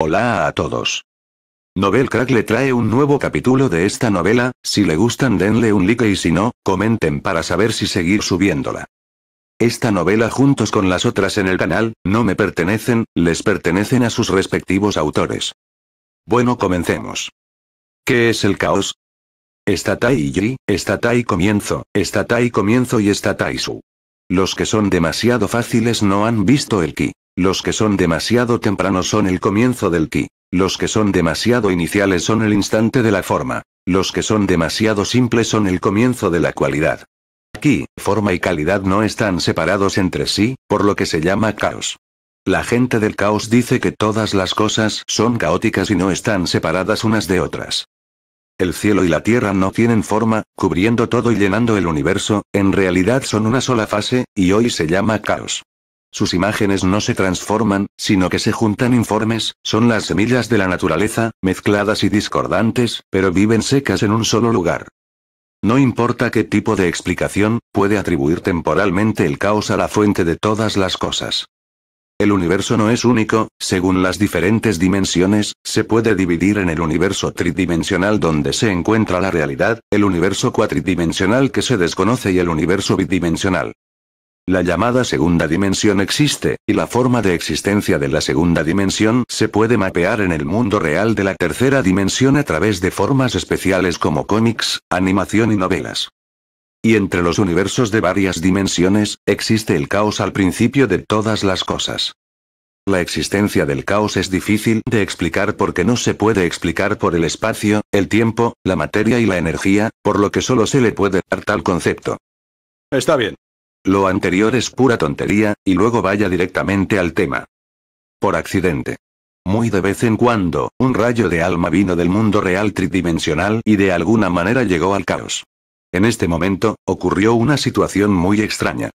Hola a todos. Novel Crack le trae un nuevo capítulo de esta novela, si le gustan denle un like y si no, comenten para saber si seguir subiéndola. Esta novela juntos con las otras en el canal, no me pertenecen, les pertenecen a sus respectivos autores. Bueno comencemos. ¿Qué es el caos? Estatai Yi, Estatai comienzo, Estatai comienzo y Tai su. Los que son demasiado fáciles no han visto el ki. Los que son demasiado tempranos son el comienzo del ki. Los que son demasiado iniciales son el instante de la forma. Los que son demasiado simples son el comienzo de la cualidad. Aquí, forma y calidad no están separados entre sí, por lo que se llama caos. La gente del caos dice que todas las cosas son caóticas y no están separadas unas de otras. El cielo y la tierra no tienen forma, cubriendo todo y llenando el universo, en realidad son una sola fase, y hoy se llama caos. Sus imágenes no se transforman, sino que se juntan informes, son las semillas de la naturaleza, mezcladas y discordantes, pero viven secas en un solo lugar. No importa qué tipo de explicación, puede atribuir temporalmente el caos a la fuente de todas las cosas. El universo no es único, según las diferentes dimensiones, se puede dividir en el universo tridimensional donde se encuentra la realidad, el universo cuatridimensional que se desconoce y el universo bidimensional. La llamada segunda dimensión existe, y la forma de existencia de la segunda dimensión se puede mapear en el mundo real de la tercera dimensión a través de formas especiales como cómics, animación y novelas. Y entre los universos de varias dimensiones, existe el caos al principio de todas las cosas. La existencia del caos es difícil de explicar porque no se puede explicar por el espacio, el tiempo, la materia y la energía, por lo que solo se le puede dar tal concepto. Está bien, lo anterior es pura tontería, y luego vaya directamente al tema. Por accidente. Muy de vez en cuando, un rayo de alma vino del mundo real tridimensional y de alguna manera llegó al caos. En este momento, ocurrió una situación muy extraña.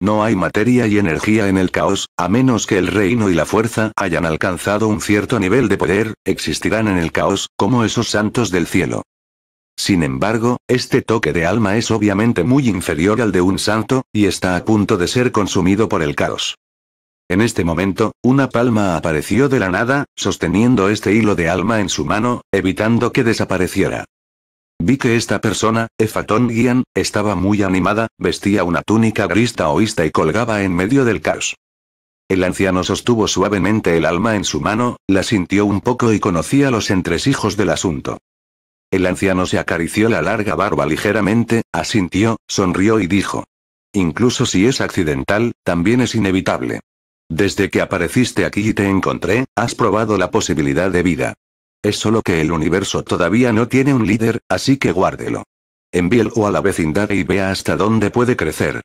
No hay materia y energía en el caos, a menos que el reino y la fuerza hayan alcanzado un cierto nivel de poder, existirán en el caos, como esos santos del cielo. Sin embargo, este toque de alma es obviamente muy inferior al de un santo, y está a punto de ser consumido por el caos. En este momento, una palma apareció de la nada, sosteniendo este hilo de alma en su mano, evitando que desapareciera. Vi que esta persona, Efatón Guian, estaba muy animada, vestía una túnica gris taoísta y colgaba en medio del caos. El anciano sostuvo suavemente el alma en su mano, la sintió un poco y conocía los entresijos del asunto. El anciano se acarició la larga barba ligeramente, asintió, sonrió y dijo. Incluso si es accidental, también es inevitable. Desde que apareciste aquí y te encontré, has probado la posibilidad de vida. Es solo que el universo todavía no tiene un líder, así que guárdelo. Envíelo a la vecindad y vea hasta dónde puede crecer.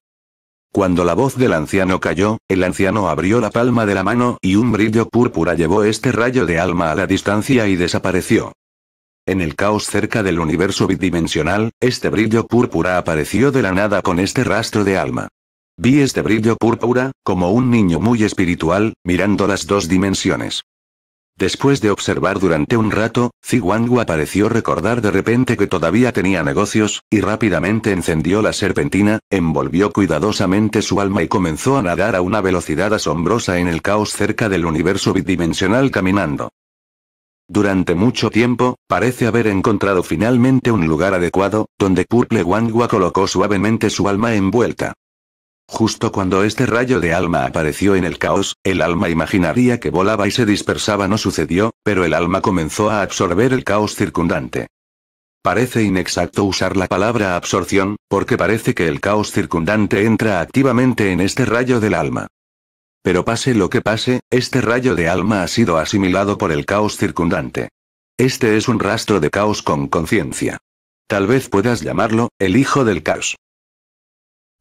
Cuando la voz del anciano cayó, el anciano abrió la palma de la mano y un brillo púrpura llevó este rayo de alma a la distancia y desapareció. En el caos cerca del universo bidimensional, este brillo púrpura apareció de la nada con este rastro de alma. Vi este brillo púrpura, como un niño muy espiritual, mirando las dos dimensiones. Después de observar durante un rato, Ziwangu apareció recordar de repente que todavía tenía negocios, y rápidamente encendió la serpentina, envolvió cuidadosamente su alma y comenzó a nadar a una velocidad asombrosa en el caos cerca del universo bidimensional caminando. Durante mucho tiempo, parece haber encontrado finalmente un lugar adecuado, donde Purple Wangwa colocó suavemente su alma envuelta. Justo cuando este rayo de alma apareció en el caos, el alma imaginaría que volaba y se dispersaba no sucedió, pero el alma comenzó a absorber el caos circundante. Parece inexacto usar la palabra absorción, porque parece que el caos circundante entra activamente en este rayo del alma. Pero pase lo que pase, este rayo de alma ha sido asimilado por el caos circundante. Este es un rastro de caos con conciencia. Tal vez puedas llamarlo, el hijo del caos.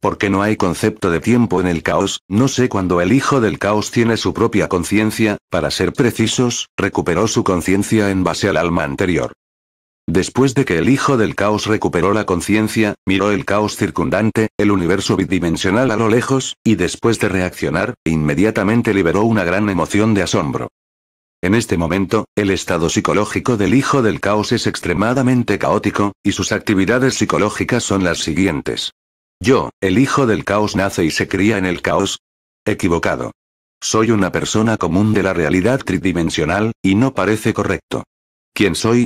Porque no hay concepto de tiempo en el caos, no sé cuándo el hijo del caos tiene su propia conciencia, para ser precisos, recuperó su conciencia en base al alma anterior. Después de que el hijo del caos recuperó la conciencia, miró el caos circundante, el universo bidimensional a lo lejos, y después de reaccionar, inmediatamente liberó una gran emoción de asombro. En este momento, el estado psicológico del hijo del caos es extremadamente caótico, y sus actividades psicológicas son las siguientes. Yo, el hijo del caos nace y se cría en el caos. Equivocado. Soy una persona común de la realidad tridimensional, y no parece correcto. ¿Quién soy?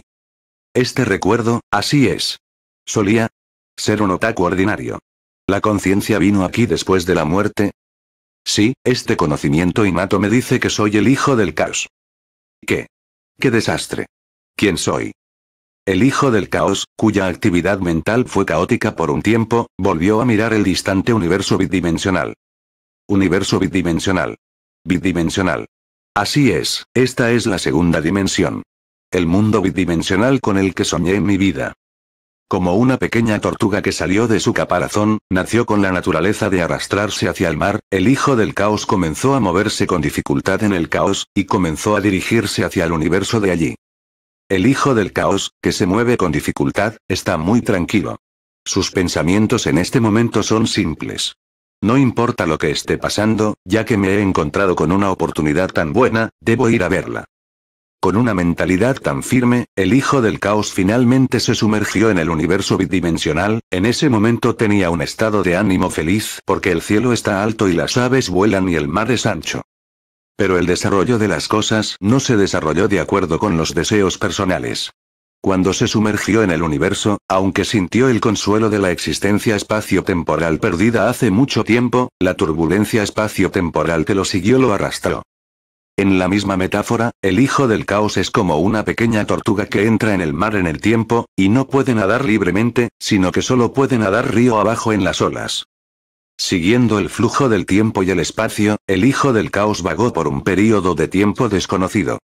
Este recuerdo, así es. Solía ser un otaku ordinario. ¿La conciencia vino aquí después de la muerte? Sí, este conocimiento innato me dice que soy el hijo del caos. ¿Qué? ¡Qué desastre! ¿Quién soy? El hijo del caos, cuya actividad mental fue caótica por un tiempo, volvió a mirar el distante universo bidimensional. Universo bidimensional. Bidimensional. Así es, esta es la segunda dimensión el mundo bidimensional con el que soñé mi vida. Como una pequeña tortuga que salió de su caparazón, nació con la naturaleza de arrastrarse hacia el mar, el hijo del caos comenzó a moverse con dificultad en el caos, y comenzó a dirigirse hacia el universo de allí. El hijo del caos, que se mueve con dificultad, está muy tranquilo. Sus pensamientos en este momento son simples. No importa lo que esté pasando, ya que me he encontrado con una oportunidad tan buena, debo ir a verla. Con una mentalidad tan firme, el hijo del caos finalmente se sumergió en el universo bidimensional, en ese momento tenía un estado de ánimo feliz porque el cielo está alto y las aves vuelan y el mar es ancho. Pero el desarrollo de las cosas no se desarrolló de acuerdo con los deseos personales. Cuando se sumergió en el universo, aunque sintió el consuelo de la existencia espacio-temporal perdida hace mucho tiempo, la turbulencia espacio-temporal que lo siguió lo arrastró. En la misma metáfora, el hijo del caos es como una pequeña tortuga que entra en el mar en el tiempo, y no puede nadar libremente, sino que solo puede nadar río abajo en las olas. Siguiendo el flujo del tiempo y el espacio, el hijo del caos vagó por un período de tiempo desconocido.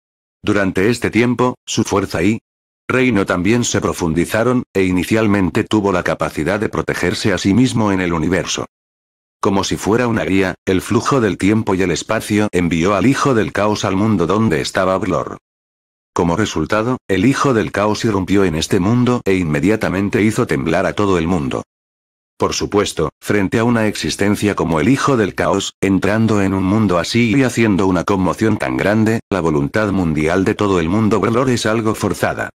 Durante este tiempo, su fuerza y reino también se profundizaron, e inicialmente tuvo la capacidad de protegerse a sí mismo en el universo. Como si fuera una guía, el flujo del tiempo y el espacio envió al Hijo del Caos al mundo donde estaba Blor. Como resultado, el Hijo del Caos irrumpió en este mundo e inmediatamente hizo temblar a todo el mundo. Por supuesto, frente a una existencia como el Hijo del Caos, entrando en un mundo así y haciendo una conmoción tan grande, la voluntad mundial de todo el mundo Blor es algo forzada.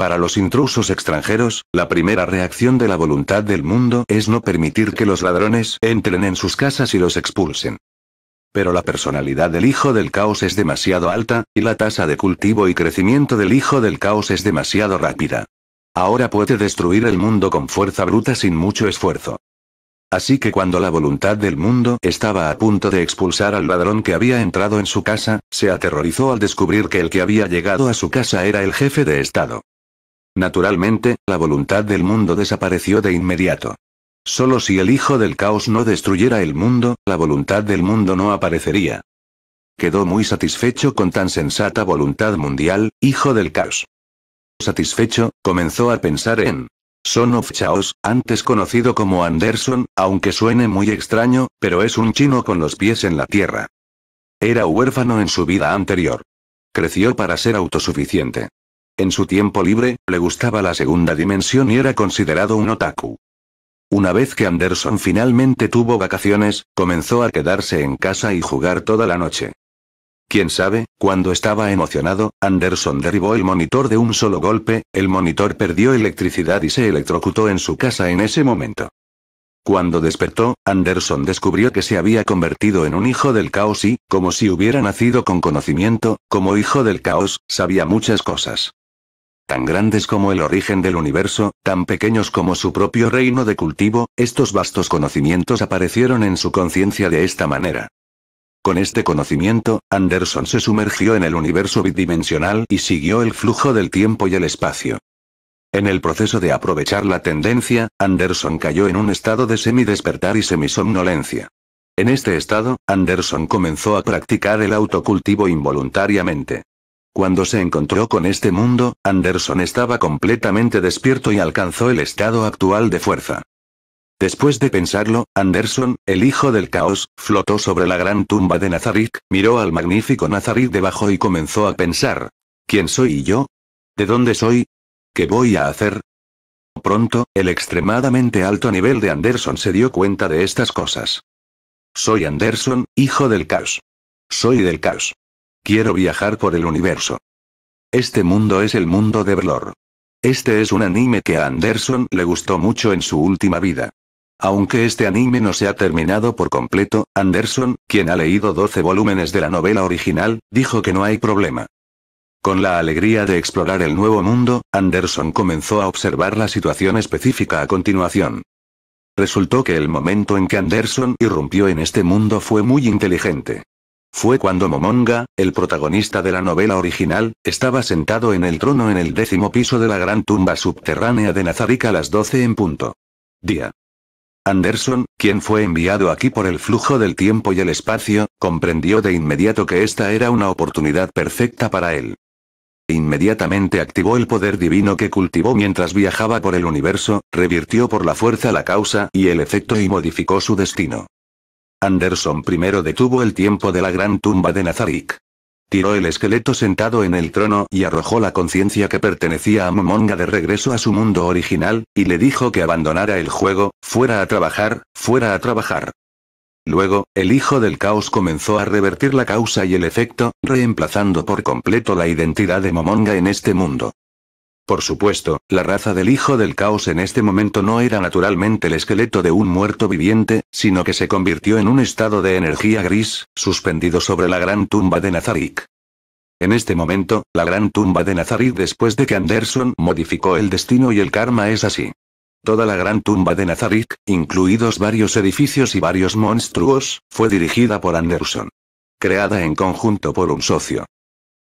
Para los intrusos extranjeros, la primera reacción de la voluntad del mundo es no permitir que los ladrones entren en sus casas y los expulsen. Pero la personalidad del hijo del caos es demasiado alta, y la tasa de cultivo y crecimiento del hijo del caos es demasiado rápida. Ahora puede destruir el mundo con fuerza bruta sin mucho esfuerzo. Así que cuando la voluntad del mundo estaba a punto de expulsar al ladrón que había entrado en su casa, se aterrorizó al descubrir que el que había llegado a su casa era el jefe de Estado. Naturalmente, la voluntad del mundo desapareció de inmediato. Solo si el Hijo del Caos no destruyera el mundo, la voluntad del mundo no aparecería. Quedó muy satisfecho con tan sensata voluntad mundial, Hijo del Caos. Satisfecho, comenzó a pensar en Son of Chaos, antes conocido como Anderson, aunque suene muy extraño, pero es un chino con los pies en la tierra. Era huérfano en su vida anterior. Creció para ser autosuficiente. En su tiempo libre, le gustaba la segunda dimensión y era considerado un otaku. Una vez que Anderson finalmente tuvo vacaciones, comenzó a quedarse en casa y jugar toda la noche. Quién sabe, cuando estaba emocionado, Anderson derribó el monitor de un solo golpe, el monitor perdió electricidad y se electrocutó en su casa en ese momento. Cuando despertó, Anderson descubrió que se había convertido en un hijo del caos y, como si hubiera nacido con conocimiento, como hijo del caos, sabía muchas cosas tan grandes como el origen del universo, tan pequeños como su propio reino de cultivo, estos vastos conocimientos aparecieron en su conciencia de esta manera. Con este conocimiento, Anderson se sumergió en el universo bidimensional y siguió el flujo del tiempo y el espacio. En el proceso de aprovechar la tendencia, Anderson cayó en un estado de semidespertar y semisomnolencia. En este estado, Anderson comenzó a practicar el autocultivo involuntariamente. Cuando se encontró con este mundo, Anderson estaba completamente despierto y alcanzó el estado actual de fuerza. Después de pensarlo, Anderson, el hijo del caos, flotó sobre la gran tumba de Nazarick, miró al magnífico Nazarick debajo y comenzó a pensar. ¿Quién soy yo? ¿De dónde soy? ¿Qué voy a hacer? Pronto, el extremadamente alto nivel de Anderson se dio cuenta de estas cosas. Soy Anderson, hijo del caos. Soy del caos. Quiero viajar por el universo. Este mundo es el mundo de Blor. Este es un anime que a Anderson le gustó mucho en su última vida. Aunque este anime no se ha terminado por completo, Anderson, quien ha leído 12 volúmenes de la novela original, dijo que no hay problema. Con la alegría de explorar el nuevo mundo, Anderson comenzó a observar la situación específica a continuación. Resultó que el momento en que Anderson irrumpió en este mundo fue muy inteligente. Fue cuando Momonga, el protagonista de la novela original, estaba sentado en el trono en el décimo piso de la gran tumba subterránea de Nazarick a las 12 en punto. Día. Anderson, quien fue enviado aquí por el flujo del tiempo y el espacio, comprendió de inmediato que esta era una oportunidad perfecta para él. Inmediatamente activó el poder divino que cultivó mientras viajaba por el universo, revirtió por la fuerza la causa y el efecto y modificó su destino. Anderson primero detuvo el tiempo de la gran tumba de Nazarick. Tiró el esqueleto sentado en el trono y arrojó la conciencia que pertenecía a Momonga de regreso a su mundo original, y le dijo que abandonara el juego, fuera a trabajar, fuera a trabajar. Luego, el hijo del caos comenzó a revertir la causa y el efecto, reemplazando por completo la identidad de Momonga en este mundo. Por supuesto, la raza del Hijo del Caos en este momento no era naturalmente el esqueleto de un muerto viviente, sino que se convirtió en un estado de energía gris, suspendido sobre la gran tumba de Nazarick. En este momento, la gran tumba de Nazarick después de que Anderson modificó el destino y el karma es así. Toda la gran tumba de Nazarick, incluidos varios edificios y varios monstruos, fue dirigida por Anderson. Creada en conjunto por un socio,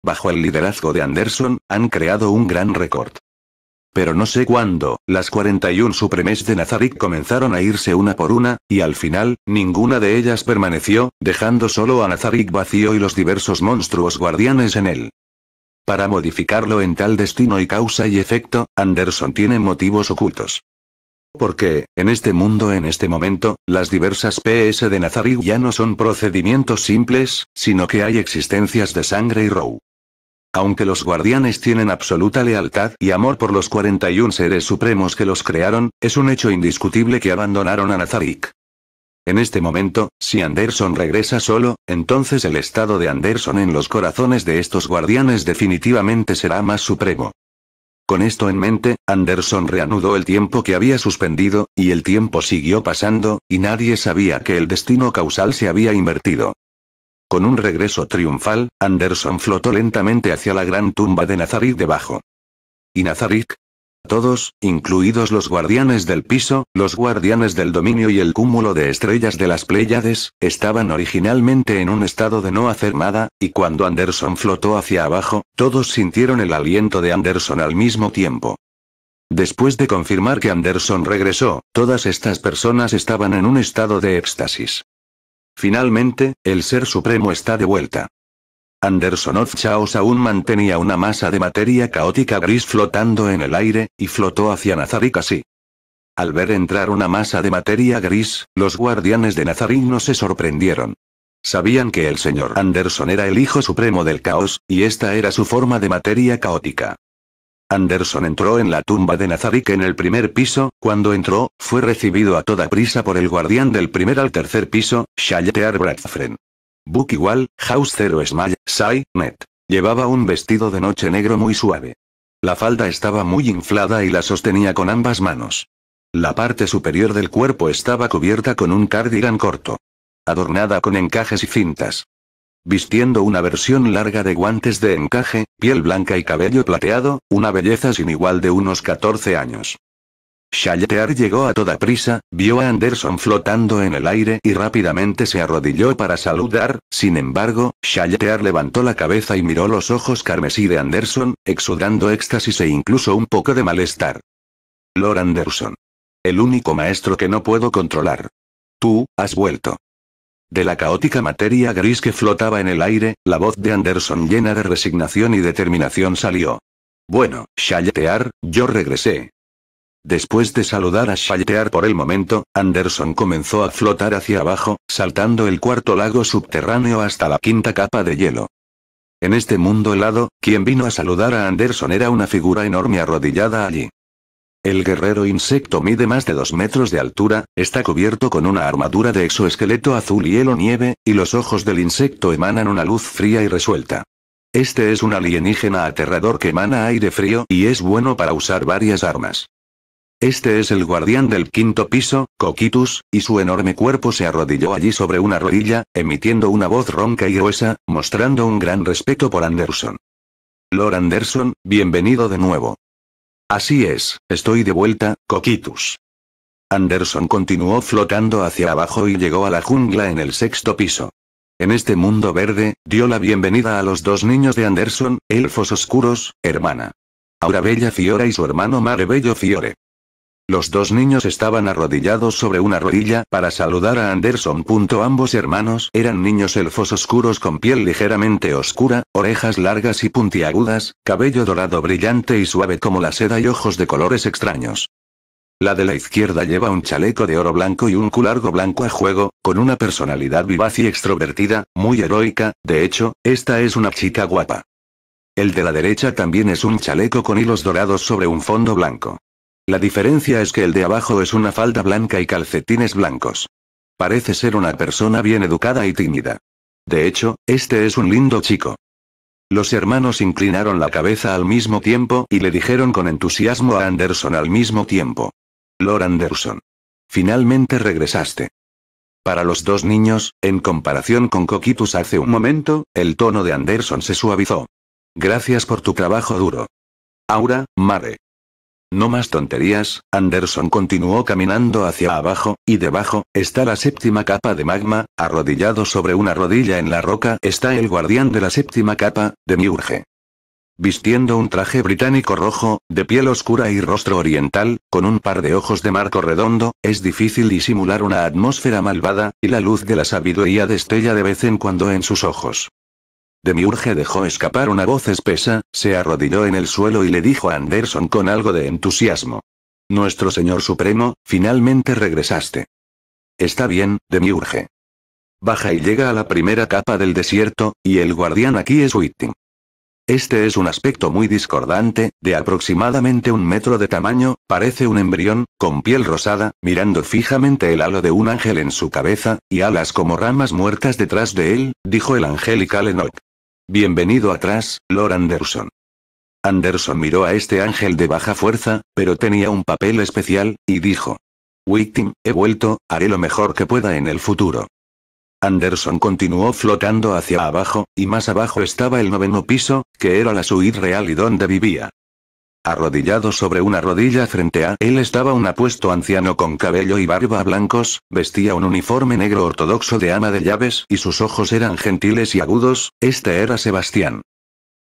bajo el liderazgo de Anderson, han creado un gran récord. Pero no sé cuándo, las 41 Supremes de Nazarick comenzaron a irse una por una, y al final, ninguna de ellas permaneció, dejando solo a Nazarick vacío y los diversos monstruos guardianes en él. Para modificarlo en tal destino y causa y efecto, Anderson tiene motivos ocultos. Porque, en este mundo en este momento, las diversas PS de Nazarick ya no son procedimientos simples, sino que hay existencias de sangre y row. Aunque los guardianes tienen absoluta lealtad y amor por los 41 seres supremos que los crearon, es un hecho indiscutible que abandonaron a Nazarick. En este momento, si Anderson regresa solo, entonces el estado de Anderson en los corazones de estos guardianes definitivamente será más supremo. Con esto en mente, Anderson reanudó el tiempo que había suspendido, y el tiempo siguió pasando, y nadie sabía que el destino causal se había invertido. Con un regreso triunfal, Anderson flotó lentamente hacia la gran tumba de Nazarick debajo. ¿Y Nazarick? Todos, incluidos los guardianes del piso, los guardianes del dominio y el cúmulo de estrellas de las Pléyades, estaban originalmente en un estado de no hacer nada, y cuando Anderson flotó hacia abajo, todos sintieron el aliento de Anderson al mismo tiempo. Después de confirmar que Anderson regresó, todas estas personas estaban en un estado de éxtasis. Finalmente, el Ser Supremo está de vuelta. Anderson of Chaos aún mantenía una masa de materia caótica gris flotando en el aire, y flotó hacia así. Al ver entrar una masa de materia gris, los guardianes de Nazarick no se sorprendieron. Sabían que el señor Anderson era el hijo supremo del caos, y esta era su forma de materia caótica. Anderson entró en la tumba de Nazarick en el primer piso, cuando entró, fue recibido a toda prisa por el guardián del primer al tercer piso, Shayetear Bradfren. Book igual, House Zero Smile, Sai, Net. Llevaba un vestido de noche negro muy suave. La falda estaba muy inflada y la sostenía con ambas manos. La parte superior del cuerpo estaba cubierta con un cardigan corto. Adornada con encajes y cintas vistiendo una versión larga de guantes de encaje, piel blanca y cabello plateado, una belleza sin igual de unos 14 años. Shalletear llegó a toda prisa, vio a Anderson flotando en el aire y rápidamente se arrodilló para saludar, sin embargo, Shalletear levantó la cabeza y miró los ojos carmesí de Anderson, exudando éxtasis e incluso un poco de malestar. Lord Anderson. El único maestro que no puedo controlar. Tú, has vuelto. De la caótica materia gris que flotaba en el aire, la voz de Anderson llena de resignación y determinación salió. Bueno, Shaltear, yo regresé. Después de saludar a Shaltear por el momento, Anderson comenzó a flotar hacia abajo, saltando el cuarto lago subterráneo hasta la quinta capa de hielo. En este mundo helado, quien vino a saludar a Anderson era una figura enorme arrodillada allí. El guerrero insecto mide más de 2 metros de altura, está cubierto con una armadura de exoesqueleto azul hielo nieve, y los ojos del insecto emanan una luz fría y resuelta. Este es un alienígena aterrador que emana aire frío y es bueno para usar varias armas. Este es el guardián del quinto piso, Coquitus, y su enorme cuerpo se arrodilló allí sobre una rodilla, emitiendo una voz ronca y gruesa, mostrando un gran respeto por Anderson. Lord Anderson, bienvenido de nuevo. Así es, estoy de vuelta, Coquitus. Anderson continuó flotando hacia abajo y llegó a la jungla en el sexto piso. En este mundo verde, dio la bienvenida a los dos niños de Anderson, elfos oscuros, hermana. Aura Bella Fiora y su hermano Marebello Fiore. Los dos niños estaban arrodillados sobre una rodilla para saludar a Anderson. Ambos hermanos eran niños elfos oscuros con piel ligeramente oscura, orejas largas y puntiagudas, cabello dorado brillante y suave como la seda y ojos de colores extraños. La de la izquierda lleva un chaleco de oro blanco y un culargo blanco a juego, con una personalidad vivaz y extrovertida, muy heroica, de hecho, esta es una chica guapa. El de la derecha también es un chaleco con hilos dorados sobre un fondo blanco. La diferencia es que el de abajo es una falda blanca y calcetines blancos. Parece ser una persona bien educada y tímida. De hecho, este es un lindo chico. Los hermanos inclinaron la cabeza al mismo tiempo y le dijeron con entusiasmo a Anderson al mismo tiempo. Lord Anderson. Finalmente regresaste. Para los dos niños, en comparación con Coquitus hace un momento, el tono de Anderson se suavizó. Gracias por tu trabajo duro. Aura, madre. No más tonterías, Anderson continuó caminando hacia abajo, y debajo, está la séptima capa de magma, arrodillado sobre una rodilla en la roca está el guardián de la séptima capa, de Miurge. Vistiendo un traje británico rojo, de piel oscura y rostro oriental, con un par de ojos de marco redondo, es difícil disimular una atmósfera malvada, y la luz de la sabiduría destella de vez en cuando en sus ojos. Demiurge dejó escapar una voz espesa, se arrodilló en el suelo y le dijo a Anderson con algo de entusiasmo. Nuestro Señor Supremo, finalmente regresaste. Está bien, Demiurge. Baja y llega a la primera capa del desierto, y el guardián aquí es Whitting. Este es un aspecto muy discordante, de aproximadamente un metro de tamaño, parece un embrión, con piel rosada, mirando fijamente el halo de un ángel en su cabeza, y alas como ramas muertas detrás de él, dijo el angelical Enoch. Bienvenido atrás, Lord Anderson. Anderson miró a este ángel de baja fuerza, pero tenía un papel especial, y dijo. Victim, he vuelto, haré lo mejor que pueda en el futuro. Anderson continuó flotando hacia abajo, y más abajo estaba el noveno piso, que era la suite real y donde vivía. Arrodillado sobre una rodilla frente a él estaba un apuesto anciano con cabello y barba blancos, vestía un uniforme negro ortodoxo de ama de llaves y sus ojos eran gentiles y agudos, este era Sebastián.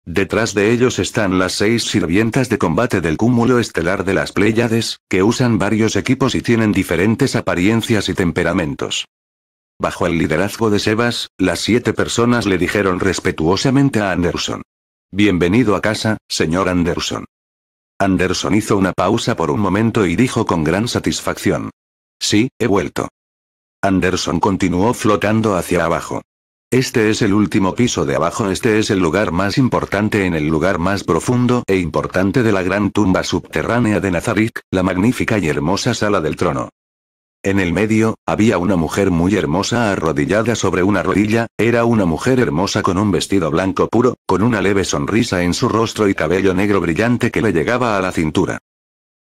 Detrás de ellos están las seis sirvientas de combate del cúmulo estelar de las Pléyades, que usan varios equipos y tienen diferentes apariencias y temperamentos. Bajo el liderazgo de Sebas, las siete personas le dijeron respetuosamente a Anderson. Bienvenido a casa, señor Anderson. Anderson hizo una pausa por un momento y dijo con gran satisfacción. Sí, he vuelto. Anderson continuó flotando hacia abajo. Este es el último piso de abajo, este es el lugar más importante en el lugar más profundo e importante de la gran tumba subterránea de Nazarick, la magnífica y hermosa sala del trono. En el medio, había una mujer muy hermosa arrodillada sobre una rodilla, era una mujer hermosa con un vestido blanco puro, con una leve sonrisa en su rostro y cabello negro brillante que le llegaba a la cintura.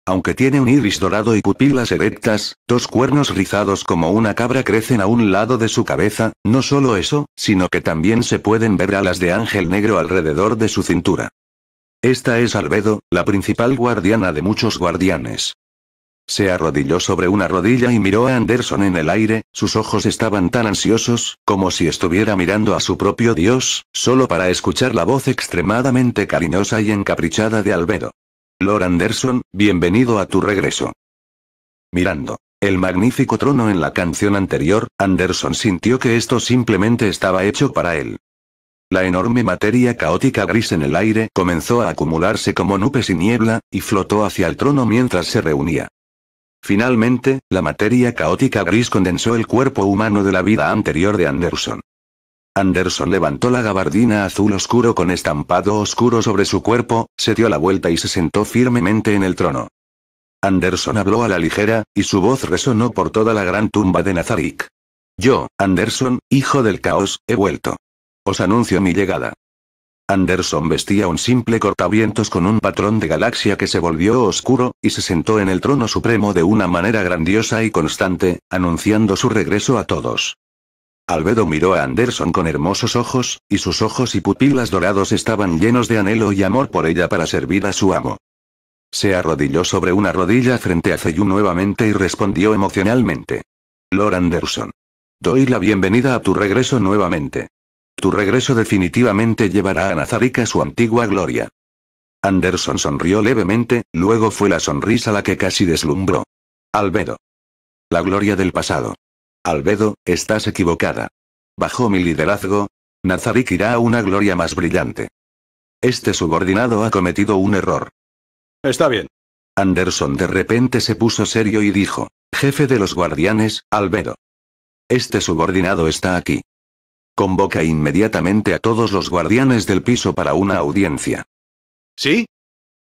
Aunque tiene un iris dorado y pupilas erectas, dos cuernos rizados como una cabra crecen a un lado de su cabeza, no solo eso, sino que también se pueden ver alas de ángel negro alrededor de su cintura. Esta es Albedo, la principal guardiana de muchos guardianes. Se arrodilló sobre una rodilla y miró a Anderson en el aire, sus ojos estaban tan ansiosos, como si estuviera mirando a su propio Dios, solo para escuchar la voz extremadamente cariñosa y encaprichada de Albedo. Lord Anderson, bienvenido a tu regreso. Mirando. El magnífico trono en la canción anterior, Anderson sintió que esto simplemente estaba hecho para él. La enorme materia caótica gris en el aire comenzó a acumularse como nubes y niebla, y flotó hacia el trono mientras se reunía. Finalmente, la materia caótica gris condensó el cuerpo humano de la vida anterior de Anderson. Anderson levantó la gabardina azul oscuro con estampado oscuro sobre su cuerpo, se dio la vuelta y se sentó firmemente en el trono. Anderson habló a la ligera, y su voz resonó por toda la gran tumba de Nazarick. Yo, Anderson, hijo del caos, he vuelto. Os anuncio mi llegada. Anderson vestía un simple cortavientos con un patrón de galaxia que se volvió oscuro, y se sentó en el trono supremo de una manera grandiosa y constante, anunciando su regreso a todos. Albedo miró a Anderson con hermosos ojos, y sus ojos y pupilas dorados estaban llenos de anhelo y amor por ella para servir a su amo. Se arrodilló sobre una rodilla frente a Zeyu nuevamente y respondió emocionalmente. Lord Anderson. Doy la bienvenida a tu regreso nuevamente. Tu regreso definitivamente llevará a Nazarick a su antigua gloria. Anderson sonrió levemente, luego fue la sonrisa la que casi deslumbró. Albedo. La gloria del pasado. Albedo, estás equivocada. Bajo mi liderazgo, Nazarick irá a una gloria más brillante. Este subordinado ha cometido un error. Está bien. Anderson de repente se puso serio y dijo, jefe de los guardianes, Albedo. Este subordinado está aquí. Convoca inmediatamente a todos los guardianes del piso para una audiencia. ¿Sí?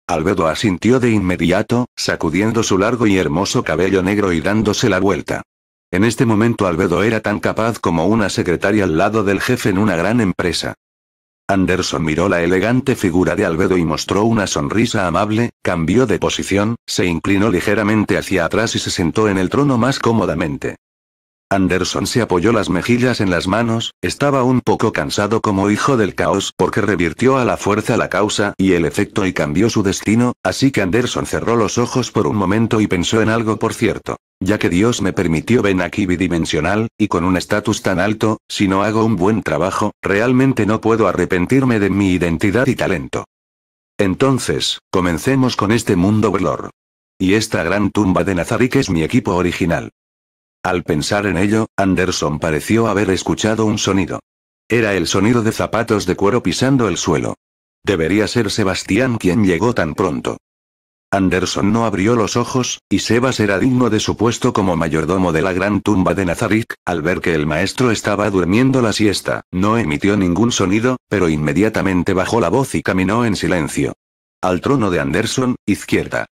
Albedo asintió de inmediato, sacudiendo su largo y hermoso cabello negro y dándose la vuelta. En este momento Albedo era tan capaz como una secretaria al lado del jefe en una gran empresa. Anderson miró la elegante figura de Albedo y mostró una sonrisa amable, cambió de posición, se inclinó ligeramente hacia atrás y se sentó en el trono más cómodamente. Anderson se apoyó las mejillas en las manos, estaba un poco cansado como hijo del caos porque revirtió a la fuerza la causa y el efecto y cambió su destino, así que Anderson cerró los ojos por un momento y pensó en algo por cierto. Ya que Dios me permitió ven aquí bidimensional, y con un estatus tan alto, si no hago un buen trabajo, realmente no puedo arrepentirme de mi identidad y talento. Entonces, comencemos con este mundo blor Y esta gran tumba de Nazarick es mi equipo original. Al pensar en ello, Anderson pareció haber escuchado un sonido. Era el sonido de zapatos de cuero pisando el suelo. Debería ser Sebastián quien llegó tan pronto. Anderson no abrió los ojos, y Sebas era digno de su puesto como mayordomo de la gran tumba de Nazarick, al ver que el maestro estaba durmiendo la siesta, no emitió ningún sonido, pero inmediatamente bajó la voz y caminó en silencio. Al trono de Anderson, izquierda.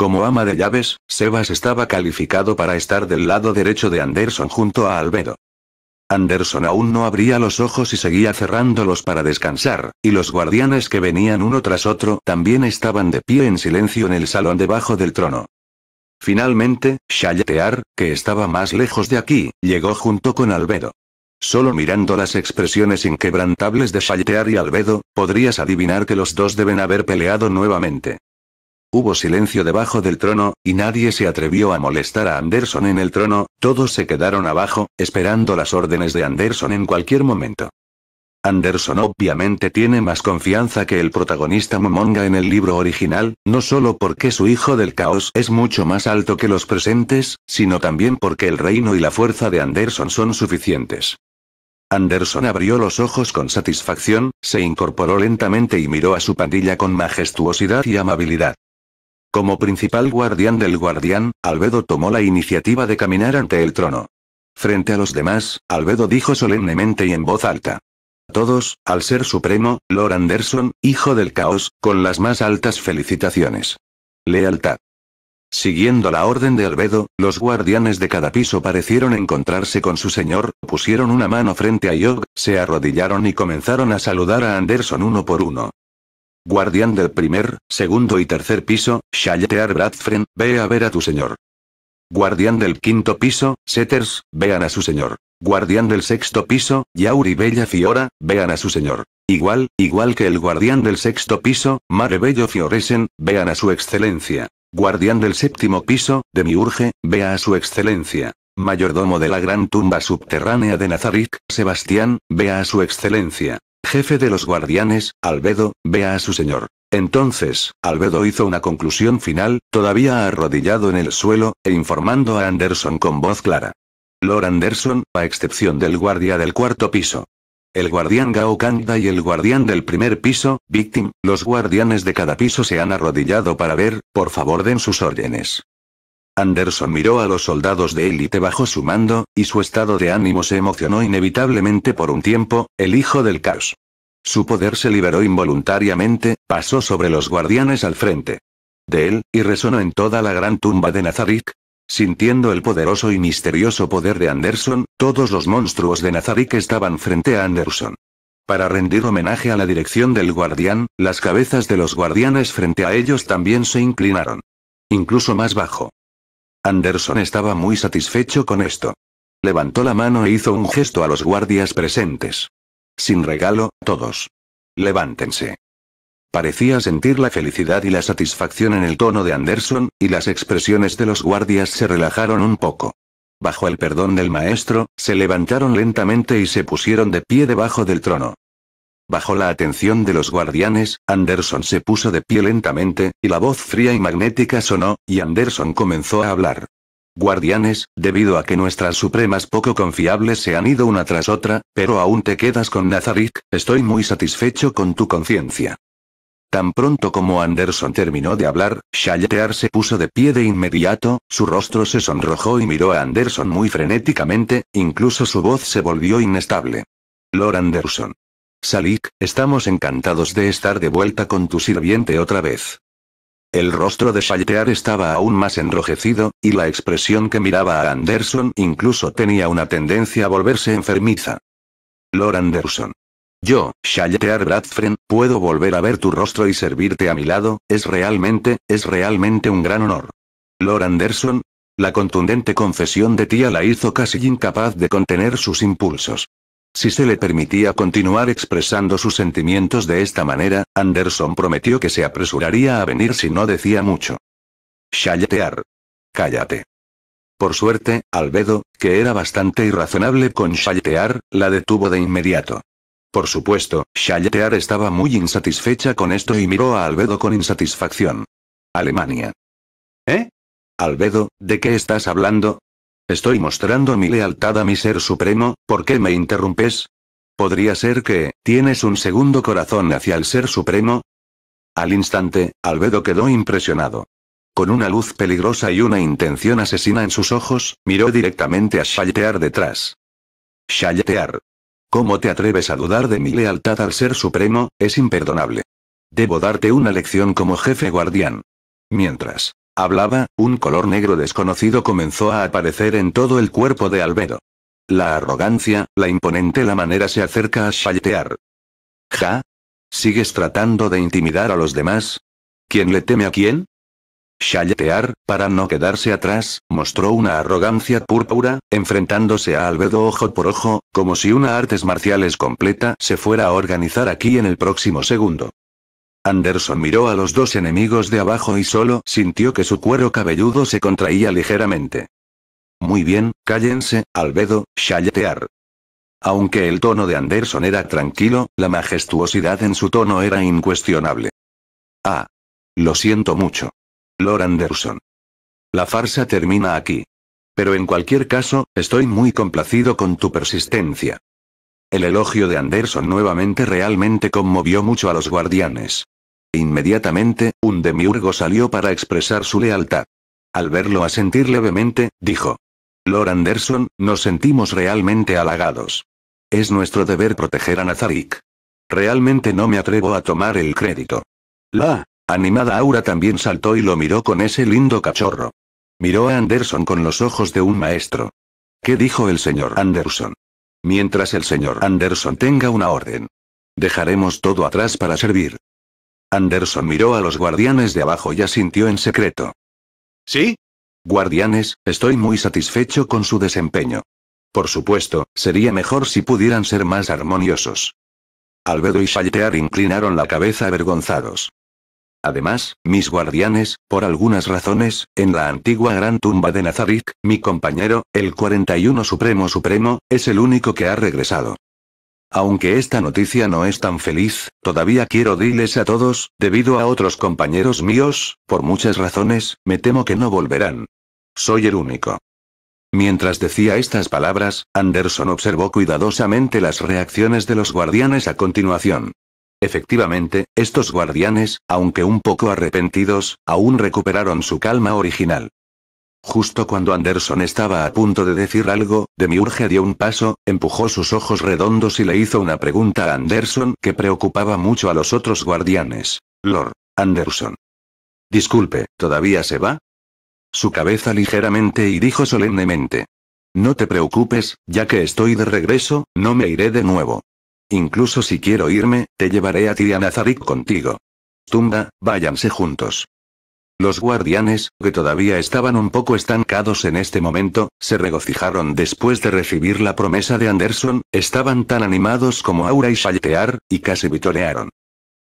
Como ama de llaves, Sebas estaba calificado para estar del lado derecho de Anderson junto a Albedo. Anderson aún no abría los ojos y seguía cerrándolos para descansar, y los guardianes que venían uno tras otro también estaban de pie en silencio en el salón debajo del trono. Finalmente, Shayatear, que estaba más lejos de aquí, llegó junto con Albedo. Solo mirando las expresiones inquebrantables de Shayatear y Albedo, podrías adivinar que los dos deben haber peleado nuevamente. Hubo silencio debajo del trono, y nadie se atrevió a molestar a Anderson en el trono, todos se quedaron abajo, esperando las órdenes de Anderson en cualquier momento. Anderson obviamente tiene más confianza que el protagonista Momonga en el libro original, no solo porque su hijo del caos es mucho más alto que los presentes, sino también porque el reino y la fuerza de Anderson son suficientes. Anderson abrió los ojos con satisfacción, se incorporó lentamente y miró a su pandilla con majestuosidad y amabilidad. Como principal guardián del guardián, Albedo tomó la iniciativa de caminar ante el trono. Frente a los demás, Albedo dijo solemnemente y en voz alta. Todos, al ser supremo, Lord Anderson, hijo del caos, con las más altas felicitaciones. Lealtad. Siguiendo la orden de Albedo, los guardianes de cada piso parecieron encontrarse con su señor, pusieron una mano frente a Yog, se arrodillaron y comenzaron a saludar a Anderson uno por uno. Guardián del primer, segundo y tercer piso, Shaletear Bradfren, ve a ver a tu señor. Guardián del quinto piso, Setters, vean a su señor. Guardián del sexto piso, Yauri Bella Fiora, vean a su señor. Igual, igual que el guardián del sexto piso, Mare Bello Fioresen, vean a su excelencia. Guardián del séptimo piso, Demiurge, vea a su excelencia. Mayordomo de la gran tumba subterránea de Nazarick, Sebastián, vea a su excelencia. Jefe de los guardianes, Albedo, vea a su señor. Entonces, Albedo hizo una conclusión final, todavía arrodillado en el suelo, e informando a Anderson con voz clara. Lord Anderson, a excepción del guardia del cuarto piso. El guardián Gao Kanda y el guardián del primer piso, Victim, los guardianes de cada piso se han arrodillado para ver, por favor den sus órdenes. Anderson miró a los soldados de élite bajo su mando, y su estado de ánimo se emocionó inevitablemente por un tiempo, el hijo del caos. Su poder se liberó involuntariamente, pasó sobre los guardianes al frente de él, y resonó en toda la gran tumba de Nazarick. Sintiendo el poderoso y misterioso poder de Anderson, todos los monstruos de Nazarick estaban frente a Anderson. Para rendir homenaje a la dirección del guardián, las cabezas de los guardianes frente a ellos también se inclinaron. Incluso más bajo. Anderson estaba muy satisfecho con esto. Levantó la mano e hizo un gesto a los guardias presentes. Sin regalo, todos. Levántense. Parecía sentir la felicidad y la satisfacción en el tono de Anderson, y las expresiones de los guardias se relajaron un poco. Bajo el perdón del maestro, se levantaron lentamente y se pusieron de pie debajo del trono. Bajo la atención de los guardianes, Anderson se puso de pie lentamente, y la voz fría y magnética sonó, y Anderson comenzó a hablar. Guardianes, debido a que nuestras supremas poco confiables se han ido una tras otra, pero aún te quedas con Nazarick, estoy muy satisfecho con tu conciencia. Tan pronto como Anderson terminó de hablar, Shayatear se puso de pie de inmediato, su rostro se sonrojó y miró a Anderson muy frenéticamente, incluso su voz se volvió inestable. Lord Anderson. Salik, estamos encantados de estar de vuelta con tu sirviente otra vez. El rostro de Shaltear estaba aún más enrojecido, y la expresión que miraba a Anderson incluso tenía una tendencia a volverse enfermiza. Lord Anderson. Yo, Shaltear Bradfren, puedo volver a ver tu rostro y servirte a mi lado, es realmente, es realmente un gran honor. Lord Anderson, la contundente confesión de tía la hizo casi incapaz de contener sus impulsos. Si se le permitía continuar expresando sus sentimientos de esta manera, Anderson prometió que se apresuraría a venir si no decía mucho. Shallatear. Cállate. Por suerte, Albedo, que era bastante irrazonable con Shallatear, la detuvo de inmediato. Por supuesto, Shallatear estaba muy insatisfecha con esto y miró a Albedo con insatisfacción. Alemania. ¿Eh? Albedo, ¿de qué estás hablando? Estoy mostrando mi lealtad a mi ser supremo, ¿por qué me interrumpes? ¿Podría ser que, tienes un segundo corazón hacia el ser supremo? Al instante, Albedo quedó impresionado. Con una luz peligrosa y una intención asesina en sus ojos, miró directamente a Shaltear detrás. Shaltear. ¿Cómo te atreves a dudar de mi lealtad al Ser Supremo? Es imperdonable. Debo darte una lección como jefe guardián. Mientras, Hablaba, un color negro desconocido comenzó a aparecer en todo el cuerpo de Albedo. La arrogancia, la imponente la manera se acerca a Shaltear. ¿Ja? ¿Sigues tratando de intimidar a los demás? ¿Quién le teme a quién? Shaltear, para no quedarse atrás, mostró una arrogancia púrpura, enfrentándose a Albedo ojo por ojo, como si una artes marciales completa se fuera a organizar aquí en el próximo segundo. Anderson miró a los dos enemigos de abajo y solo sintió que su cuero cabelludo se contraía ligeramente. Muy bien, cállense, Albedo, challetear. Aunque el tono de Anderson era tranquilo, la majestuosidad en su tono era incuestionable. Ah. Lo siento mucho. Lord Anderson. La farsa termina aquí. Pero en cualquier caso, estoy muy complacido con tu persistencia. El elogio de Anderson nuevamente realmente conmovió mucho a los guardianes. Inmediatamente, un demiurgo salió para expresar su lealtad. Al verlo asentir levemente, dijo. Lord Anderson, nos sentimos realmente halagados. Es nuestro deber proteger a Nazarick. Realmente no me atrevo a tomar el crédito. La animada Aura también saltó y lo miró con ese lindo cachorro. Miró a Anderson con los ojos de un maestro. ¿Qué dijo el señor Anderson? Mientras el señor Anderson tenga una orden. Dejaremos todo atrás para servir. Anderson miró a los guardianes de abajo y asintió en secreto. ¿Sí? Guardianes, estoy muy satisfecho con su desempeño. Por supuesto, sería mejor si pudieran ser más armoniosos. Albedo y Shaltear inclinaron la cabeza avergonzados. Además, mis guardianes, por algunas razones, en la antigua gran tumba de Nazarick, mi compañero, el 41 Supremo Supremo, es el único que ha regresado. Aunque esta noticia no es tan feliz, todavía quiero diles a todos, debido a otros compañeros míos, por muchas razones, me temo que no volverán. Soy el único. Mientras decía estas palabras, Anderson observó cuidadosamente las reacciones de los guardianes a continuación. Efectivamente, estos guardianes, aunque un poco arrepentidos, aún recuperaron su calma original. Justo cuando Anderson estaba a punto de decir algo, Demiurge dio un paso, empujó sus ojos redondos y le hizo una pregunta a Anderson que preocupaba mucho a los otros guardianes. Lord Anderson. Disculpe, ¿todavía se va? Su cabeza ligeramente y dijo solemnemente. No te preocupes, ya que estoy de regreso, no me iré de nuevo. Incluso si quiero irme, te llevaré a ti contigo. Tumba, váyanse juntos. Los guardianes, que todavía estaban un poco estancados en este momento, se regocijaron después de recibir la promesa de Anderson, estaban tan animados como Aura y Saltear, y casi vitorearon.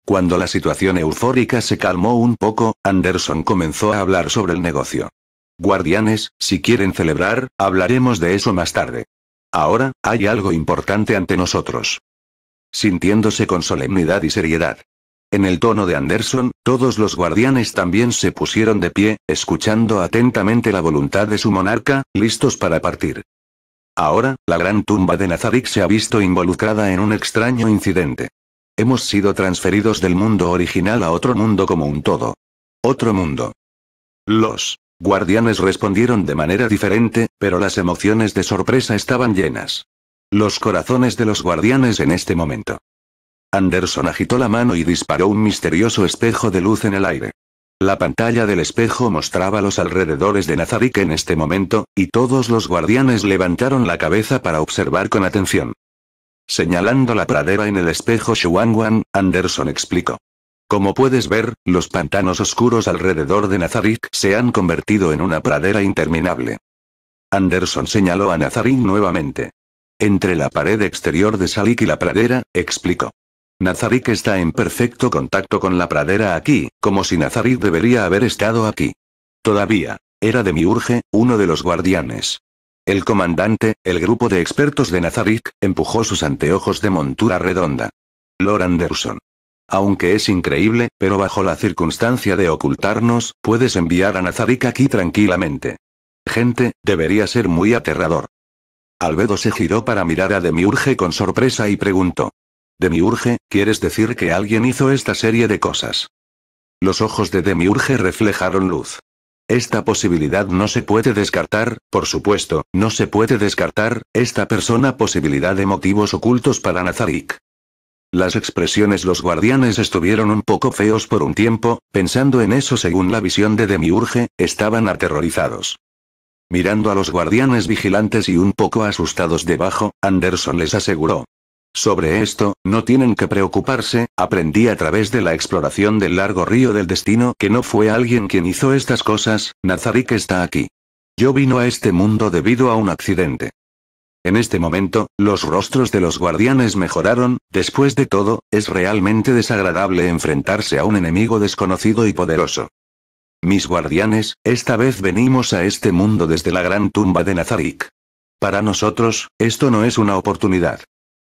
Cuando la situación eufórica se calmó un poco, Anderson comenzó a hablar sobre el negocio. Guardianes, si quieren celebrar, hablaremos de eso más tarde. Ahora, hay algo importante ante nosotros. Sintiéndose con solemnidad y seriedad, en el tono de Anderson, todos los guardianes también se pusieron de pie, escuchando atentamente la voluntad de su monarca, listos para partir. Ahora, la gran tumba de Nazarick se ha visto involucrada en un extraño incidente. Hemos sido transferidos del mundo original a otro mundo como un todo. Otro mundo. Los guardianes respondieron de manera diferente, pero las emociones de sorpresa estaban llenas. Los corazones de los guardianes en este momento Anderson agitó la mano y disparó un misterioso espejo de luz en el aire. La pantalla del espejo mostraba los alrededores de Nazarick en este momento, y todos los guardianes levantaron la cabeza para observar con atención. Señalando la pradera en el espejo Shuangwan, Anderson explicó. Como puedes ver, los pantanos oscuros alrededor de Nazarick se han convertido en una pradera interminable. Anderson señaló a Nazarick nuevamente. Entre la pared exterior de Salik y la pradera, explicó. Nazarick está en perfecto contacto con la pradera aquí, como si Nazarick debería haber estado aquí. Todavía. Era de Miurge, uno de los guardianes. El comandante, el grupo de expertos de Nazarik, empujó sus anteojos de montura redonda. Lord Anderson. Aunque es increíble, pero bajo la circunstancia de ocultarnos, puedes enviar a Nazarik aquí tranquilamente. Gente, debería ser muy aterrador. Albedo se giró para mirar a Demiurge con sorpresa y preguntó. Demiurge, ¿quieres decir que alguien hizo esta serie de cosas? Los ojos de Demiurge reflejaron luz. Esta posibilidad no se puede descartar, por supuesto, no se puede descartar, esta persona posibilidad de motivos ocultos para Nazarick. Las expresiones los guardianes estuvieron un poco feos por un tiempo, pensando en eso según la visión de Demiurge, estaban aterrorizados. Mirando a los guardianes vigilantes y un poco asustados debajo, Anderson les aseguró, sobre esto, no tienen que preocuparse, aprendí a través de la exploración del largo río del destino que no fue alguien quien hizo estas cosas, Nazarik está aquí. Yo vino a este mundo debido a un accidente. En este momento, los rostros de los guardianes mejoraron, después de todo, es realmente desagradable enfrentarse a un enemigo desconocido y poderoso. Mis guardianes, esta vez venimos a este mundo desde la gran tumba de Nazarik. Para nosotros, esto no es una oportunidad.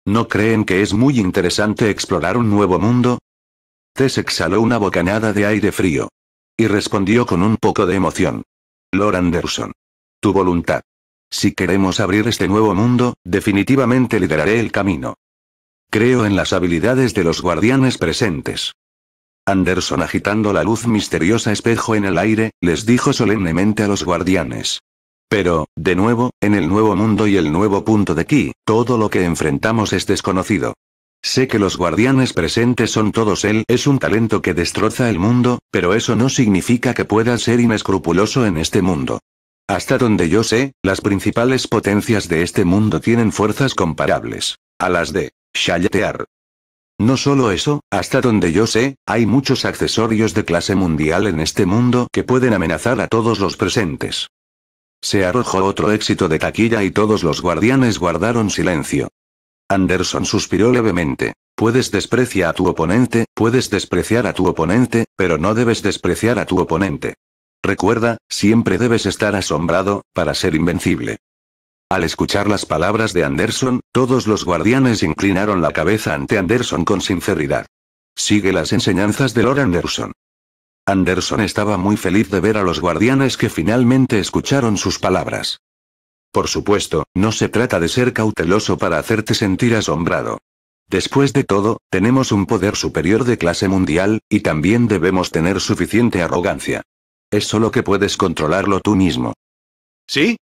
¿No creen que es muy interesante explorar un nuevo mundo? Tess exhaló una bocanada de aire frío. Y respondió con un poco de emoción. Lord Anderson. Tu voluntad. Si queremos abrir este nuevo mundo, definitivamente lideraré el camino. Creo en las habilidades de los guardianes presentes. Anderson agitando la luz misteriosa espejo en el aire, les dijo solemnemente a los guardianes. Pero, de nuevo, en el nuevo mundo y el nuevo punto de aquí, todo lo que enfrentamos es desconocido. Sé que los guardianes presentes son todos él, es un talento que destroza el mundo, pero eso no significa que pueda ser inescrupuloso en este mundo. Hasta donde yo sé, las principales potencias de este mundo tienen fuerzas comparables a las de Shayatear. No solo eso, hasta donde yo sé, hay muchos accesorios de clase mundial en este mundo que pueden amenazar a todos los presentes. Se arrojó otro éxito de taquilla y todos los guardianes guardaron silencio. Anderson suspiró levemente. Puedes despreciar a tu oponente, puedes despreciar a tu oponente, pero no debes despreciar a tu oponente. Recuerda, siempre debes estar asombrado, para ser invencible. Al escuchar las palabras de Anderson, todos los guardianes inclinaron la cabeza ante Anderson con sinceridad. Sigue las enseñanzas de Lord Anderson. Anderson estaba muy feliz de ver a los guardianes que finalmente escucharon sus palabras. Por supuesto, no se trata de ser cauteloso para hacerte sentir asombrado. Después de todo, tenemos un poder superior de clase mundial, y también debemos tener suficiente arrogancia. Es solo que puedes controlarlo tú mismo. ¿Sí?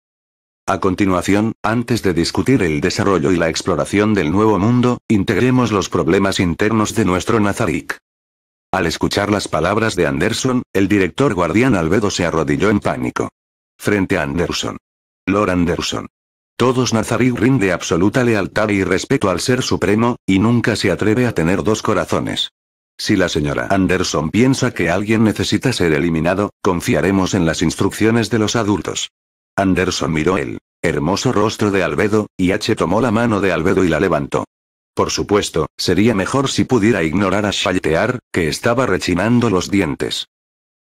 A continuación, antes de discutir el desarrollo y la exploración del nuevo mundo, integremos los problemas internos de nuestro Nazarick. Al escuchar las palabras de Anderson, el director guardián Albedo se arrodilló en pánico. Frente a Anderson. Lord Anderson. Todos Nazarí rinde absoluta lealtad y respeto al Ser Supremo, y nunca se atreve a tener dos corazones. Si la señora Anderson piensa que alguien necesita ser eliminado, confiaremos en las instrucciones de los adultos. Anderson miró el hermoso rostro de Albedo, y H tomó la mano de Albedo y la levantó. Por supuesto, sería mejor si pudiera ignorar a Shaltear, que estaba rechinando los dientes.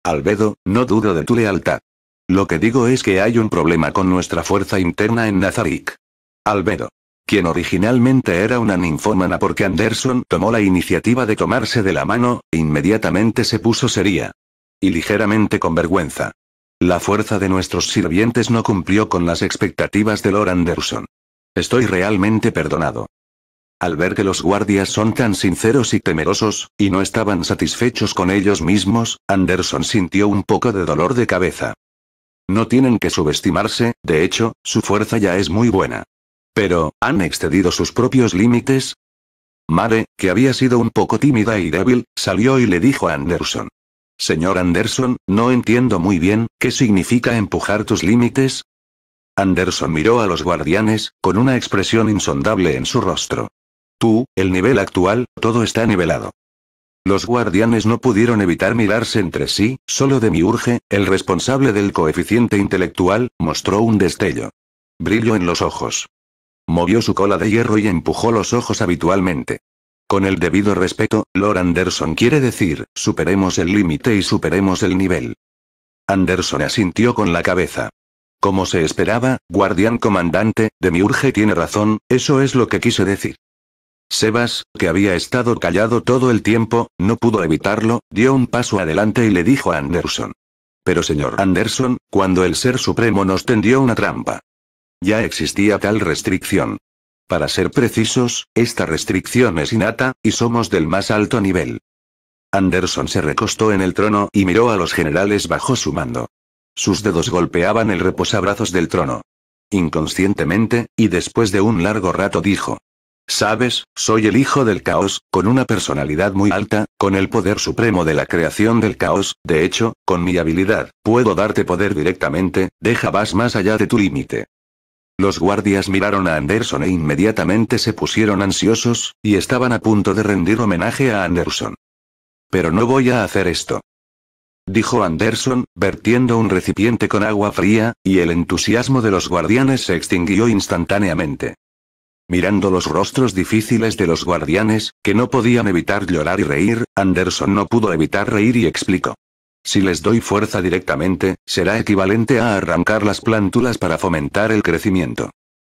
Albedo, no dudo de tu lealtad. Lo que digo es que hay un problema con nuestra fuerza interna en Nazarick. Albedo. Quien originalmente era una ninfómana porque Anderson tomó la iniciativa de tomarse de la mano, e inmediatamente se puso seria. Y ligeramente con vergüenza. La fuerza de nuestros sirvientes no cumplió con las expectativas de Lord Anderson. Estoy realmente perdonado. Al ver que los guardias son tan sinceros y temerosos, y no estaban satisfechos con ellos mismos, Anderson sintió un poco de dolor de cabeza. No tienen que subestimarse, de hecho, su fuerza ya es muy buena. Pero, ¿han excedido sus propios límites? Mare, que había sido un poco tímida y débil, salió y le dijo a Anderson. Señor Anderson, no entiendo muy bien, ¿qué significa empujar tus límites? Anderson miró a los guardianes, con una expresión insondable en su rostro. Tú, el nivel actual, todo está nivelado. Los guardianes no pudieron evitar mirarse entre sí, solo Demiurge, el responsable del coeficiente intelectual, mostró un destello. Brillo en los ojos. Movió su cola de hierro y empujó los ojos habitualmente. Con el debido respeto, Lord Anderson quiere decir, superemos el límite y superemos el nivel. Anderson asintió con la cabeza. Como se esperaba, guardián comandante, Demiurge tiene razón, eso es lo que quise decir. Sebas, que había estado callado todo el tiempo, no pudo evitarlo, dio un paso adelante y le dijo a Anderson. Pero señor Anderson, cuando el Ser Supremo nos tendió una trampa. Ya existía tal restricción. Para ser precisos, esta restricción es innata, y somos del más alto nivel. Anderson se recostó en el trono y miró a los generales bajo su mando. Sus dedos golpeaban el reposabrazos del trono. Inconscientemente, y después de un largo rato dijo, Sabes, soy el hijo del caos, con una personalidad muy alta, con el poder supremo de la creación del caos, de hecho, con mi habilidad, puedo darte poder directamente, deja vas más allá de tu límite. Los guardias miraron a Anderson e inmediatamente se pusieron ansiosos, y estaban a punto de rendir homenaje a Anderson. Pero no voy a hacer esto. Dijo Anderson, vertiendo un recipiente con agua fría, y el entusiasmo de los guardianes se extinguió instantáneamente. Mirando los rostros difíciles de los guardianes, que no podían evitar llorar y reír, Anderson no pudo evitar reír y explicó. Si les doy fuerza directamente, será equivalente a arrancar las plántulas para fomentar el crecimiento.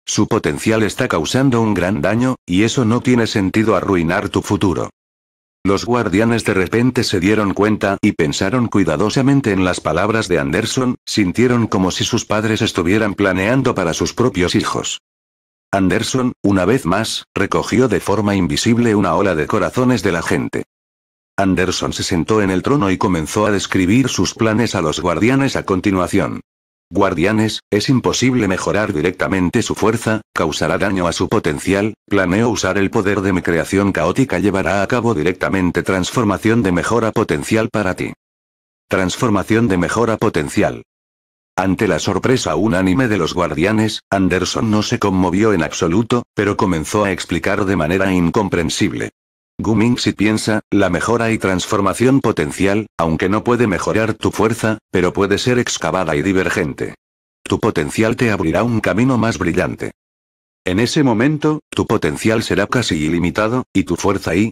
Su potencial está causando un gran daño, y eso no tiene sentido arruinar tu futuro. Los guardianes de repente se dieron cuenta y pensaron cuidadosamente en las palabras de Anderson, sintieron como si sus padres estuvieran planeando para sus propios hijos. Anderson, una vez más, recogió de forma invisible una ola de corazones de la gente. Anderson se sentó en el trono y comenzó a describir sus planes a los guardianes a continuación. Guardianes, es imposible mejorar directamente su fuerza, causará daño a su potencial, planeo usar el poder de mi creación caótica llevará a cabo directamente transformación de mejora potencial para ti. Transformación de mejora potencial. Ante la sorpresa unánime de los guardianes, Anderson no se conmovió en absoluto, pero comenzó a explicar de manera incomprensible. si piensa, la mejora y transformación potencial, aunque no puede mejorar tu fuerza, pero puede ser excavada y divergente. Tu potencial te abrirá un camino más brillante. En ese momento, tu potencial será casi ilimitado, y tu fuerza y,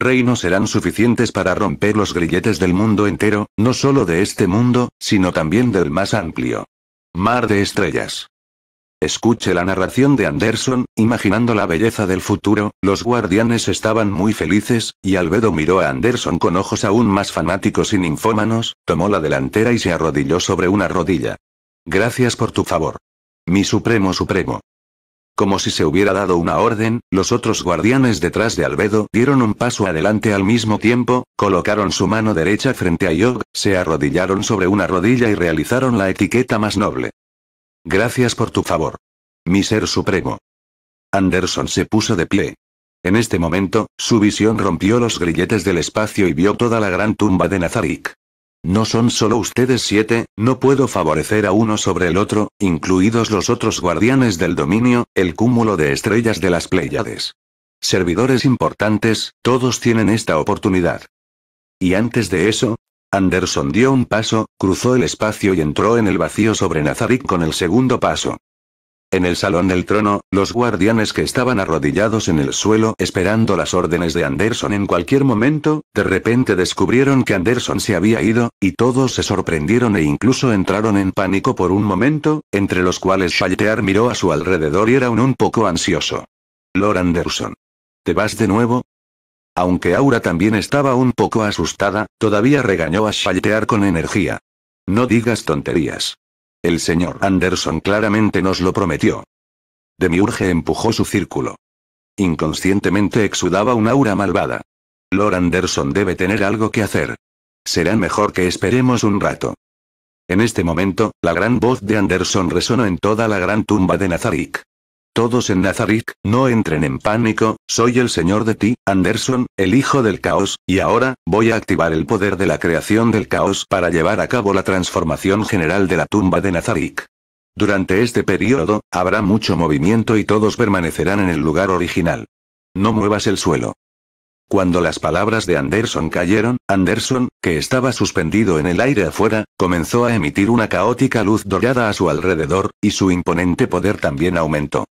reinos serán suficientes para romper los grilletes del mundo entero, no solo de este mundo, sino también del más amplio. Mar de estrellas. Escuche la narración de Anderson, imaginando la belleza del futuro, los guardianes estaban muy felices, y Albedo miró a Anderson con ojos aún más fanáticos y ninfómanos, tomó la delantera y se arrodilló sobre una rodilla. Gracias por tu favor. Mi supremo supremo. Como si se hubiera dado una orden, los otros guardianes detrás de Albedo dieron un paso adelante al mismo tiempo, colocaron su mano derecha frente a Yog, se arrodillaron sobre una rodilla y realizaron la etiqueta más noble. Gracias por tu favor. Mi ser supremo. Anderson se puso de pie. En este momento, su visión rompió los grilletes del espacio y vio toda la gran tumba de Nazarick. No son solo ustedes siete, no puedo favorecer a uno sobre el otro, incluidos los otros guardianes del dominio, el cúmulo de estrellas de las Pléyades. Servidores importantes, todos tienen esta oportunidad. Y antes de eso, Anderson dio un paso, cruzó el espacio y entró en el vacío sobre Nazarick con el segundo paso. En el salón del trono, los guardianes que estaban arrodillados en el suelo esperando las órdenes de Anderson en cualquier momento, de repente descubrieron que Anderson se había ido, y todos se sorprendieron e incluso entraron en pánico por un momento, entre los cuales Shaltear miró a su alrededor y era un, un poco ansioso. Lord Anderson. ¿Te vas de nuevo? Aunque Aura también estaba un poco asustada, todavía regañó a Shaltear con energía. No digas tonterías. El señor Anderson claramente nos lo prometió. Demiurge empujó su círculo. Inconscientemente exudaba un aura malvada. Lord Anderson debe tener algo que hacer. Será mejor que esperemos un rato. En este momento, la gran voz de Anderson resonó en toda la gran tumba de Nazarick. Todos en Nazarick, no entren en pánico, soy el señor de ti, Anderson, el hijo del caos, y ahora, voy a activar el poder de la creación del caos para llevar a cabo la transformación general de la tumba de Nazarick. Durante este periodo, habrá mucho movimiento y todos permanecerán en el lugar original. No muevas el suelo. Cuando las palabras de Anderson cayeron, Anderson, que estaba suspendido en el aire afuera, comenzó a emitir una caótica luz dorada a su alrededor, y su imponente poder también aumentó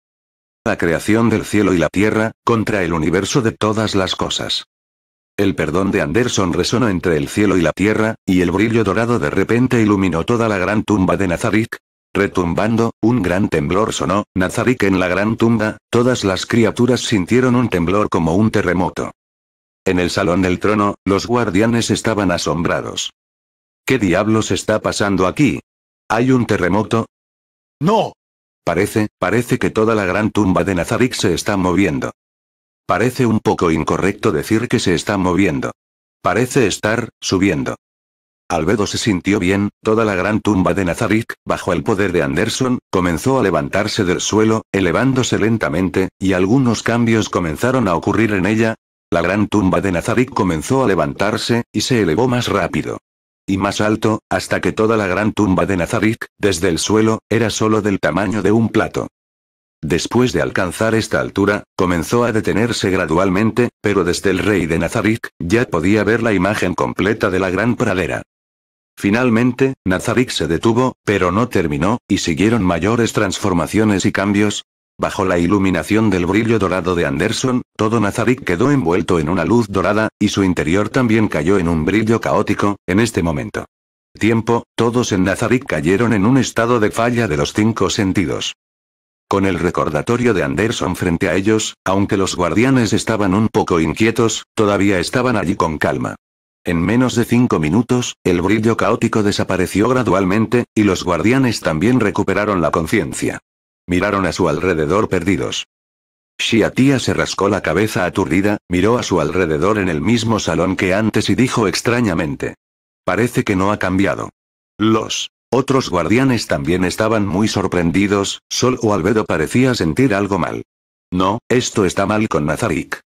la creación del cielo y la tierra, contra el universo de todas las cosas. El perdón de Anderson resonó entre el cielo y la tierra, y el brillo dorado de repente iluminó toda la gran tumba de Nazarick. Retumbando, un gran temblor sonó, Nazarick en la gran tumba, todas las criaturas sintieron un temblor como un terremoto. En el salón del trono, los guardianes estaban asombrados. ¿Qué diablos está pasando aquí? ¿Hay un terremoto? No, Parece, parece que toda la gran tumba de Nazarick se está moviendo. Parece un poco incorrecto decir que se está moviendo. Parece estar, subiendo. Albedo se sintió bien, toda la gran tumba de Nazarick, bajo el poder de Anderson, comenzó a levantarse del suelo, elevándose lentamente, y algunos cambios comenzaron a ocurrir en ella. La gran tumba de Nazarick comenzó a levantarse, y se elevó más rápido y más alto, hasta que toda la gran tumba de Nazarick, desde el suelo, era solo del tamaño de un plato. Después de alcanzar esta altura, comenzó a detenerse gradualmente, pero desde el rey de Nazarick, ya podía ver la imagen completa de la gran pradera. Finalmente, Nazarick se detuvo, pero no terminó, y siguieron mayores transformaciones y cambios, Bajo la iluminación del brillo dorado de Anderson, todo Nazarick quedó envuelto en una luz dorada, y su interior también cayó en un brillo caótico, en este momento. Tiempo, todos en Nazarick cayeron en un estado de falla de los cinco sentidos. Con el recordatorio de Anderson frente a ellos, aunque los guardianes estaban un poco inquietos, todavía estaban allí con calma. En menos de cinco minutos, el brillo caótico desapareció gradualmente, y los guardianes también recuperaron la conciencia. Miraron a su alrededor perdidos. Shiatia se rascó la cabeza aturdida, miró a su alrededor en el mismo salón que antes y dijo extrañamente. Parece que no ha cambiado. Los otros guardianes también estaban muy sorprendidos, Sol o Albedo parecía sentir algo mal. No, esto está mal con Nazarick.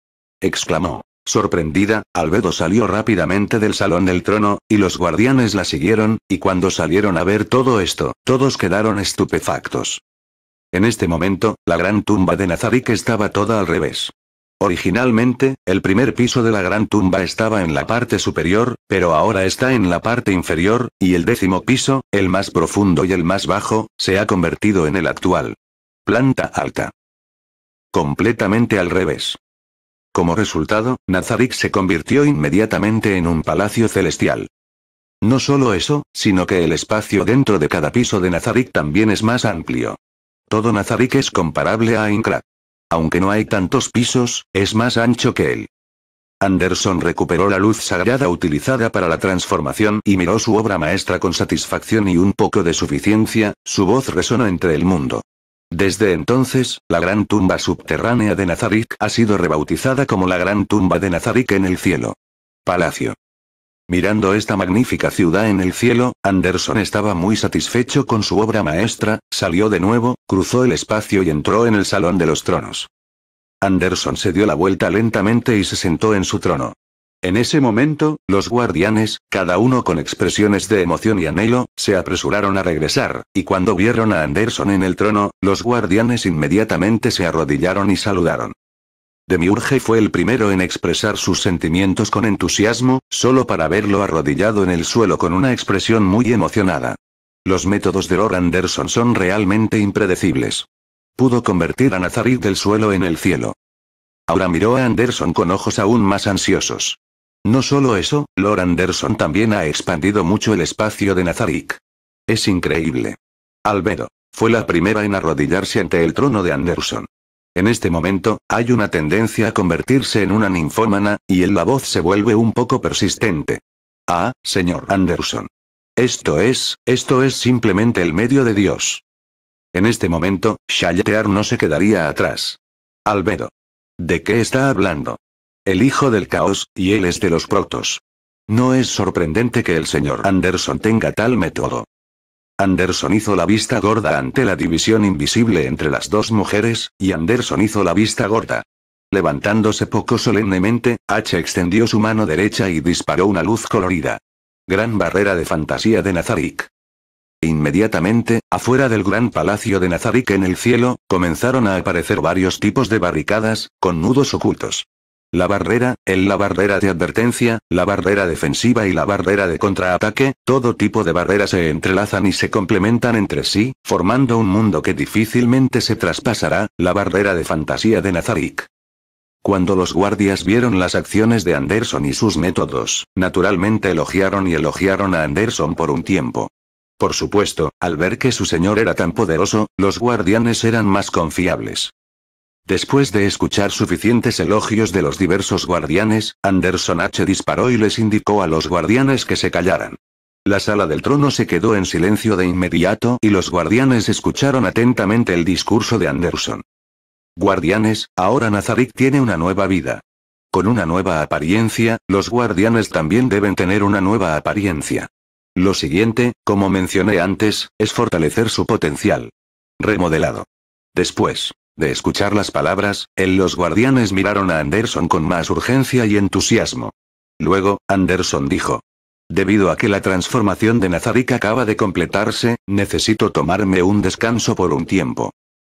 Exclamó. Sorprendida, Albedo salió rápidamente del salón del trono, y los guardianes la siguieron, y cuando salieron a ver todo esto, todos quedaron estupefactos. En este momento, la gran tumba de Nazarik estaba toda al revés. Originalmente, el primer piso de la gran tumba estaba en la parte superior, pero ahora está en la parte inferior, y el décimo piso, el más profundo y el más bajo, se ha convertido en el actual. Planta alta. Completamente al revés. Como resultado, Nazarik se convirtió inmediatamente en un palacio celestial. No solo eso, sino que el espacio dentro de cada piso de Nazarick también es más amplio. Todo Nazarick es comparable a Incra. Aunque no hay tantos pisos, es más ancho que él. Anderson recuperó la luz sagrada utilizada para la transformación y miró su obra maestra con satisfacción y un poco de suficiencia, su voz resonó entre el mundo. Desde entonces, la gran tumba subterránea de Nazarick ha sido rebautizada como la gran tumba de Nazarick en el cielo. Palacio. Mirando esta magnífica ciudad en el cielo, Anderson estaba muy satisfecho con su obra maestra, salió de nuevo, cruzó el espacio y entró en el Salón de los Tronos. Anderson se dio la vuelta lentamente y se sentó en su trono. En ese momento, los guardianes, cada uno con expresiones de emoción y anhelo, se apresuraron a regresar, y cuando vieron a Anderson en el trono, los guardianes inmediatamente se arrodillaron y saludaron. Demiurge fue el primero en expresar sus sentimientos con entusiasmo, solo para verlo arrodillado en el suelo con una expresión muy emocionada. Los métodos de Lord Anderson son realmente impredecibles. Pudo convertir a Nazarik del suelo en el cielo. Ahora miró a Anderson con ojos aún más ansiosos. No solo eso, Lord Anderson también ha expandido mucho el espacio de Nazarick. Es increíble. Albedo. Fue la primera en arrodillarse ante el trono de Anderson. En este momento, hay una tendencia a convertirse en una ninfómana, y en la voz se vuelve un poco persistente. Ah, señor Anderson. Esto es, esto es simplemente el medio de Dios. En este momento, Shayatear no se quedaría atrás. Albedo. ¿De qué está hablando? El hijo del caos, y él es de los protos. No es sorprendente que el señor Anderson tenga tal método. Anderson hizo la vista gorda ante la división invisible entre las dos mujeres, y Anderson hizo la vista gorda. Levantándose poco solemnemente, H extendió su mano derecha y disparó una luz colorida. Gran barrera de fantasía de Nazarick. Inmediatamente, afuera del gran palacio de Nazarick en el cielo, comenzaron a aparecer varios tipos de barricadas, con nudos ocultos. La barrera, el la barrera de advertencia, la barrera defensiva y la barrera de contraataque, todo tipo de barreras se entrelazan y se complementan entre sí, formando un mundo que difícilmente se traspasará, la barrera de fantasía de Nazarick. Cuando los guardias vieron las acciones de Anderson y sus métodos, naturalmente elogiaron y elogiaron a Anderson por un tiempo. Por supuesto, al ver que su señor era tan poderoso, los guardianes eran más confiables. Después de escuchar suficientes elogios de los diversos guardianes, Anderson H. disparó y les indicó a los guardianes que se callaran. La sala del trono se quedó en silencio de inmediato y los guardianes escucharon atentamente el discurso de Anderson. Guardianes, ahora Nazarick tiene una nueva vida. Con una nueva apariencia, los guardianes también deben tener una nueva apariencia. Lo siguiente, como mencioné antes, es fortalecer su potencial. Remodelado. Después, de escuchar las palabras, él los guardianes miraron a Anderson con más urgencia y entusiasmo. Luego, Anderson dijo. Debido a que la transformación de Nazarick acaba de completarse, necesito tomarme un descanso por un tiempo.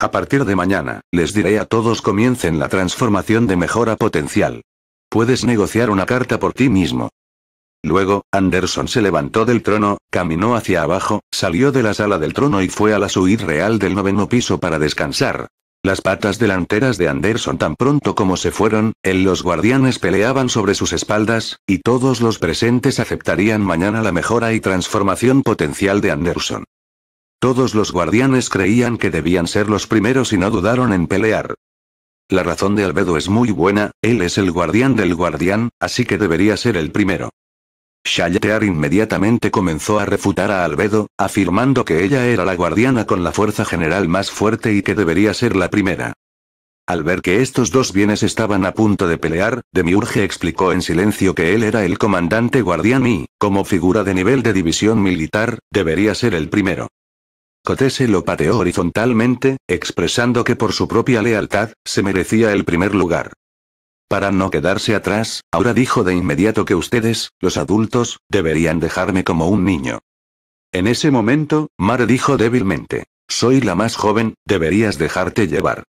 A partir de mañana, les diré a todos comiencen la transformación de mejora potencial. Puedes negociar una carta por ti mismo. Luego, Anderson se levantó del trono, caminó hacia abajo, salió de la sala del trono y fue a la suite real del noveno piso para descansar. Las patas delanteras de Anderson tan pronto como se fueron, en los guardianes peleaban sobre sus espaldas, y todos los presentes aceptarían mañana la mejora y transformación potencial de Anderson. Todos los guardianes creían que debían ser los primeros y no dudaron en pelear. La razón de Albedo es muy buena, él es el guardián del guardián, así que debería ser el primero. Shayatear inmediatamente comenzó a refutar a Albedo, afirmando que ella era la guardiana con la fuerza general más fuerte y que debería ser la primera. Al ver que estos dos bienes estaban a punto de pelear, Demiurge explicó en silencio que él era el comandante guardián y, como figura de nivel de división militar, debería ser el primero. Cotese lo pateó horizontalmente, expresando que por su propia lealtad, se merecía el primer lugar. Para no quedarse atrás, ahora dijo de inmediato que ustedes, los adultos, deberían dejarme como un niño. En ese momento, Mare dijo débilmente, soy la más joven, deberías dejarte llevar.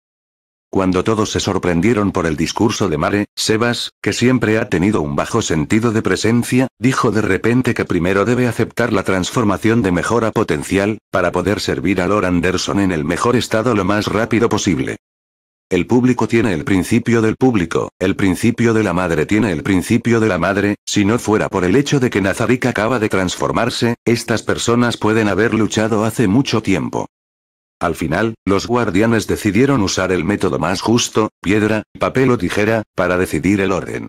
Cuando todos se sorprendieron por el discurso de Mare, Sebas, que siempre ha tenido un bajo sentido de presencia, dijo de repente que primero debe aceptar la transformación de mejora potencial, para poder servir a Lord Anderson en el mejor estado lo más rápido posible. El público tiene el principio del público, el principio de la madre tiene el principio de la madre, si no fuera por el hecho de que Nazarick acaba de transformarse, estas personas pueden haber luchado hace mucho tiempo. Al final, los guardianes decidieron usar el método más justo, piedra, papel o tijera, para decidir el orden.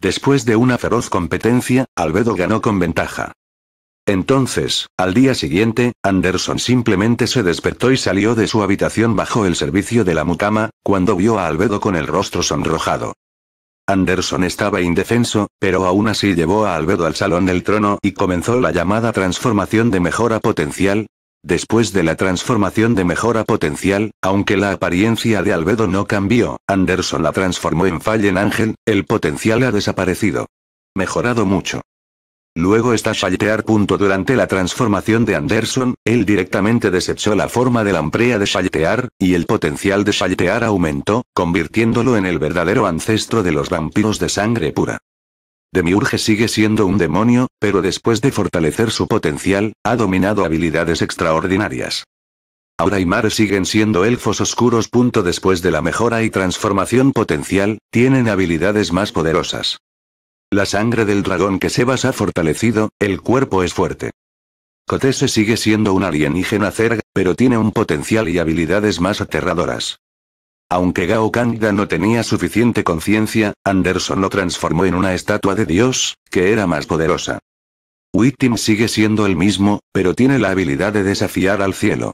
Después de una feroz competencia, Albedo ganó con ventaja. Entonces, al día siguiente, Anderson simplemente se despertó y salió de su habitación bajo el servicio de la mucama, cuando vio a Albedo con el rostro sonrojado. Anderson estaba indefenso, pero aún así llevó a Albedo al salón del trono y comenzó la llamada transformación de mejora potencial. Después de la transformación de mejora potencial, aunque la apariencia de Albedo no cambió, Anderson la transformó en Fallen Ángel, el potencial ha desaparecido. Mejorado mucho. Luego está Saltear. Durante la transformación de Anderson, él directamente desechó la forma de la amprea de Shaltear, y el potencial de Shaltear aumentó, convirtiéndolo en el verdadero ancestro de los vampiros de sangre pura. Demiurge sigue siendo un demonio, pero después de fortalecer su potencial, ha dominado habilidades extraordinarias. Aura y Mar siguen siendo elfos oscuros. Después de la mejora y transformación potencial, tienen habilidades más poderosas. La sangre del dragón que Sebas ha fortalecido, el cuerpo es fuerte. Cotese sigue siendo un alienígena cerga, pero tiene un potencial y habilidades más aterradoras. Aunque Gao Kanda no tenía suficiente conciencia, Anderson lo transformó en una estatua de Dios, que era más poderosa. Wittim sigue siendo el mismo, pero tiene la habilidad de desafiar al cielo.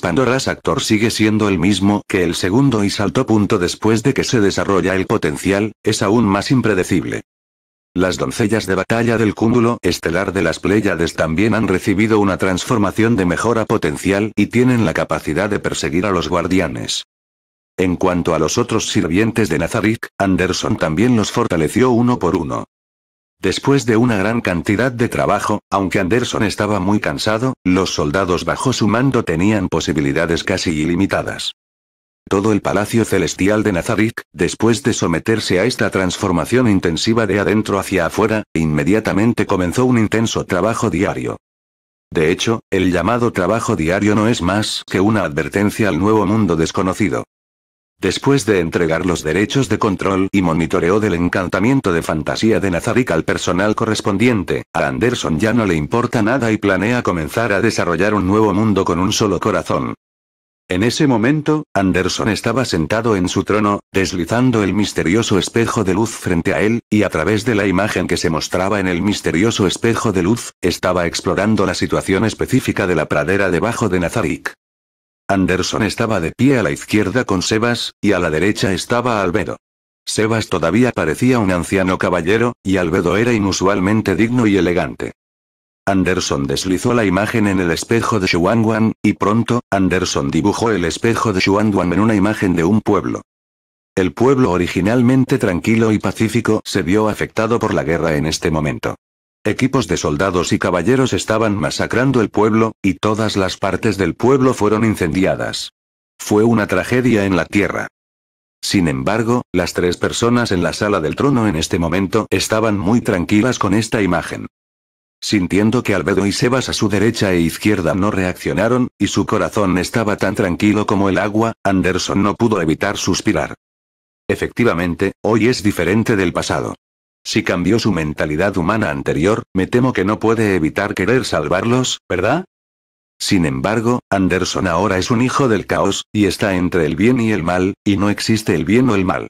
Pandora's Actor sigue siendo el mismo que el segundo y saltó punto después de que se desarrolla el potencial, es aún más impredecible. Las doncellas de batalla del cúmulo estelar de las Pléyades también han recibido una transformación de mejora potencial y tienen la capacidad de perseguir a los guardianes. En cuanto a los otros sirvientes de Nazarick, Anderson también los fortaleció uno por uno. Después de una gran cantidad de trabajo, aunque Anderson estaba muy cansado, los soldados bajo su mando tenían posibilidades casi ilimitadas. Todo el palacio celestial de Nazarick, después de someterse a esta transformación intensiva de adentro hacia afuera, inmediatamente comenzó un intenso trabajo diario. De hecho, el llamado trabajo diario no es más que una advertencia al nuevo mundo desconocido. Después de entregar los derechos de control y monitoreo del encantamiento de fantasía de Nazarick al personal correspondiente, a Anderson ya no le importa nada y planea comenzar a desarrollar un nuevo mundo con un solo corazón. En ese momento, Anderson estaba sentado en su trono, deslizando el misterioso espejo de luz frente a él, y a través de la imagen que se mostraba en el misterioso espejo de luz, estaba explorando la situación específica de la pradera debajo de Nazarick. Anderson estaba de pie a la izquierda con Sebas, y a la derecha estaba Albedo. Sebas todavía parecía un anciano caballero, y Albedo era inusualmente digno y elegante. Anderson deslizó la imagen en el espejo de Xuanguan, y pronto, Anderson dibujó el espejo de Xuanguan en una imagen de un pueblo. El pueblo originalmente tranquilo y pacífico se vio afectado por la guerra en este momento. Equipos de soldados y caballeros estaban masacrando el pueblo, y todas las partes del pueblo fueron incendiadas. Fue una tragedia en la tierra. Sin embargo, las tres personas en la sala del trono en este momento estaban muy tranquilas con esta imagen. Sintiendo que Albedo y Sebas a su derecha e izquierda no reaccionaron, y su corazón estaba tan tranquilo como el agua, Anderson no pudo evitar suspirar. Efectivamente, hoy es diferente del pasado. Si cambió su mentalidad humana anterior, me temo que no puede evitar querer salvarlos, ¿verdad? Sin embargo, Anderson ahora es un hijo del caos, y está entre el bien y el mal, y no existe el bien o el mal.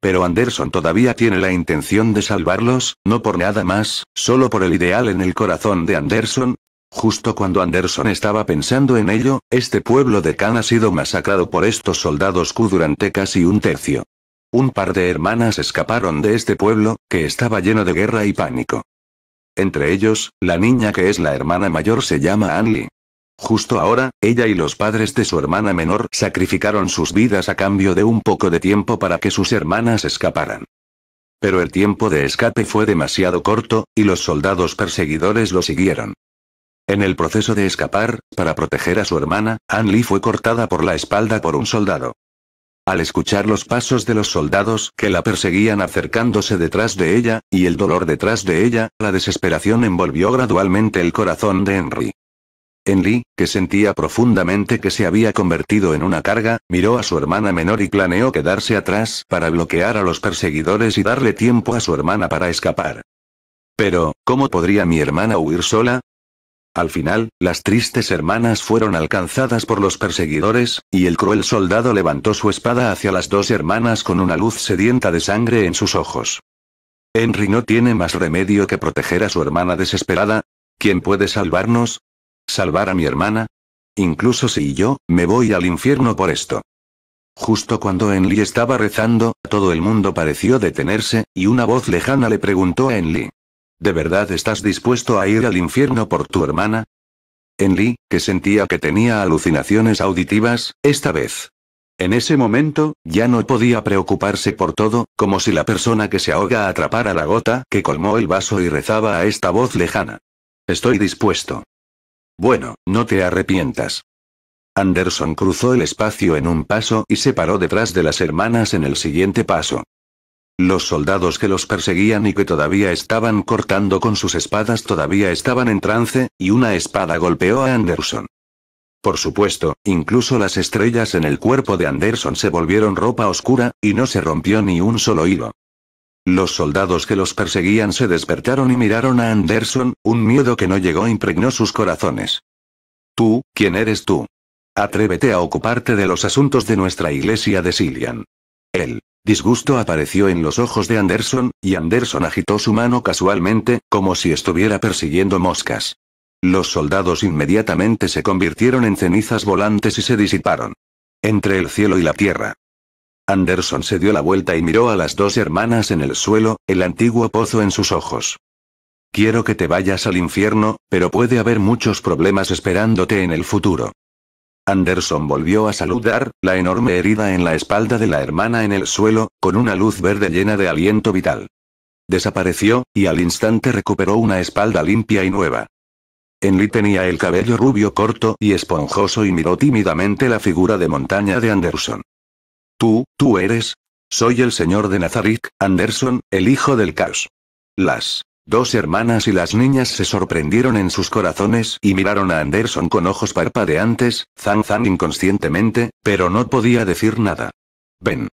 Pero Anderson todavía tiene la intención de salvarlos, no por nada más, solo por el ideal en el corazón de Anderson. Justo cuando Anderson estaba pensando en ello, este pueblo de Khan ha sido masacrado por estos soldados Q durante casi un tercio. Un par de hermanas escaparon de este pueblo, que estaba lleno de guerra y pánico. Entre ellos, la niña que es la hermana mayor se llama Anli, Justo ahora, ella y los padres de su hermana menor sacrificaron sus vidas a cambio de un poco de tiempo para que sus hermanas escaparan. Pero el tiempo de escape fue demasiado corto, y los soldados perseguidores lo siguieron. En el proceso de escapar, para proteger a su hermana, Ann Lee fue cortada por la espalda por un soldado. Al escuchar los pasos de los soldados que la perseguían acercándose detrás de ella, y el dolor detrás de ella, la desesperación envolvió gradualmente el corazón de Henry. Henry, que sentía profundamente que se había convertido en una carga, miró a su hermana menor y planeó quedarse atrás para bloquear a los perseguidores y darle tiempo a su hermana para escapar. Pero, ¿cómo podría mi hermana huir sola? Al final, las tristes hermanas fueron alcanzadas por los perseguidores, y el cruel soldado levantó su espada hacia las dos hermanas con una luz sedienta de sangre en sus ojos. Henry no tiene más remedio que proteger a su hermana desesperada. ¿Quién puede salvarnos? ¿Salvar a mi hermana? Incluso si yo, me voy al infierno por esto. Justo cuando Enli estaba rezando, todo el mundo pareció detenerse, y una voz lejana le preguntó a Enli. ¿De verdad estás dispuesto a ir al infierno por tu hermana? Enli, que sentía que tenía alucinaciones auditivas, esta vez. En ese momento, ya no podía preocuparse por todo, como si la persona que se ahoga atrapara la gota que colmó el vaso y rezaba a esta voz lejana. Estoy dispuesto. Bueno, no te arrepientas. Anderson cruzó el espacio en un paso y se paró detrás de las hermanas en el siguiente paso. Los soldados que los perseguían y que todavía estaban cortando con sus espadas todavía estaban en trance, y una espada golpeó a Anderson. Por supuesto, incluso las estrellas en el cuerpo de Anderson se volvieron ropa oscura, y no se rompió ni un solo hilo. Los soldados que los perseguían se despertaron y miraron a Anderson, un miedo que no llegó e impregnó sus corazones. Tú, ¿quién eres tú? Atrévete a ocuparte de los asuntos de nuestra iglesia de Silian. El disgusto apareció en los ojos de Anderson, y Anderson agitó su mano casualmente, como si estuviera persiguiendo moscas. Los soldados inmediatamente se convirtieron en cenizas volantes y se disiparon. Entre el cielo y la tierra. Anderson se dio la vuelta y miró a las dos hermanas en el suelo, el antiguo pozo en sus ojos. Quiero que te vayas al infierno, pero puede haber muchos problemas esperándote en el futuro. Anderson volvió a saludar, la enorme herida en la espalda de la hermana en el suelo, con una luz verde llena de aliento vital. Desapareció, y al instante recuperó una espalda limpia y nueva. Enli tenía el cabello rubio corto y esponjoso y miró tímidamente la figura de montaña de Anderson. Tú, tú eres. Soy el señor de Nazarick, Anderson, el hijo del caos. Las dos hermanas y las niñas se sorprendieron en sus corazones y miraron a Anderson con ojos parpadeantes, Zan Zan inconscientemente, pero no podía decir nada. Ven.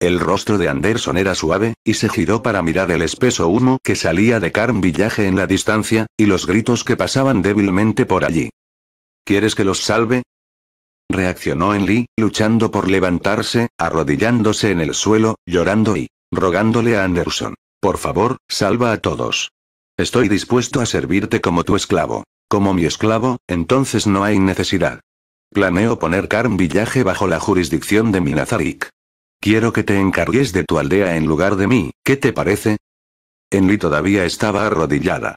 El rostro de Anderson era suave, y se giró para mirar el espeso humo que salía de Carm Villaje en la distancia, y los gritos que pasaban débilmente por allí. ¿Quieres que los salve? reaccionó en Lee, luchando por levantarse, arrodillándose en el suelo, llorando y rogándole a Anderson. Por favor, salva a todos. Estoy dispuesto a servirte como tu esclavo. Como mi esclavo, entonces no hay necesidad. Planeo poner Carm villaje bajo la jurisdicción de Minazarik. Quiero que te encargues de tu aldea en lugar de mí, ¿qué te parece? Enli todavía estaba arrodillada.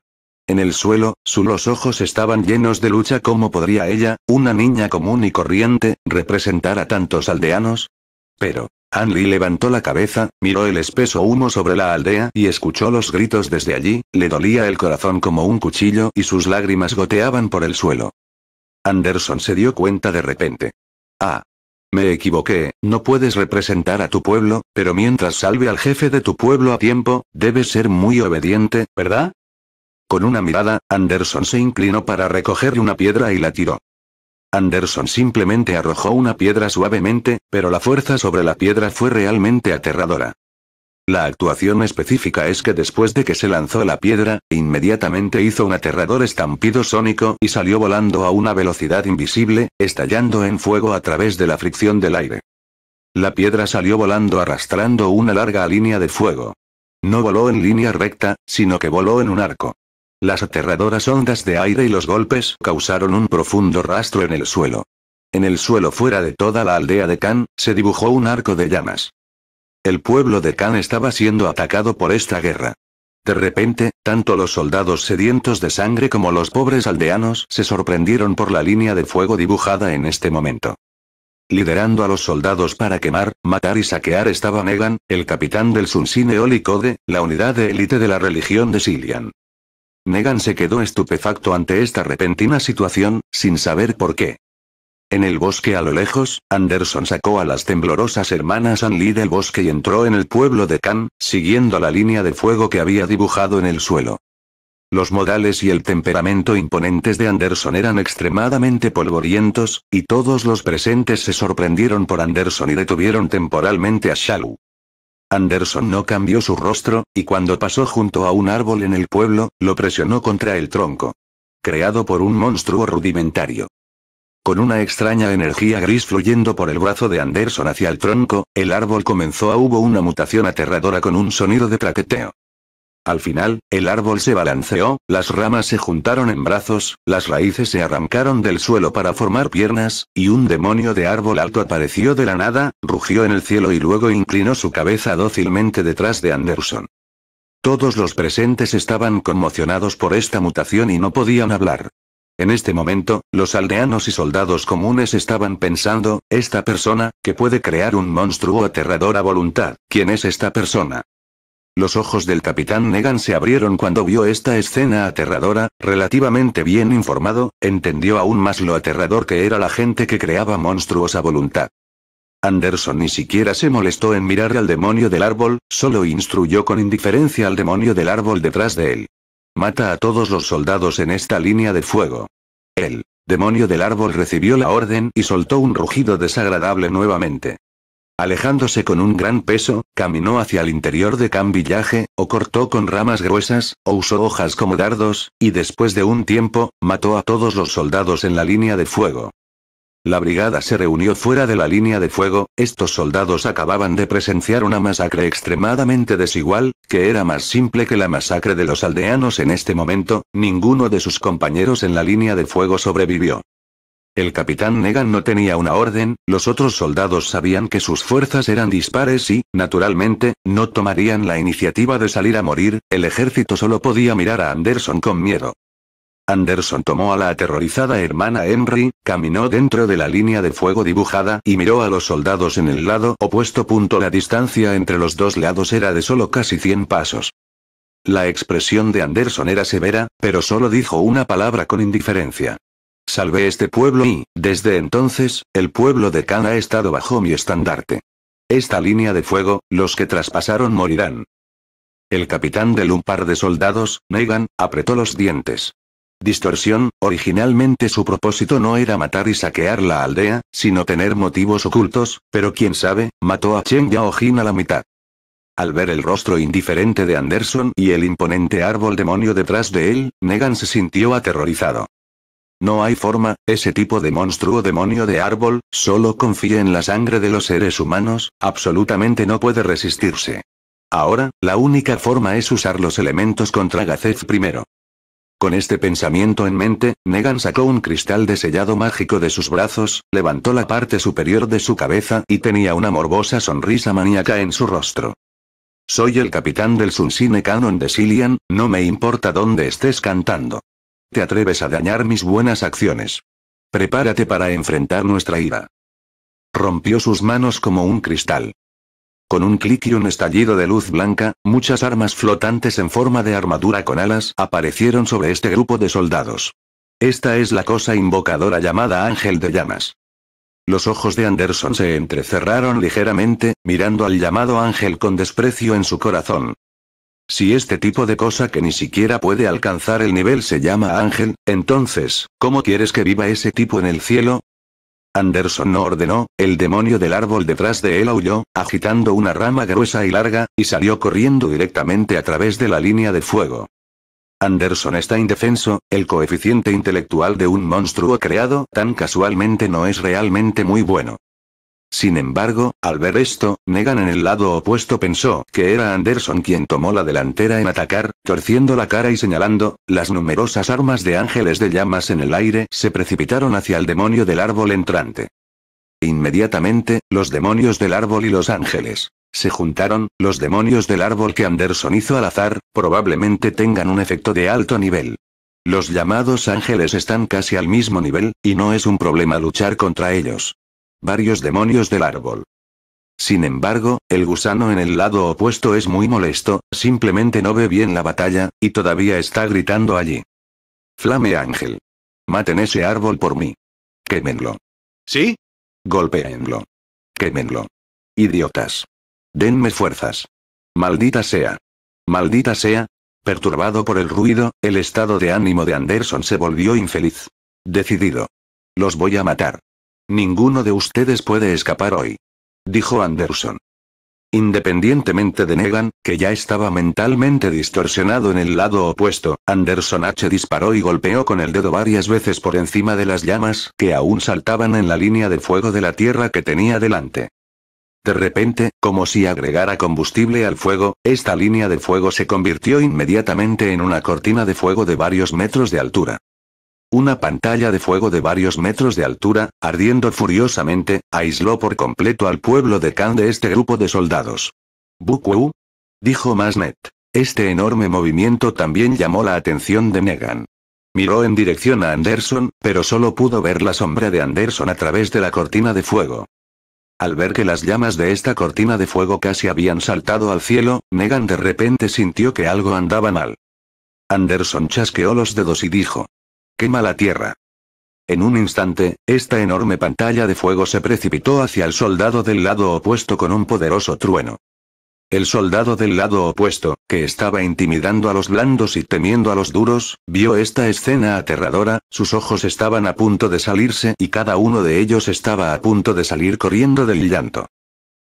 En el suelo, sus los ojos estaban llenos de lucha. ¿Cómo podría ella, una niña común y corriente, representar a tantos aldeanos? Pero, Anli levantó la cabeza, miró el espeso humo sobre la aldea y escuchó los gritos desde allí, le dolía el corazón como un cuchillo y sus lágrimas goteaban por el suelo. Anderson se dio cuenta de repente. Ah. Me equivoqué, no puedes representar a tu pueblo, pero mientras salve al jefe de tu pueblo a tiempo, debes ser muy obediente, ¿verdad? Con una mirada, Anderson se inclinó para recoger una piedra y la tiró. Anderson simplemente arrojó una piedra suavemente, pero la fuerza sobre la piedra fue realmente aterradora. La actuación específica es que después de que se lanzó la piedra, inmediatamente hizo un aterrador estampido sónico y salió volando a una velocidad invisible, estallando en fuego a través de la fricción del aire. La piedra salió volando arrastrando una larga línea de fuego. No voló en línea recta, sino que voló en un arco. Las aterradoras ondas de aire y los golpes causaron un profundo rastro en el suelo. En el suelo fuera de toda la aldea de Khan, se dibujó un arco de llamas. El pueblo de Khan estaba siendo atacado por esta guerra. De repente, tanto los soldados sedientos de sangre como los pobres aldeanos se sorprendieron por la línea de fuego dibujada en este momento. Liderando a los soldados para quemar, matar y saquear estaba Negan, el capitán del Sunsin Eolicode, la unidad de élite de la religión de Silian. Negan se quedó estupefacto ante esta repentina situación, sin saber por qué. En el bosque a lo lejos, Anderson sacó a las temblorosas hermanas Anli del bosque y entró en el pueblo de Khan, siguiendo la línea de fuego que había dibujado en el suelo. Los modales y el temperamento imponentes de Anderson eran extremadamente polvorientos, y todos los presentes se sorprendieron por Anderson y detuvieron temporalmente a Shalu. Anderson no cambió su rostro, y cuando pasó junto a un árbol en el pueblo, lo presionó contra el tronco. Creado por un monstruo rudimentario. Con una extraña energía gris fluyendo por el brazo de Anderson hacia el tronco, el árbol comenzó a hubo una mutación aterradora con un sonido de traqueteo. Al final, el árbol se balanceó, las ramas se juntaron en brazos, las raíces se arrancaron del suelo para formar piernas, y un demonio de árbol alto apareció de la nada, rugió en el cielo y luego inclinó su cabeza dócilmente detrás de Anderson. Todos los presentes estaban conmocionados por esta mutación y no podían hablar. En este momento, los aldeanos y soldados comunes estaban pensando, esta persona, que puede crear un monstruo aterrador a voluntad, ¿quién es esta persona? Los ojos del capitán Negan se abrieron cuando vio esta escena aterradora, relativamente bien informado, entendió aún más lo aterrador que era la gente que creaba monstruosa voluntad. Anderson ni siquiera se molestó en mirar al demonio del árbol, solo instruyó con indiferencia al demonio del árbol detrás de él. Mata a todos los soldados en esta línea de fuego. El demonio del árbol recibió la orden y soltó un rugido desagradable nuevamente. Alejándose con un gran peso, caminó hacia el interior de Can o cortó con ramas gruesas, o usó hojas como dardos, y después de un tiempo, mató a todos los soldados en la línea de fuego. La brigada se reunió fuera de la línea de fuego, estos soldados acababan de presenciar una masacre extremadamente desigual, que era más simple que la masacre de los aldeanos en este momento, ninguno de sus compañeros en la línea de fuego sobrevivió. El capitán Negan no tenía una orden, los otros soldados sabían que sus fuerzas eran dispares y, naturalmente, no tomarían la iniciativa de salir a morir, el ejército solo podía mirar a Anderson con miedo. Anderson tomó a la aterrorizada hermana Henry, caminó dentro de la línea de fuego dibujada y miró a los soldados en el lado opuesto. La distancia entre los dos lados era de solo casi 100 pasos. La expresión de Anderson era severa, pero solo dijo una palabra con indiferencia. Salvé este pueblo y, desde entonces, el pueblo de Khan ha estado bajo mi estandarte. Esta línea de fuego, los que traspasaron morirán. El capitán del un par de soldados, Negan, apretó los dientes. Distorsión, originalmente su propósito no era matar y saquear la aldea, sino tener motivos ocultos, pero quién sabe, mató a Chen Yaojin a la mitad. Al ver el rostro indiferente de Anderson y el imponente árbol demonio detrás de él, Negan se sintió aterrorizado. No hay forma, ese tipo de monstruo demonio de árbol, solo confía en la sangre de los seres humanos, absolutamente no puede resistirse. Ahora, la única forma es usar los elementos contra Gazez primero. Con este pensamiento en mente, Negan sacó un cristal de sellado mágico de sus brazos, levantó la parte superior de su cabeza y tenía una morbosa sonrisa maníaca en su rostro. Soy el capitán del Sunsine Canon de Silian, no me importa dónde estés cantando. Te atreves a dañar mis buenas acciones. Prepárate para enfrentar nuestra ira. Rompió sus manos como un cristal. Con un clic y un estallido de luz blanca, muchas armas flotantes en forma de armadura con alas aparecieron sobre este grupo de soldados. Esta es la cosa invocadora llamada Ángel de Llamas. Los ojos de Anderson se entrecerraron ligeramente, mirando al llamado Ángel con desprecio en su corazón. Si este tipo de cosa que ni siquiera puede alcanzar el nivel se llama ángel, entonces, ¿cómo quieres que viva ese tipo en el cielo? Anderson no ordenó, el demonio del árbol detrás de él aulló, agitando una rama gruesa y larga, y salió corriendo directamente a través de la línea de fuego. Anderson está indefenso, el coeficiente intelectual de un monstruo creado tan casualmente no es realmente muy bueno. Sin embargo, al ver esto, Negan en el lado opuesto pensó que era Anderson quien tomó la delantera en atacar, torciendo la cara y señalando, las numerosas armas de ángeles de llamas en el aire se precipitaron hacia el demonio del árbol entrante. Inmediatamente, los demonios del árbol y los ángeles. Se juntaron, los demonios del árbol que Anderson hizo al azar, probablemente tengan un efecto de alto nivel. Los llamados ángeles están casi al mismo nivel, y no es un problema luchar contra ellos varios demonios del árbol. Sin embargo, el gusano en el lado opuesto es muy molesto, simplemente no ve bien la batalla, y todavía está gritando allí. Flame Ángel. Maten ese árbol por mí. Quémenlo. ¿Sí? Golpeenlo. Quémenlo. Idiotas. Denme fuerzas. Maldita sea. Maldita sea. Perturbado por el ruido, el estado de ánimo de Anderson se volvió infeliz. Decidido. Los voy a matar. Ninguno de ustedes puede escapar hoy. Dijo Anderson. Independientemente de Negan, que ya estaba mentalmente distorsionado en el lado opuesto, Anderson H. disparó y golpeó con el dedo varias veces por encima de las llamas que aún saltaban en la línea de fuego de la tierra que tenía delante. De repente, como si agregara combustible al fuego, esta línea de fuego se convirtió inmediatamente en una cortina de fuego de varios metros de altura. Una pantalla de fuego de varios metros de altura, ardiendo furiosamente, aisló por completo al pueblo de Khan de este grupo de soldados. Bukwu? dijo Masnet. Este enorme movimiento también llamó la atención de Negan. Miró en dirección a Anderson, pero solo pudo ver la sombra de Anderson a través de la cortina de fuego. Al ver que las llamas de esta cortina de fuego casi habían saltado al cielo, Negan de repente sintió que algo andaba mal. Anderson chasqueó los dedos y dijo, Quema la tierra. En un instante, esta enorme pantalla de fuego se precipitó hacia el soldado del lado opuesto con un poderoso trueno. El soldado del lado opuesto, que estaba intimidando a los blandos y temiendo a los duros, vio esta escena aterradora, sus ojos estaban a punto de salirse y cada uno de ellos estaba a punto de salir corriendo del llanto.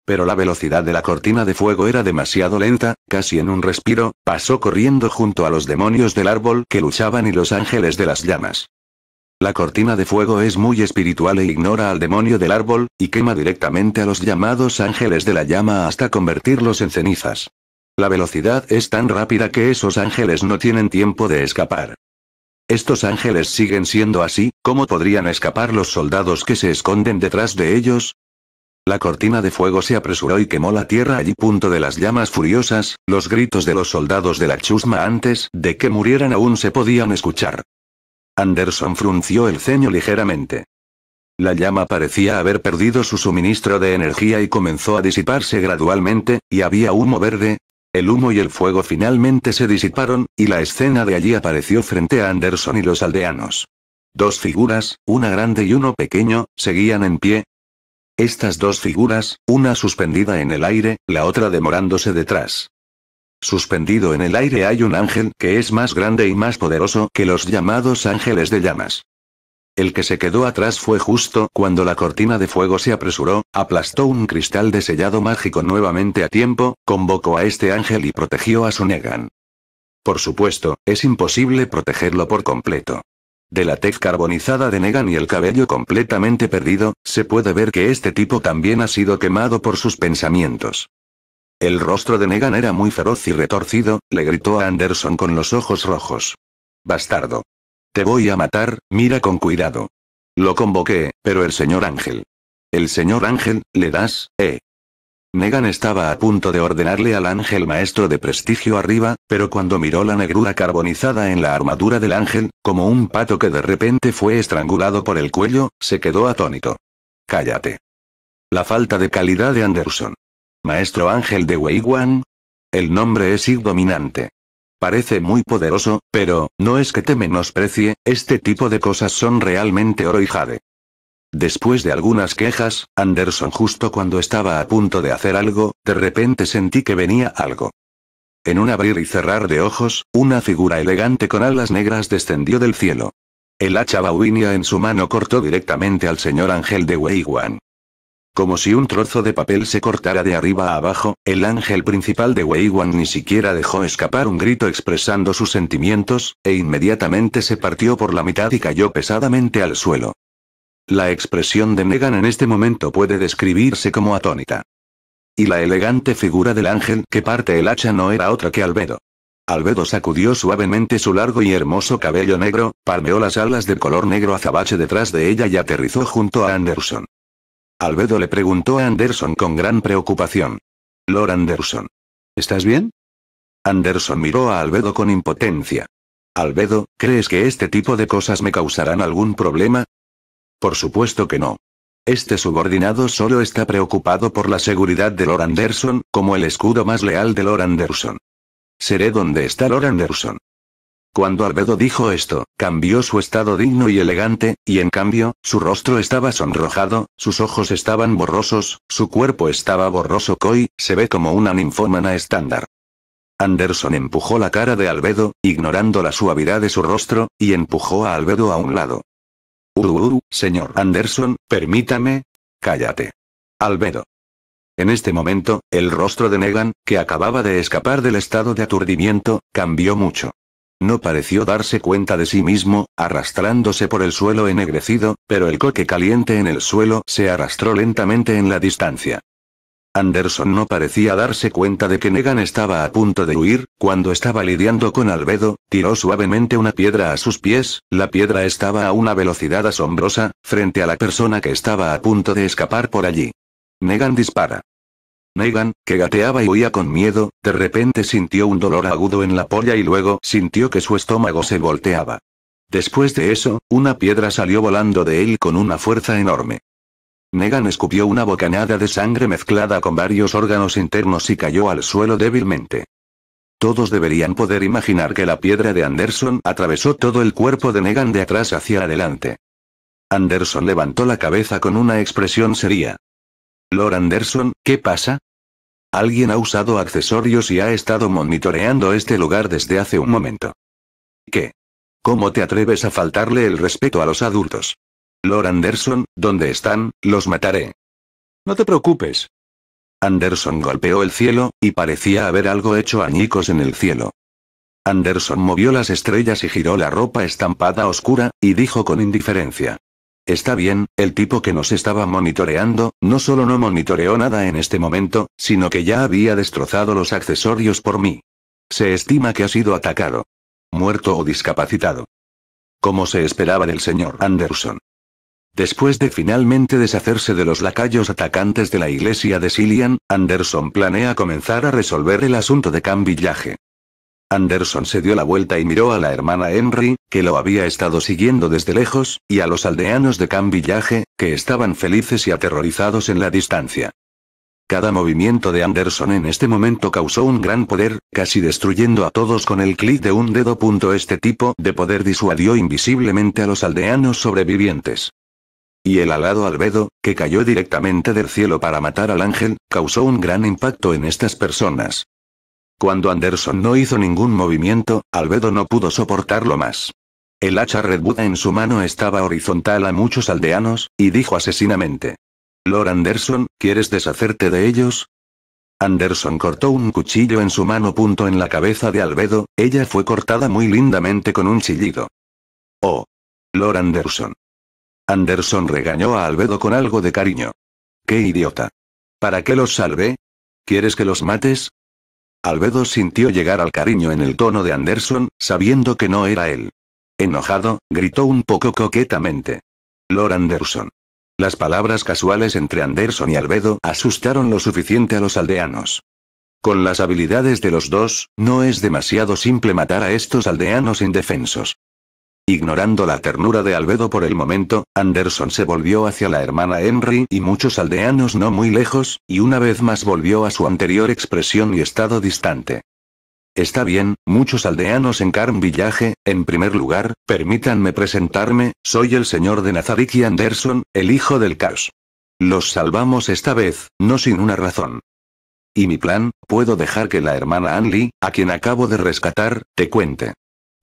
Pero la velocidad de la cortina de fuego era demasiado lenta, casi en un respiro, pasó corriendo junto a los demonios del árbol que luchaban y los ángeles de las llamas. La cortina de fuego es muy espiritual e ignora al demonio del árbol, y quema directamente a los llamados ángeles de la llama hasta convertirlos en cenizas. La velocidad es tan rápida que esos ángeles no tienen tiempo de escapar. Estos ángeles siguen siendo así, ¿cómo podrían escapar los soldados que se esconden detrás de ellos? La cortina de fuego se apresuró y quemó la tierra allí. Punto de las llamas furiosas, los gritos de los soldados de la chusma antes de que murieran aún se podían escuchar. Anderson frunció el ceño ligeramente. La llama parecía haber perdido su suministro de energía y comenzó a disiparse gradualmente, y había humo verde. El humo y el fuego finalmente se disiparon, y la escena de allí apareció frente a Anderson y los aldeanos. Dos figuras, una grande y uno pequeño, seguían en pie, estas dos figuras, una suspendida en el aire, la otra demorándose detrás. Suspendido en el aire hay un ángel que es más grande y más poderoso que los llamados ángeles de llamas. El que se quedó atrás fue justo cuando la cortina de fuego se apresuró, aplastó un cristal de sellado mágico nuevamente a tiempo, convocó a este ángel y protegió a Sonegan. Por supuesto, es imposible protegerlo por completo. De la tez carbonizada de Negan y el cabello completamente perdido, se puede ver que este tipo también ha sido quemado por sus pensamientos. El rostro de Negan era muy feroz y retorcido, le gritó a Anderson con los ojos rojos. Bastardo. Te voy a matar, mira con cuidado. Lo convoqué, pero el señor Ángel. El señor Ángel, le das, eh. Negan estaba a punto de ordenarle al ángel maestro de prestigio arriba, pero cuando miró la negrura carbonizada en la armadura del ángel, como un pato que de repente fue estrangulado por el cuello, se quedó atónito. Cállate. La falta de calidad de Anderson. Maestro ángel de Wei Wan. El nombre es dominante. Parece muy poderoso, pero, no es que te menosprecie, este tipo de cosas son realmente oro y jade. Después de algunas quejas, Anderson justo cuando estaba a punto de hacer algo, de repente sentí que venía algo. En un abrir y cerrar de ojos, una figura elegante con alas negras descendió del cielo. El hacha bauvinia en su mano cortó directamente al señor ángel de Wei Como si un trozo de papel se cortara de arriba a abajo, el ángel principal de Wei ni siquiera dejó escapar un grito expresando sus sentimientos, e inmediatamente se partió por la mitad y cayó pesadamente al suelo. La expresión de Megan en este momento puede describirse como atónita. Y la elegante figura del ángel que parte el hacha no era otra que Albedo. Albedo sacudió suavemente su largo y hermoso cabello negro, palmeó las alas de color negro azabache detrás de ella y aterrizó junto a Anderson. Albedo le preguntó a Anderson con gran preocupación. Lord Anderson. ¿Estás bien? Anderson miró a Albedo con impotencia. Albedo, ¿crees que este tipo de cosas me causarán algún problema? Por supuesto que no. Este subordinado solo está preocupado por la seguridad de Lord Anderson, como el escudo más leal de Lord Anderson. Seré donde está Lord Anderson. Cuando Albedo dijo esto, cambió su estado digno y elegante, y en cambio, su rostro estaba sonrojado, sus ojos estaban borrosos, su cuerpo estaba borroso coy, se ve como una ninfómana estándar. Anderson empujó la cara de Albedo, ignorando la suavidad de su rostro, y empujó a Albedo a un lado uru, uh, uh, uh, señor Anderson, permítame. Cállate. Albedo. En este momento, el rostro de Negan, que acababa de escapar del estado de aturdimiento, cambió mucho. No pareció darse cuenta de sí mismo, arrastrándose por el suelo ennegrecido, pero el coque caliente en el suelo se arrastró lentamente en la distancia. Anderson no parecía darse cuenta de que Negan estaba a punto de huir, cuando estaba lidiando con Albedo, tiró suavemente una piedra a sus pies, la piedra estaba a una velocidad asombrosa, frente a la persona que estaba a punto de escapar por allí. Negan dispara. Negan, que gateaba y huía con miedo, de repente sintió un dolor agudo en la polla y luego sintió que su estómago se volteaba. Después de eso, una piedra salió volando de él con una fuerza enorme. Negan escupió una bocanada de sangre mezclada con varios órganos internos y cayó al suelo débilmente. Todos deberían poder imaginar que la piedra de Anderson atravesó todo el cuerpo de Negan de atrás hacia adelante. Anderson levantó la cabeza con una expresión seria. Lord Anderson, ¿qué pasa? Alguien ha usado accesorios y ha estado monitoreando este lugar desde hace un momento. ¿Qué? ¿Cómo te atreves a faltarle el respeto a los adultos? Lord Anderson, ¿dónde están? Los mataré. No te preocupes. Anderson golpeó el cielo, y parecía haber algo hecho añicos en el cielo. Anderson movió las estrellas y giró la ropa estampada oscura, y dijo con indiferencia. Está bien, el tipo que nos estaba monitoreando, no solo no monitoreó nada en este momento, sino que ya había destrozado los accesorios por mí. Se estima que ha sido atacado. Muerto o discapacitado. Como se esperaba del señor Anderson. Después de finalmente deshacerse de los lacayos atacantes de la iglesia de Silian, Anderson planea comenzar a resolver el asunto de Cambillaje. Anderson se dio la vuelta y miró a la hermana Henry, que lo había estado siguiendo desde lejos, y a los aldeanos de Cambillaje, que estaban felices y aterrorizados en la distancia. Cada movimiento de Anderson en este momento causó un gran poder, casi destruyendo a todos con el clic de un dedo. Este tipo de poder disuadió invisiblemente a los aldeanos sobrevivientes y el alado albedo, que cayó directamente del cielo para matar al ángel, causó un gran impacto en estas personas. Cuando Anderson no hizo ningún movimiento, Albedo no pudo soportarlo más. El hacha redbuda en su mano estaba horizontal a muchos aldeanos, y dijo asesinamente. Lord Anderson, ¿quieres deshacerte de ellos? Anderson cortó un cuchillo en su mano punto en la cabeza de Albedo, ella fue cortada muy lindamente con un chillido. Oh. Lord Anderson. Anderson regañó a Albedo con algo de cariño. ¡Qué idiota! ¿Para qué los salvé? ¿Quieres que los mates? Albedo sintió llegar al cariño en el tono de Anderson, sabiendo que no era él. Enojado, gritó un poco coquetamente. Lord Anderson. Las palabras casuales entre Anderson y Albedo asustaron lo suficiente a los aldeanos. Con las habilidades de los dos, no es demasiado simple matar a estos aldeanos indefensos. Ignorando la ternura de Albedo por el momento, Anderson se volvió hacia la hermana Henry y muchos aldeanos no muy lejos, y una vez más volvió a su anterior expresión y estado distante. Está bien, muchos aldeanos en Carm Villaje, en primer lugar, permítanme presentarme, soy el señor de Nazariki Anderson, el hijo del caos. Los salvamos esta vez, no sin una razón. Y mi plan, puedo dejar que la hermana Anli, a quien acabo de rescatar, te cuente.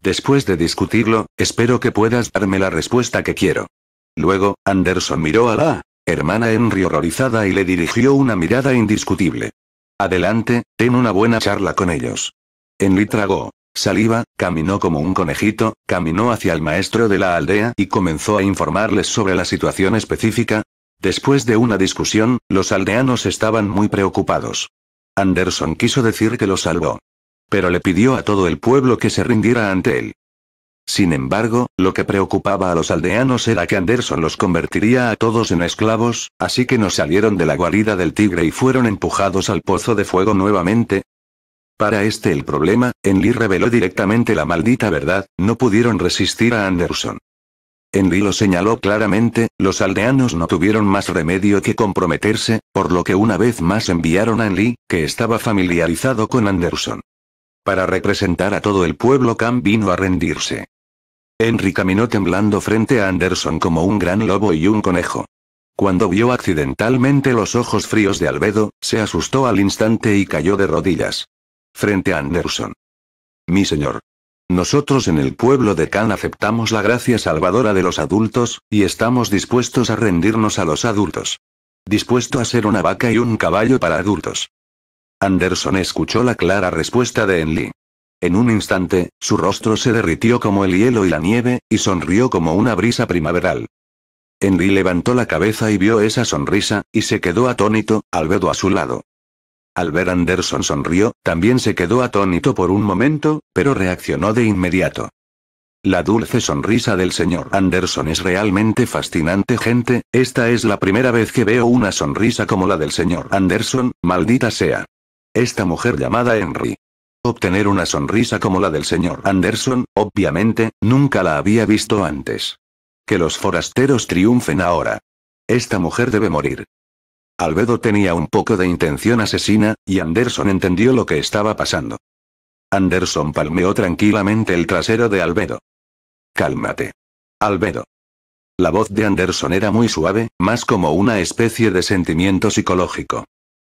Después de discutirlo, espero que puedas darme la respuesta que quiero. Luego, Anderson miró a la hermana Henry horrorizada y le dirigió una mirada indiscutible. Adelante, ten una buena charla con ellos. Henry tragó. Saliva, caminó como un conejito, caminó hacia el maestro de la aldea y comenzó a informarles sobre la situación específica. Después de una discusión, los aldeanos estaban muy preocupados. Anderson quiso decir que lo salvó pero le pidió a todo el pueblo que se rindiera ante él. Sin embargo, lo que preocupaba a los aldeanos era que Anderson los convertiría a todos en esclavos, así que no salieron de la guarida del tigre y fueron empujados al pozo de fuego nuevamente. Para este el problema, Enli reveló directamente la maldita verdad, no pudieron resistir a Anderson. Enli lo señaló claramente, los aldeanos no tuvieron más remedio que comprometerse, por lo que una vez más enviaron a Enli, que estaba familiarizado con Anderson. Para representar a todo el pueblo Khan vino a rendirse. Henry caminó temblando frente a Anderson como un gran lobo y un conejo. Cuando vio accidentalmente los ojos fríos de Albedo, se asustó al instante y cayó de rodillas. Frente a Anderson. Mi señor. Nosotros en el pueblo de Can aceptamos la gracia salvadora de los adultos, y estamos dispuestos a rendirnos a los adultos. Dispuesto a ser una vaca y un caballo para adultos. Anderson escuchó la clara respuesta de Enli. En un instante, su rostro se derritió como el hielo y la nieve, y sonrió como una brisa primaveral. Enli levantó la cabeza y vio esa sonrisa, y se quedó atónito, al a su lado. Al ver Anderson sonrió, también se quedó atónito por un momento, pero reaccionó de inmediato. La dulce sonrisa del señor Anderson es realmente fascinante gente, esta es la primera vez que veo una sonrisa como la del señor Anderson, maldita sea. Esta mujer llamada Henry. Obtener una sonrisa como la del señor Anderson, obviamente, nunca la había visto antes. Que los forasteros triunfen ahora. Esta mujer debe morir. Albedo tenía un poco de intención asesina, y Anderson entendió lo que estaba pasando. Anderson palmeó tranquilamente el trasero de Albedo. Cálmate. Albedo. La voz de Anderson era muy suave, más como una especie de sentimiento psicológico.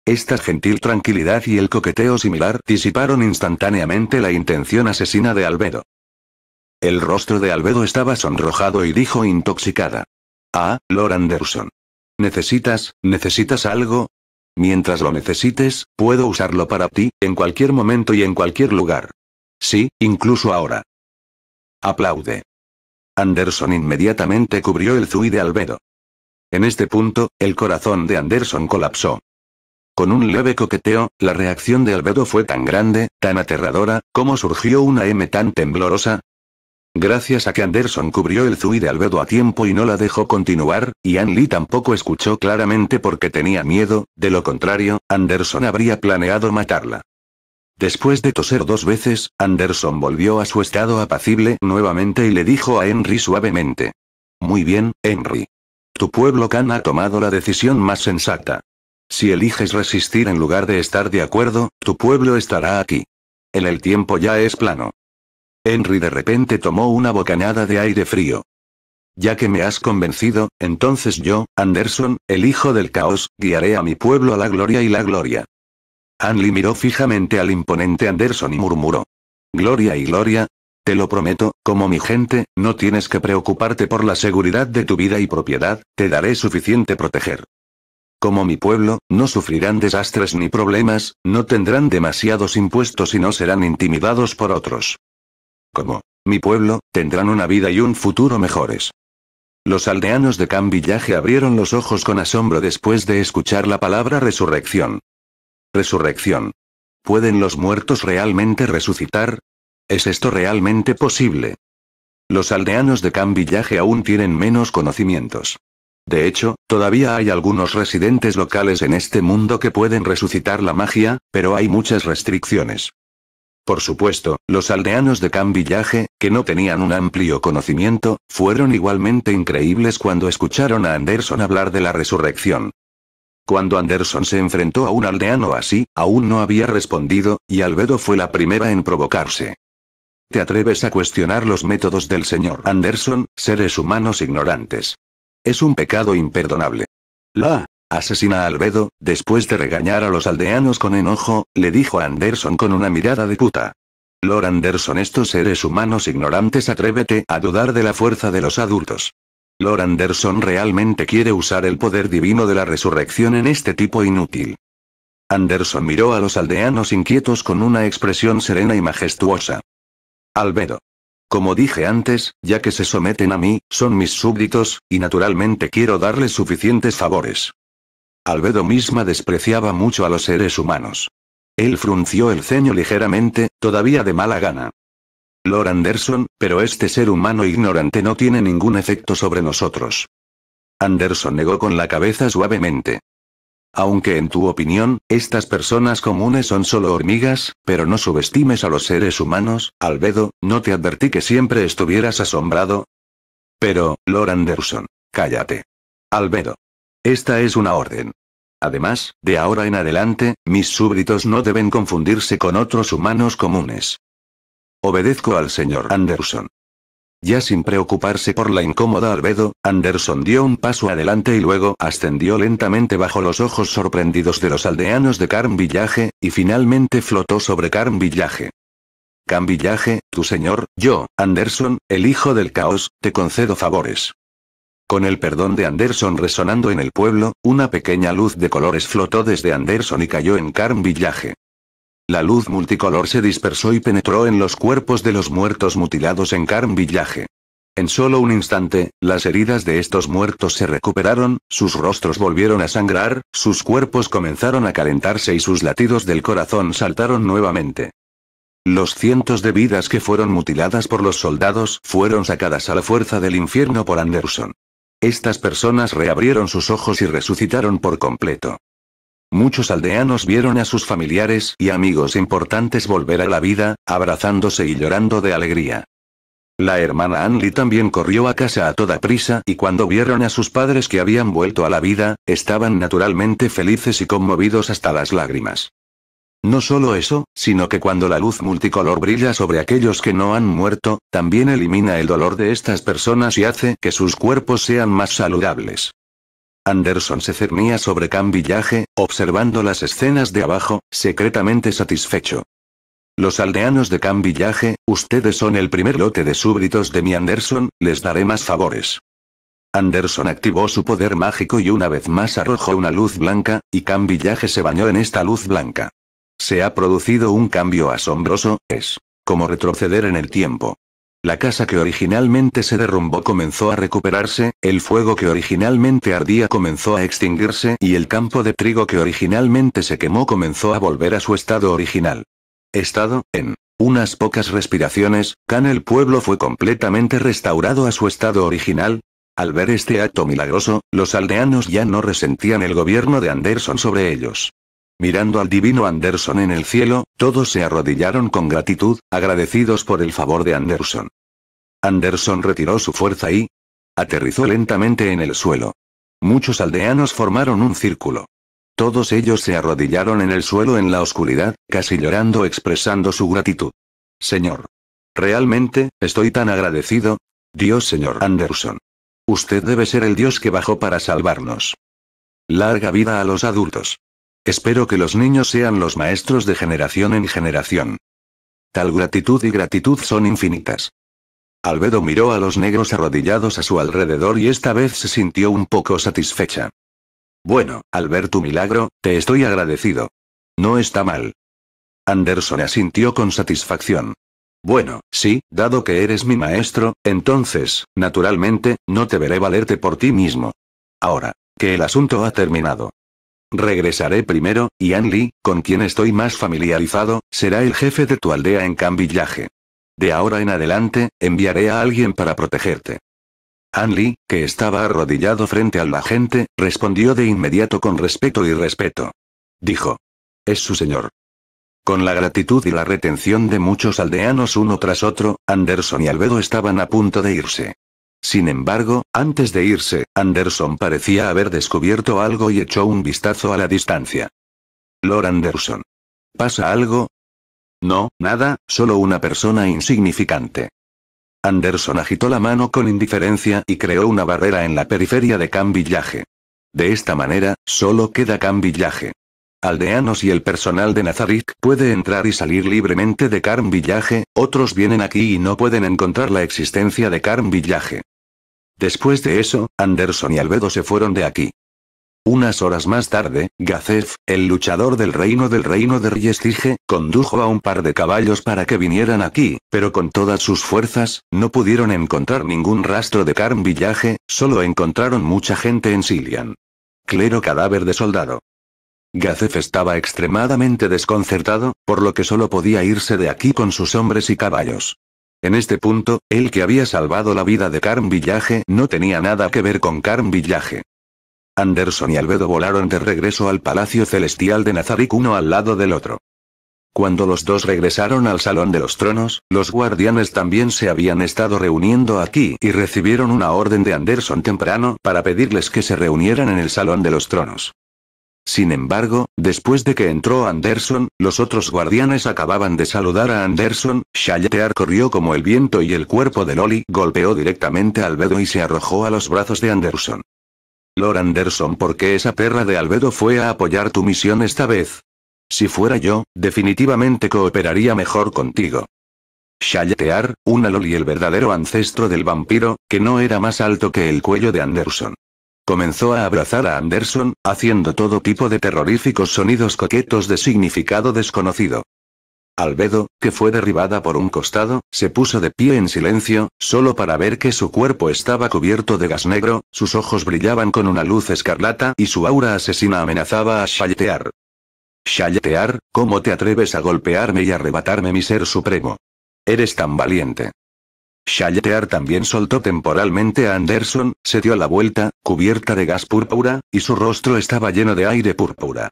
Esta gentil tranquilidad y el coqueteo similar disiparon instantáneamente la intención asesina de Albedo. El rostro de Albedo estaba sonrojado y dijo intoxicada. Ah, Lord Anderson. ¿Necesitas, necesitas algo? Mientras lo necesites, puedo usarlo para ti, en cualquier momento y en cualquier lugar. Sí, incluso ahora. Aplaude. Anderson inmediatamente cubrió el zui de Albedo. En este punto, el corazón de Anderson colapsó. Con un leve coqueteo, la reacción de Albedo fue tan grande, tan aterradora, como surgió una M tan temblorosa. Gracias a que Anderson cubrió el zui de Albedo a tiempo y no la dejó continuar, y Ann Lee tampoco escuchó claramente porque tenía miedo, de lo contrario, Anderson habría planeado matarla. Después de toser dos veces, Anderson volvió a su estado apacible nuevamente y le dijo a Henry suavemente. Muy bien, Henry. Tu pueblo Khan ha tomado la decisión más sensata. Si eliges resistir en lugar de estar de acuerdo, tu pueblo estará aquí. En el tiempo ya es plano. Henry de repente tomó una bocanada de aire frío. Ya que me has convencido, entonces yo, Anderson, el hijo del caos, guiaré a mi pueblo a la gloria y la gloria. Anly miró fijamente al imponente Anderson y murmuró. Gloria y gloria. Te lo prometo, como mi gente, no tienes que preocuparte por la seguridad de tu vida y propiedad, te daré suficiente proteger como mi pueblo, no sufrirán desastres ni problemas, no tendrán demasiados impuestos y no serán intimidados por otros. Como mi pueblo, tendrán una vida y un futuro mejores. Los aldeanos de Can abrieron los ojos con asombro después de escuchar la palabra resurrección. Resurrección. ¿Pueden los muertos realmente resucitar? ¿Es esto realmente posible? Los aldeanos de Can aún tienen menos conocimientos. De hecho, todavía hay algunos residentes locales en este mundo que pueden resucitar la magia, pero hay muchas restricciones. Por supuesto, los aldeanos de Cambillaje, que no tenían un amplio conocimiento, fueron igualmente increíbles cuando escucharon a Anderson hablar de la resurrección. Cuando Anderson se enfrentó a un aldeano así, aún no había respondido, y Albedo fue la primera en provocarse. ¿Te atreves a cuestionar los métodos del señor Anderson, seres humanos ignorantes? Es un pecado imperdonable. La asesina Albedo, después de regañar a los aldeanos con enojo, le dijo a Anderson con una mirada de puta. Lord Anderson, estos seres humanos ignorantes, atrévete a dudar de la fuerza de los adultos. Lord Anderson realmente quiere usar el poder divino de la resurrección en este tipo inútil. Anderson miró a los aldeanos inquietos con una expresión serena y majestuosa. Albedo. Como dije antes, ya que se someten a mí, son mis súbditos, y naturalmente quiero darles suficientes favores. Albedo misma despreciaba mucho a los seres humanos. Él frunció el ceño ligeramente, todavía de mala gana. Lord Anderson, pero este ser humano ignorante no tiene ningún efecto sobre nosotros. Anderson negó con la cabeza suavemente. Aunque en tu opinión, estas personas comunes son solo hormigas, pero no subestimes a los seres humanos, Albedo, ¿no te advertí que siempre estuvieras asombrado? Pero, Lord Anderson, cállate. Albedo. Esta es una orden. Además, de ahora en adelante, mis súbditos no deben confundirse con otros humanos comunes. Obedezco al señor Anderson. Ya sin preocuparse por la incómoda albedo, Anderson dio un paso adelante y luego ascendió lentamente bajo los ojos sorprendidos de los aldeanos de Carm y finalmente flotó sobre Carm Village. tu señor, yo, Anderson, el hijo del caos, te concedo favores. Con el perdón de Anderson resonando en el pueblo, una pequeña luz de colores flotó desde Anderson y cayó en Carm la luz multicolor se dispersó y penetró en los cuerpos de los muertos mutilados en Carm Village. En solo un instante, las heridas de estos muertos se recuperaron, sus rostros volvieron a sangrar, sus cuerpos comenzaron a calentarse y sus latidos del corazón saltaron nuevamente. Los cientos de vidas que fueron mutiladas por los soldados fueron sacadas a la fuerza del infierno por Anderson. Estas personas reabrieron sus ojos y resucitaron por completo. Muchos aldeanos vieron a sus familiares y amigos importantes volver a la vida, abrazándose y llorando de alegría. La hermana Anli también corrió a casa a toda prisa y cuando vieron a sus padres que habían vuelto a la vida, estaban naturalmente felices y conmovidos hasta las lágrimas. No solo eso, sino que cuando la luz multicolor brilla sobre aquellos que no han muerto, también elimina el dolor de estas personas y hace que sus cuerpos sean más saludables. Anderson se cernía sobre Can observando las escenas de abajo, secretamente satisfecho. Los aldeanos de Can ustedes son el primer lote de súbditos de mi Anderson, les daré más favores. Anderson activó su poder mágico y una vez más arrojó una luz blanca, y Can se bañó en esta luz blanca. Se ha producido un cambio asombroso, es como retroceder en el tiempo. La casa que originalmente se derrumbó comenzó a recuperarse, el fuego que originalmente ardía comenzó a extinguirse y el campo de trigo que originalmente se quemó comenzó a volver a su estado original. Estado, en unas pocas respiraciones, Can el pueblo fue completamente restaurado a su estado original. Al ver este acto milagroso, los aldeanos ya no resentían el gobierno de Anderson sobre ellos. Mirando al divino Anderson en el cielo, todos se arrodillaron con gratitud, agradecidos por el favor de Anderson. Anderson retiró su fuerza y aterrizó lentamente en el suelo. Muchos aldeanos formaron un círculo. Todos ellos se arrodillaron en el suelo en la oscuridad, casi llorando expresando su gratitud. Señor. Realmente, estoy tan agradecido. Dios señor Anderson. Usted debe ser el Dios que bajó para salvarnos. Larga vida a los adultos. Espero que los niños sean los maestros de generación en generación. Tal gratitud y gratitud son infinitas. Albedo miró a los negros arrodillados a su alrededor y esta vez se sintió un poco satisfecha. Bueno, al ver tu milagro, te estoy agradecido. No está mal. Anderson asintió con satisfacción. Bueno, sí, dado que eres mi maestro, entonces, naturalmente, no te veré valerte por ti mismo. Ahora, que el asunto ha terminado. Regresaré primero, y Anli, con quien estoy más familiarizado, será el jefe de tu aldea en Cambillaje. De ahora en adelante, enviaré a alguien para protegerte. Anli, que estaba arrodillado frente al agente, respondió de inmediato con respeto y respeto. Dijo. Es su señor. Con la gratitud y la retención de muchos aldeanos uno tras otro, Anderson y Albedo estaban a punto de irse. Sin embargo, antes de irse, Anderson parecía haber descubierto algo y echó un vistazo a la distancia. Lord Anderson. ¿Pasa algo? No, nada, solo una persona insignificante. Anderson agitó la mano con indiferencia y creó una barrera en la periferia de Can Village. De esta manera, solo queda Can Village. Aldeanos y el personal de Nazarick puede entrar y salir libremente de Carn Village, otros vienen aquí y no pueden encontrar la existencia de Carn Village. Después de eso, Anderson y Albedo se fueron de aquí. Unas horas más tarde, Gazef, el luchador del reino del reino de Riestige, condujo a un par de caballos para que vinieran aquí, pero con todas sus fuerzas, no pudieron encontrar ningún rastro de Carm Villaje, solo encontraron mucha gente en Silian. Clero cadáver de soldado. Gazef estaba extremadamente desconcertado, por lo que solo podía irse de aquí con sus hombres y caballos. En este punto, el que había salvado la vida de Carm Villaje no tenía nada que ver con Carm Villaje. Anderson y Albedo volaron de regreso al Palacio Celestial de Nazarick uno al lado del otro. Cuando los dos regresaron al Salón de los Tronos, los guardianes también se habían estado reuniendo aquí y recibieron una orden de Anderson temprano para pedirles que se reunieran en el Salón de los Tronos. Sin embargo, después de que entró Anderson, los otros guardianes acababan de saludar a Anderson, Shayatear corrió como el viento y el cuerpo de Loli golpeó directamente a Albedo y se arrojó a los brazos de Anderson. Lord Anderson, ¿por qué esa perra de Albedo fue a apoyar tu misión esta vez? Si fuera yo, definitivamente cooperaría mejor contigo. Shayatear, una Loli el verdadero ancestro del vampiro, que no era más alto que el cuello de Anderson. Comenzó a abrazar a Anderson, haciendo todo tipo de terroríficos sonidos coquetos de significado desconocido. Albedo, que fue derribada por un costado, se puso de pie en silencio, solo para ver que su cuerpo estaba cubierto de gas negro, sus ojos brillaban con una luz escarlata y su aura asesina amenazaba a Shaltear. Shaltear, ¿cómo te atreves a golpearme y arrebatarme mi ser supremo? Eres tan valiente. Shayatear también soltó temporalmente a Anderson, se dio la vuelta, cubierta de gas púrpura, y su rostro estaba lleno de aire púrpura.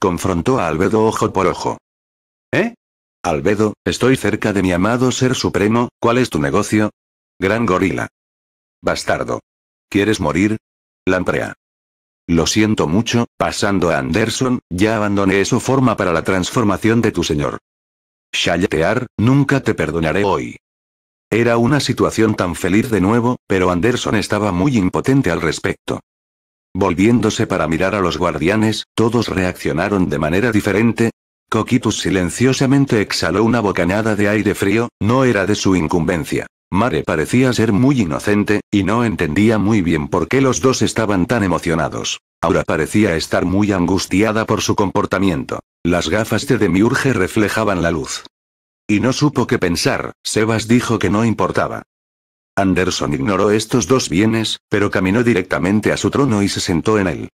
Confrontó a Albedo ojo por ojo. ¿Eh? Albedo, estoy cerca de mi amado ser supremo, ¿cuál es tu negocio? Gran gorila. Bastardo. ¿Quieres morir? Lamprea. Lo siento mucho, pasando a Anderson, ya abandoné su forma para la transformación de tu señor. Shayatear, nunca te perdonaré hoy. Era una situación tan feliz de nuevo, pero Anderson estaba muy impotente al respecto. Volviéndose para mirar a los guardianes, todos reaccionaron de manera diferente. Coquitus silenciosamente exhaló una bocanada de aire frío, no era de su incumbencia. Mare parecía ser muy inocente, y no entendía muy bien por qué los dos estaban tan emocionados. Ahora parecía estar muy angustiada por su comportamiento. Las gafas de Demiurge reflejaban la luz. Y no supo qué pensar, Sebas dijo que no importaba. Anderson ignoró estos dos bienes, pero caminó directamente a su trono y se sentó en él.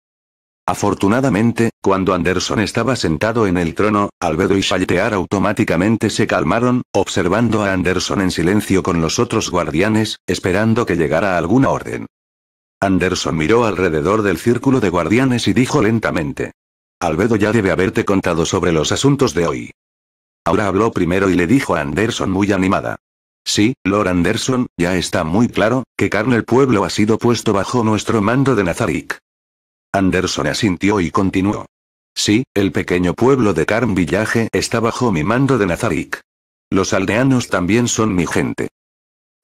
Afortunadamente, cuando Anderson estaba sentado en el trono, Albedo y Shaltear automáticamente se calmaron, observando a Anderson en silencio con los otros guardianes, esperando que llegara alguna orden. Anderson miró alrededor del círculo de guardianes y dijo lentamente. Albedo ya debe haberte contado sobre los asuntos de hoy. Ahora habló primero y le dijo a Anderson muy animada. Sí, Lord Anderson, ya está muy claro, que el Pueblo ha sido puesto bajo nuestro mando de Nazarick. Anderson asintió y continuó. Sí, el pequeño pueblo de Carn Villaje está bajo mi mando de Nazarick. Los aldeanos también son mi gente.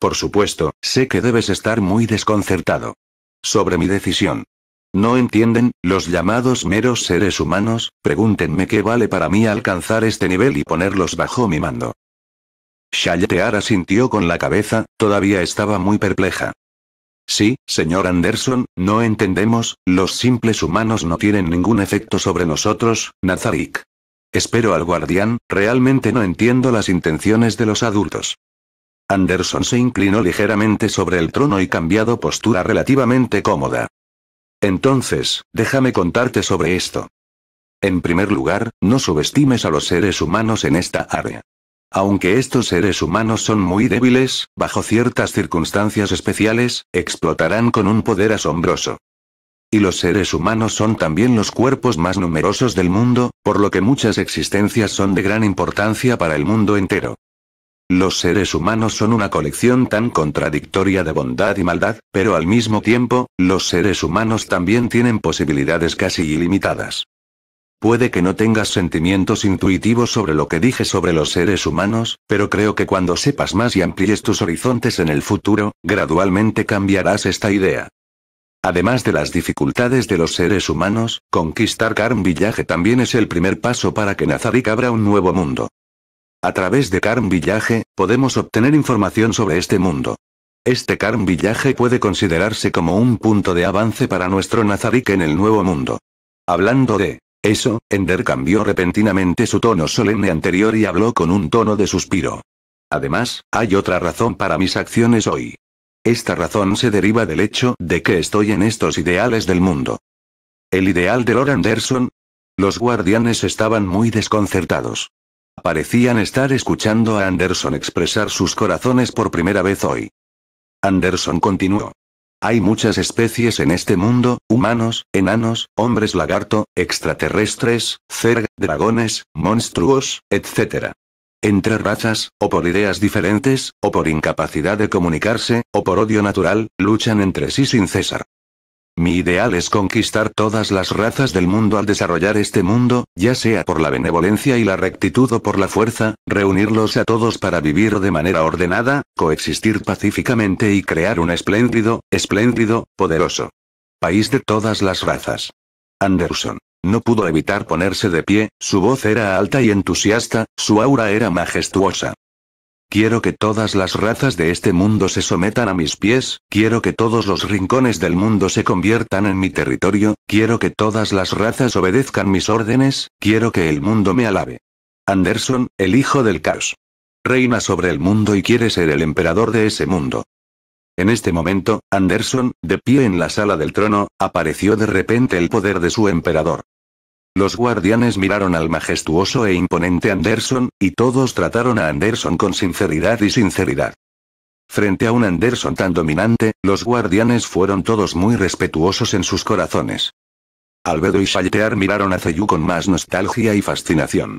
Por supuesto, sé que debes estar muy desconcertado. Sobre mi decisión. ¿No entienden, los llamados meros seres humanos? Pregúntenme qué vale para mí alcanzar este nivel y ponerlos bajo mi mando. Shayateara sintió con la cabeza, todavía estaba muy perpleja. Sí, señor Anderson, no entendemos, los simples humanos no tienen ningún efecto sobre nosotros, Nazarick. Espero al guardián, realmente no entiendo las intenciones de los adultos. Anderson se inclinó ligeramente sobre el trono y cambiado postura relativamente cómoda. Entonces, déjame contarte sobre esto. En primer lugar, no subestimes a los seres humanos en esta área. Aunque estos seres humanos son muy débiles, bajo ciertas circunstancias especiales, explotarán con un poder asombroso. Y los seres humanos son también los cuerpos más numerosos del mundo, por lo que muchas existencias son de gran importancia para el mundo entero. Los seres humanos son una colección tan contradictoria de bondad y maldad, pero al mismo tiempo, los seres humanos también tienen posibilidades casi ilimitadas. Puede que no tengas sentimientos intuitivos sobre lo que dije sobre los seres humanos, pero creo que cuando sepas más y amplíes tus horizontes en el futuro, gradualmente cambiarás esta idea. Además de las dificultades de los seres humanos, conquistar Karm Village también es el primer paso para que Nazarick abra un nuevo mundo. A través de Karm Villaje, podemos obtener información sobre este mundo. Este Karm Villaje puede considerarse como un punto de avance para nuestro Nazarick en el Nuevo Mundo. Hablando de eso, Ender cambió repentinamente su tono solemne anterior y habló con un tono de suspiro. Además, hay otra razón para mis acciones hoy. Esta razón se deriva del hecho de que estoy en estos ideales del mundo. El ideal de Lord Anderson. Los guardianes estaban muy desconcertados. Parecían estar escuchando a Anderson expresar sus corazones por primera vez hoy. Anderson continuó. Hay muchas especies en este mundo, humanos, enanos, hombres lagarto, extraterrestres, zerg, dragones, monstruos, etc. Entre razas, o por ideas diferentes, o por incapacidad de comunicarse, o por odio natural, luchan entre sí sin cesar. Mi ideal es conquistar todas las razas del mundo al desarrollar este mundo, ya sea por la benevolencia y la rectitud o por la fuerza, reunirlos a todos para vivir de manera ordenada, coexistir pacíficamente y crear un espléndido, espléndido, poderoso país de todas las razas. Anderson. No pudo evitar ponerse de pie, su voz era alta y entusiasta, su aura era majestuosa. Quiero que todas las razas de este mundo se sometan a mis pies, quiero que todos los rincones del mundo se conviertan en mi territorio, quiero que todas las razas obedezcan mis órdenes, quiero que el mundo me alabe. Anderson, el hijo del caos. Reina sobre el mundo y quiere ser el emperador de ese mundo. En este momento, Anderson, de pie en la sala del trono, apareció de repente el poder de su emperador. Los guardianes miraron al majestuoso e imponente Anderson, y todos trataron a Anderson con sinceridad y sinceridad. Frente a un Anderson tan dominante, los guardianes fueron todos muy respetuosos en sus corazones. Albedo y Shaltear miraron a Zeyu con más nostalgia y fascinación.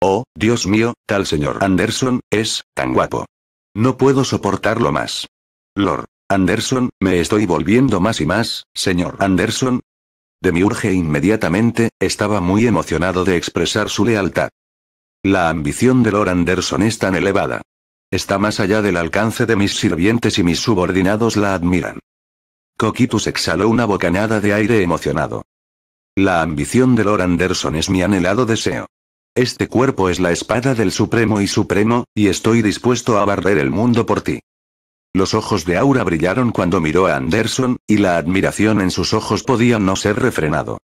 Oh, Dios mío, tal señor Anderson, es, tan guapo. No puedo soportarlo más. Lord, Anderson, me estoy volviendo más y más, señor Anderson, mi urge inmediatamente, estaba muy emocionado de expresar su lealtad. La ambición de Lord Anderson es tan elevada. Está más allá del alcance de mis sirvientes y mis subordinados la admiran. Coquitus exhaló una bocanada de aire emocionado. La ambición de Lord Anderson es mi anhelado deseo. Este cuerpo es la espada del Supremo y Supremo, y estoy dispuesto a barrer el mundo por ti. Los ojos de Aura brillaron cuando miró a Anderson, y la admiración en sus ojos podía no ser refrenado.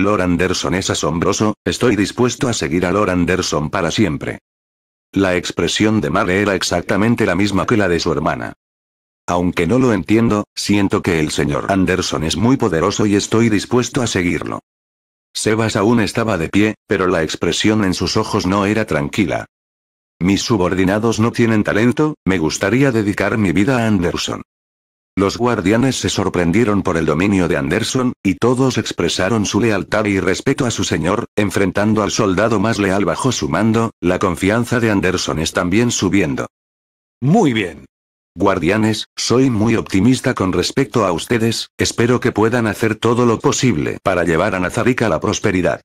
Lord Anderson es asombroso, estoy dispuesto a seguir a Lord Anderson para siempre. La expresión de Mare era exactamente la misma que la de su hermana. Aunque no lo entiendo, siento que el señor Anderson es muy poderoso y estoy dispuesto a seguirlo. Sebas aún estaba de pie, pero la expresión en sus ojos no era tranquila, mis subordinados no tienen talento, me gustaría dedicar mi vida a Anderson. Los guardianes se sorprendieron por el dominio de Anderson, y todos expresaron su lealtad y respeto a su señor, enfrentando al soldado más leal bajo su mando, la confianza de Anderson es también subiendo. Muy bien. Guardianes, soy muy optimista con respecto a ustedes, espero que puedan hacer todo lo posible para llevar a Nazarick a la prosperidad.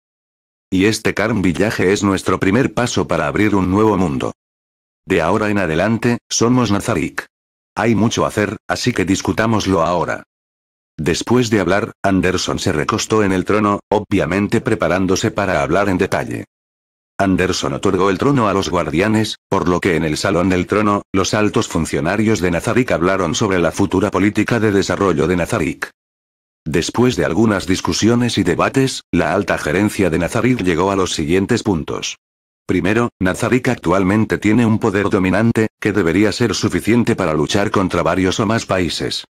Y este Karm Villaje es nuestro primer paso para abrir un nuevo mundo. De ahora en adelante, somos Nazarik. Hay mucho a hacer, así que discutámoslo ahora. Después de hablar, Anderson se recostó en el trono, obviamente preparándose para hablar en detalle. Anderson otorgó el trono a los guardianes, por lo que en el Salón del Trono, los altos funcionarios de Nazarick hablaron sobre la futura política de desarrollo de Nazarick. Después de algunas discusiones y debates, la alta gerencia de Nazarick llegó a los siguientes puntos. Primero, Nazarí actualmente tiene un poder dominante, que debería ser suficiente para luchar contra varios o más países.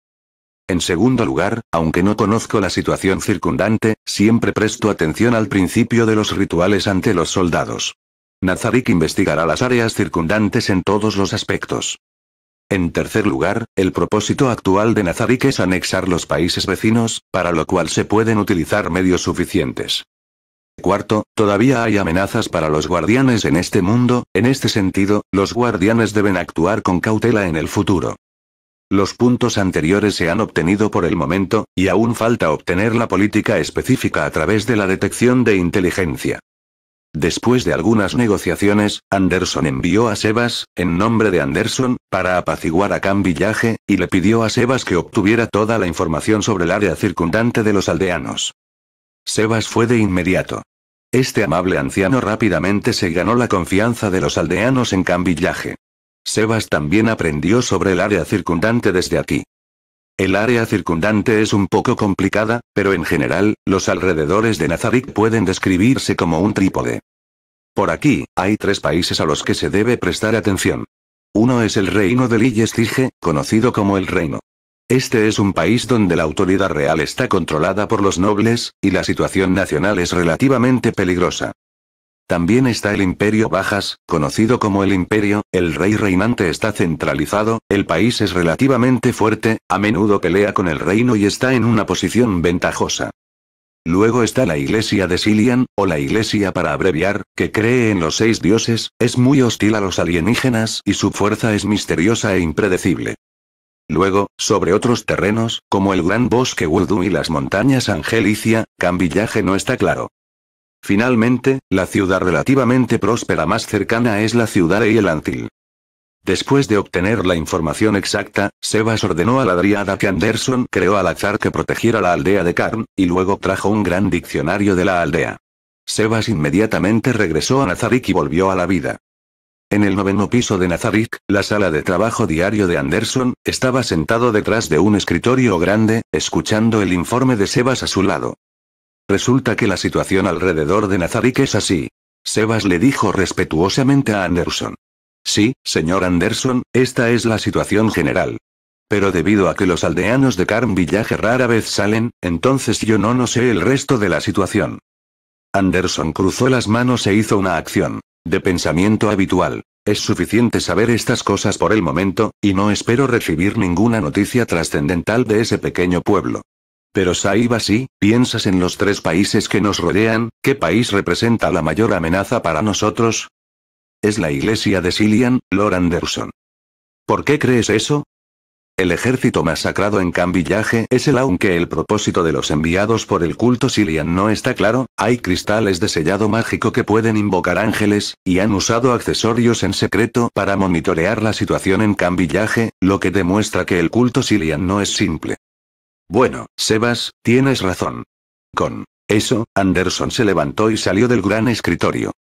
En segundo lugar, aunque no conozco la situación circundante, siempre presto atención al principio de los rituales ante los soldados. Nazarik investigará las áreas circundantes en todos los aspectos. En tercer lugar, el propósito actual de Nazarick es anexar los países vecinos, para lo cual se pueden utilizar medios suficientes. Cuarto, todavía hay amenazas para los guardianes en este mundo, en este sentido, los guardianes deben actuar con cautela en el futuro. Los puntos anteriores se han obtenido por el momento, y aún falta obtener la política específica a través de la detección de inteligencia. Después de algunas negociaciones, Anderson envió a Sebas, en nombre de Anderson, para apaciguar a Cambillaje, y le pidió a Sebas que obtuviera toda la información sobre el área circundante de los aldeanos. Sebas fue de inmediato. Este amable anciano rápidamente se ganó la confianza de los aldeanos en Cambillaje. Sebas también aprendió sobre el área circundante desde aquí. El área circundante es un poco complicada, pero en general, los alrededores de Nazarick pueden describirse como un trípode. Por aquí, hay tres países a los que se debe prestar atención. Uno es el reino de Lillestige, conocido como el reino. Este es un país donde la autoridad real está controlada por los nobles, y la situación nacional es relativamente peligrosa. También está el Imperio Bajas, conocido como el Imperio, el rey reinante está centralizado, el país es relativamente fuerte, a menudo pelea con el reino y está en una posición ventajosa. Luego está la iglesia de Silian, o la iglesia para abreviar, que cree en los seis dioses, es muy hostil a los alienígenas y su fuerza es misteriosa e impredecible. Luego, sobre otros terrenos, como el gran bosque Wudu y las montañas Angelicia, Cambillaje no está claro. Finalmente, la ciudad relativamente próspera más cercana es la ciudad de Yelantil. Después de obtener la información exacta, Sebas ordenó a la Driada que Anderson creó al azar que protegiera la aldea de Karn, y luego trajo un gran diccionario de la aldea. Sebas inmediatamente regresó a Nazarick y volvió a la vida. En el noveno piso de Nazarick, la sala de trabajo diario de Anderson, estaba sentado detrás de un escritorio grande, escuchando el informe de Sebas a su lado. Resulta que la situación alrededor de Nazarick es así. Sebas le dijo respetuosamente a Anderson. Sí, señor Anderson, esta es la situación general. Pero debido a que los aldeanos de Carm Village rara vez salen, entonces yo no no sé el resto de la situación. Anderson cruzó las manos e hizo una acción. De pensamiento habitual. Es suficiente saber estas cosas por el momento, y no espero recibir ninguna noticia trascendental de ese pequeño pueblo. Pero Saiba sí, piensas en los tres países que nos rodean, ¿qué país representa la mayor amenaza para nosotros? Es la iglesia de Silian, Lord Anderson. ¿Por qué crees eso? El ejército masacrado en Cambillaje es el aunque el propósito de los enviados por el culto Silian no está claro, hay cristales de sellado mágico que pueden invocar ángeles, y han usado accesorios en secreto para monitorear la situación en Cambillaje, lo que demuestra que el culto Silian no es simple. Bueno, Sebas, tienes razón. Con eso, Anderson se levantó y salió del gran escritorio.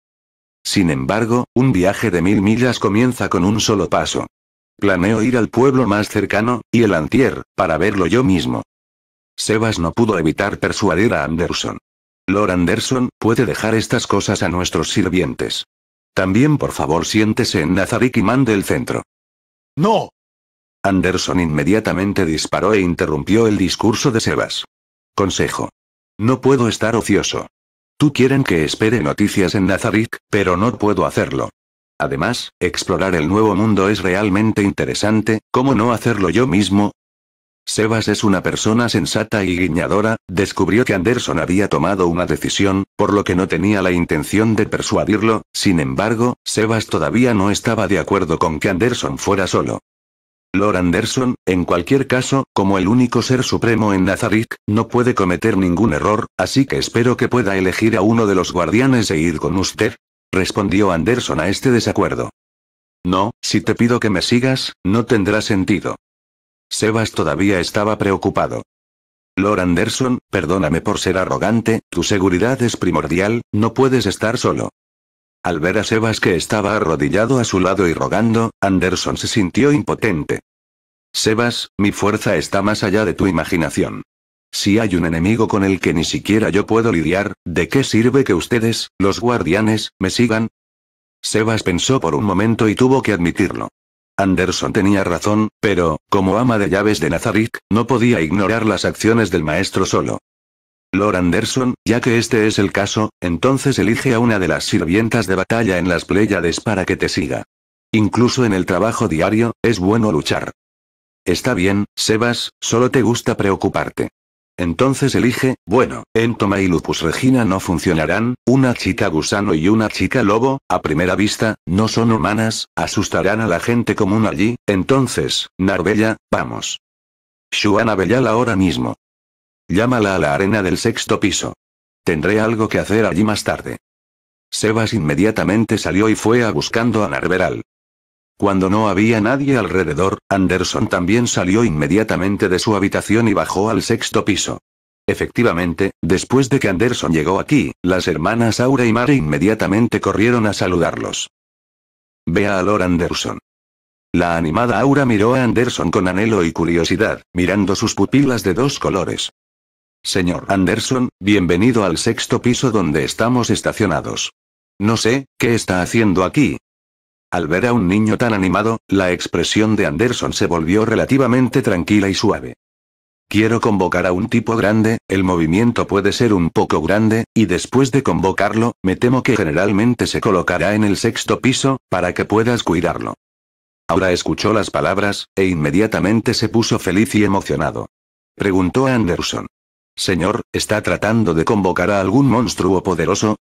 Sin embargo, un viaje de mil millas comienza con un solo paso. Planeo ir al pueblo más cercano, y el antier, para verlo yo mismo. Sebas no pudo evitar persuadir a Anderson. Lord Anderson, puede dejar estas cosas a nuestros sirvientes. También por favor siéntese en Nazarick y mande el centro. No, Anderson inmediatamente disparó e interrumpió el discurso de Sebas. Consejo. No puedo estar ocioso. Tú quieren que espere noticias en Nazarick, pero no puedo hacerlo. Además, explorar el nuevo mundo es realmente interesante, ¿cómo no hacerlo yo mismo? Sebas es una persona sensata y guiñadora, descubrió que Anderson había tomado una decisión, por lo que no tenía la intención de persuadirlo, sin embargo, Sebas todavía no estaba de acuerdo con que Anderson fuera solo. Lord Anderson, en cualquier caso, como el único ser supremo en Nazarick, no puede cometer ningún error, así que espero que pueda elegir a uno de los guardianes e ir con usted. Respondió Anderson a este desacuerdo. No, si te pido que me sigas, no tendrá sentido. Sebas todavía estaba preocupado. Lord Anderson, perdóname por ser arrogante, tu seguridad es primordial, no puedes estar solo. Al ver a Sebas que estaba arrodillado a su lado y rogando, Anderson se sintió impotente. Sebas, mi fuerza está más allá de tu imaginación. Si hay un enemigo con el que ni siquiera yo puedo lidiar, ¿de qué sirve que ustedes, los guardianes, me sigan? Sebas pensó por un momento y tuvo que admitirlo. Anderson tenía razón, pero, como ama de llaves de Nazarick, no podía ignorar las acciones del maestro solo. Lord Anderson, ya que este es el caso, entonces elige a una de las sirvientas de batalla en las Pléyades para que te siga. Incluso en el trabajo diario, es bueno luchar. Está bien, Sebas, solo te gusta preocuparte. Entonces elige, bueno, Entoma y Lupus Regina no funcionarán, una chica gusano y una chica lobo, a primera vista, no son humanas, asustarán a la gente común allí, entonces, Narbella, vamos. Shuana Bellal ahora mismo. Llámala a la arena del sexto piso. Tendré algo que hacer allí más tarde. Sebas inmediatamente salió y fue a buscando a Narveral. Cuando no había nadie alrededor, Anderson también salió inmediatamente de su habitación y bajó al sexto piso. Efectivamente, después de que Anderson llegó aquí, las hermanas Aura y Mare inmediatamente corrieron a saludarlos. Vea a Lord Anderson. La animada Aura miró a Anderson con anhelo y curiosidad, mirando sus pupilas de dos colores. Señor Anderson, bienvenido al sexto piso donde estamos estacionados. No sé, ¿qué está haciendo aquí? Al ver a un niño tan animado, la expresión de Anderson se volvió relativamente tranquila y suave. Quiero convocar a un tipo grande, el movimiento puede ser un poco grande, y después de convocarlo, me temo que generalmente se colocará en el sexto piso, para que puedas cuidarlo. Ahora escuchó las palabras, e inmediatamente se puso feliz y emocionado. Preguntó a Anderson, Señor, ¿está tratando de convocar a algún monstruo poderoso?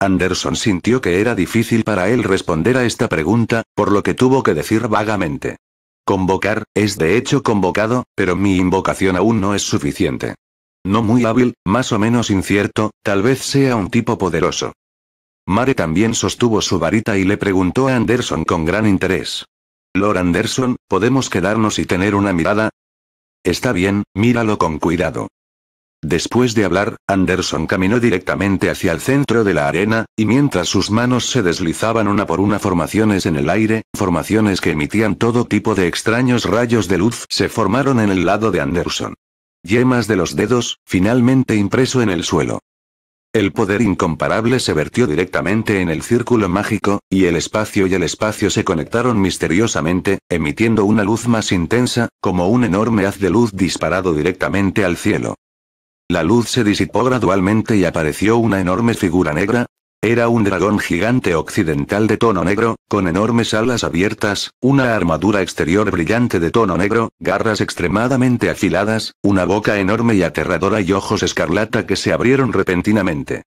Anderson sintió que era difícil para él responder a esta pregunta, por lo que tuvo que decir vagamente. Convocar, es de hecho convocado, pero mi invocación aún no es suficiente. No muy hábil, más o menos incierto, tal vez sea un tipo poderoso. Mare también sostuvo su varita y le preguntó a Anderson con gran interés. Lord Anderson, ¿podemos quedarnos y tener una mirada? Está bien, míralo con cuidado. Después de hablar, Anderson caminó directamente hacia el centro de la arena, y mientras sus manos se deslizaban una por una formaciones en el aire, formaciones que emitían todo tipo de extraños rayos de luz, se formaron en el lado de Anderson. Yemas de los dedos, finalmente impreso en el suelo. El poder incomparable se vertió directamente en el círculo mágico, y el espacio y el espacio se conectaron misteriosamente, emitiendo una luz más intensa, como un enorme haz de luz disparado directamente al cielo. La luz se disipó gradualmente y apareció una enorme figura negra. Era un dragón gigante occidental de tono negro, con enormes alas abiertas, una armadura exterior brillante de tono negro, garras extremadamente afiladas, una boca enorme y aterradora y ojos escarlata que se abrieron repentinamente.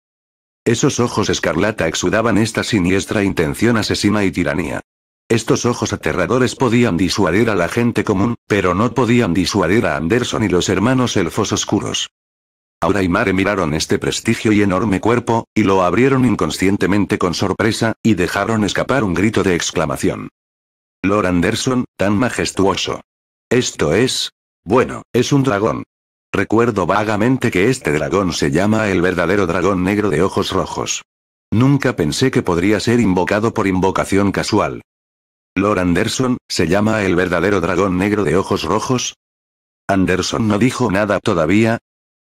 Esos ojos escarlata exudaban esta siniestra intención asesina y tiranía. Estos ojos aterradores podían disuadir a la gente común, pero no podían disuadir a Anderson y los hermanos elfos oscuros. Aura y Mare miraron este prestigio y enorme cuerpo, y lo abrieron inconscientemente con sorpresa, y dejaron escapar un grito de exclamación. Lord Anderson, tan majestuoso. Esto es... Bueno, es un dragón. Recuerdo vagamente que este dragón se llama el verdadero dragón negro de ojos rojos. Nunca pensé que podría ser invocado por invocación casual. Lord Anderson, ¿se llama el verdadero dragón negro de ojos rojos? Anderson no dijo nada todavía,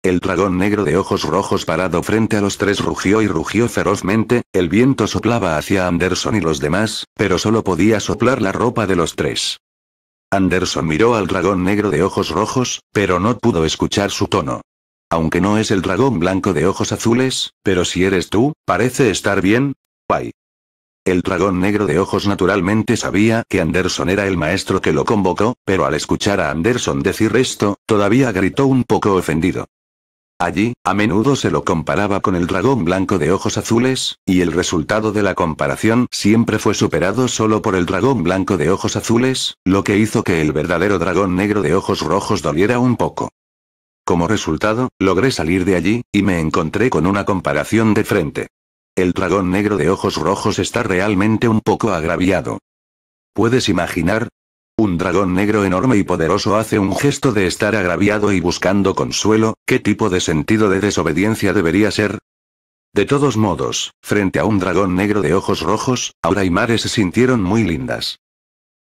el dragón negro de ojos rojos parado frente a los tres rugió y rugió ferozmente, el viento soplaba hacia Anderson y los demás, pero solo podía soplar la ropa de los tres. Anderson miró al dragón negro de ojos rojos, pero no pudo escuchar su tono. Aunque no es el dragón blanco de ojos azules, pero si eres tú, parece estar bien. Bye. El dragón negro de ojos naturalmente sabía que Anderson era el maestro que lo convocó, pero al escuchar a Anderson decir esto, todavía gritó un poco ofendido. Allí, a menudo se lo comparaba con el dragón blanco de ojos azules, y el resultado de la comparación siempre fue superado solo por el dragón blanco de ojos azules, lo que hizo que el verdadero dragón negro de ojos rojos doliera un poco. Como resultado, logré salir de allí, y me encontré con una comparación de frente. El dragón negro de ojos rojos está realmente un poco agraviado. ¿Puedes imaginar? Un dragón negro enorme y poderoso hace un gesto de estar agraviado y buscando consuelo, ¿qué tipo de sentido de desobediencia debería ser? De todos modos, frente a un dragón negro de ojos rojos, Aura y Mare se sintieron muy lindas.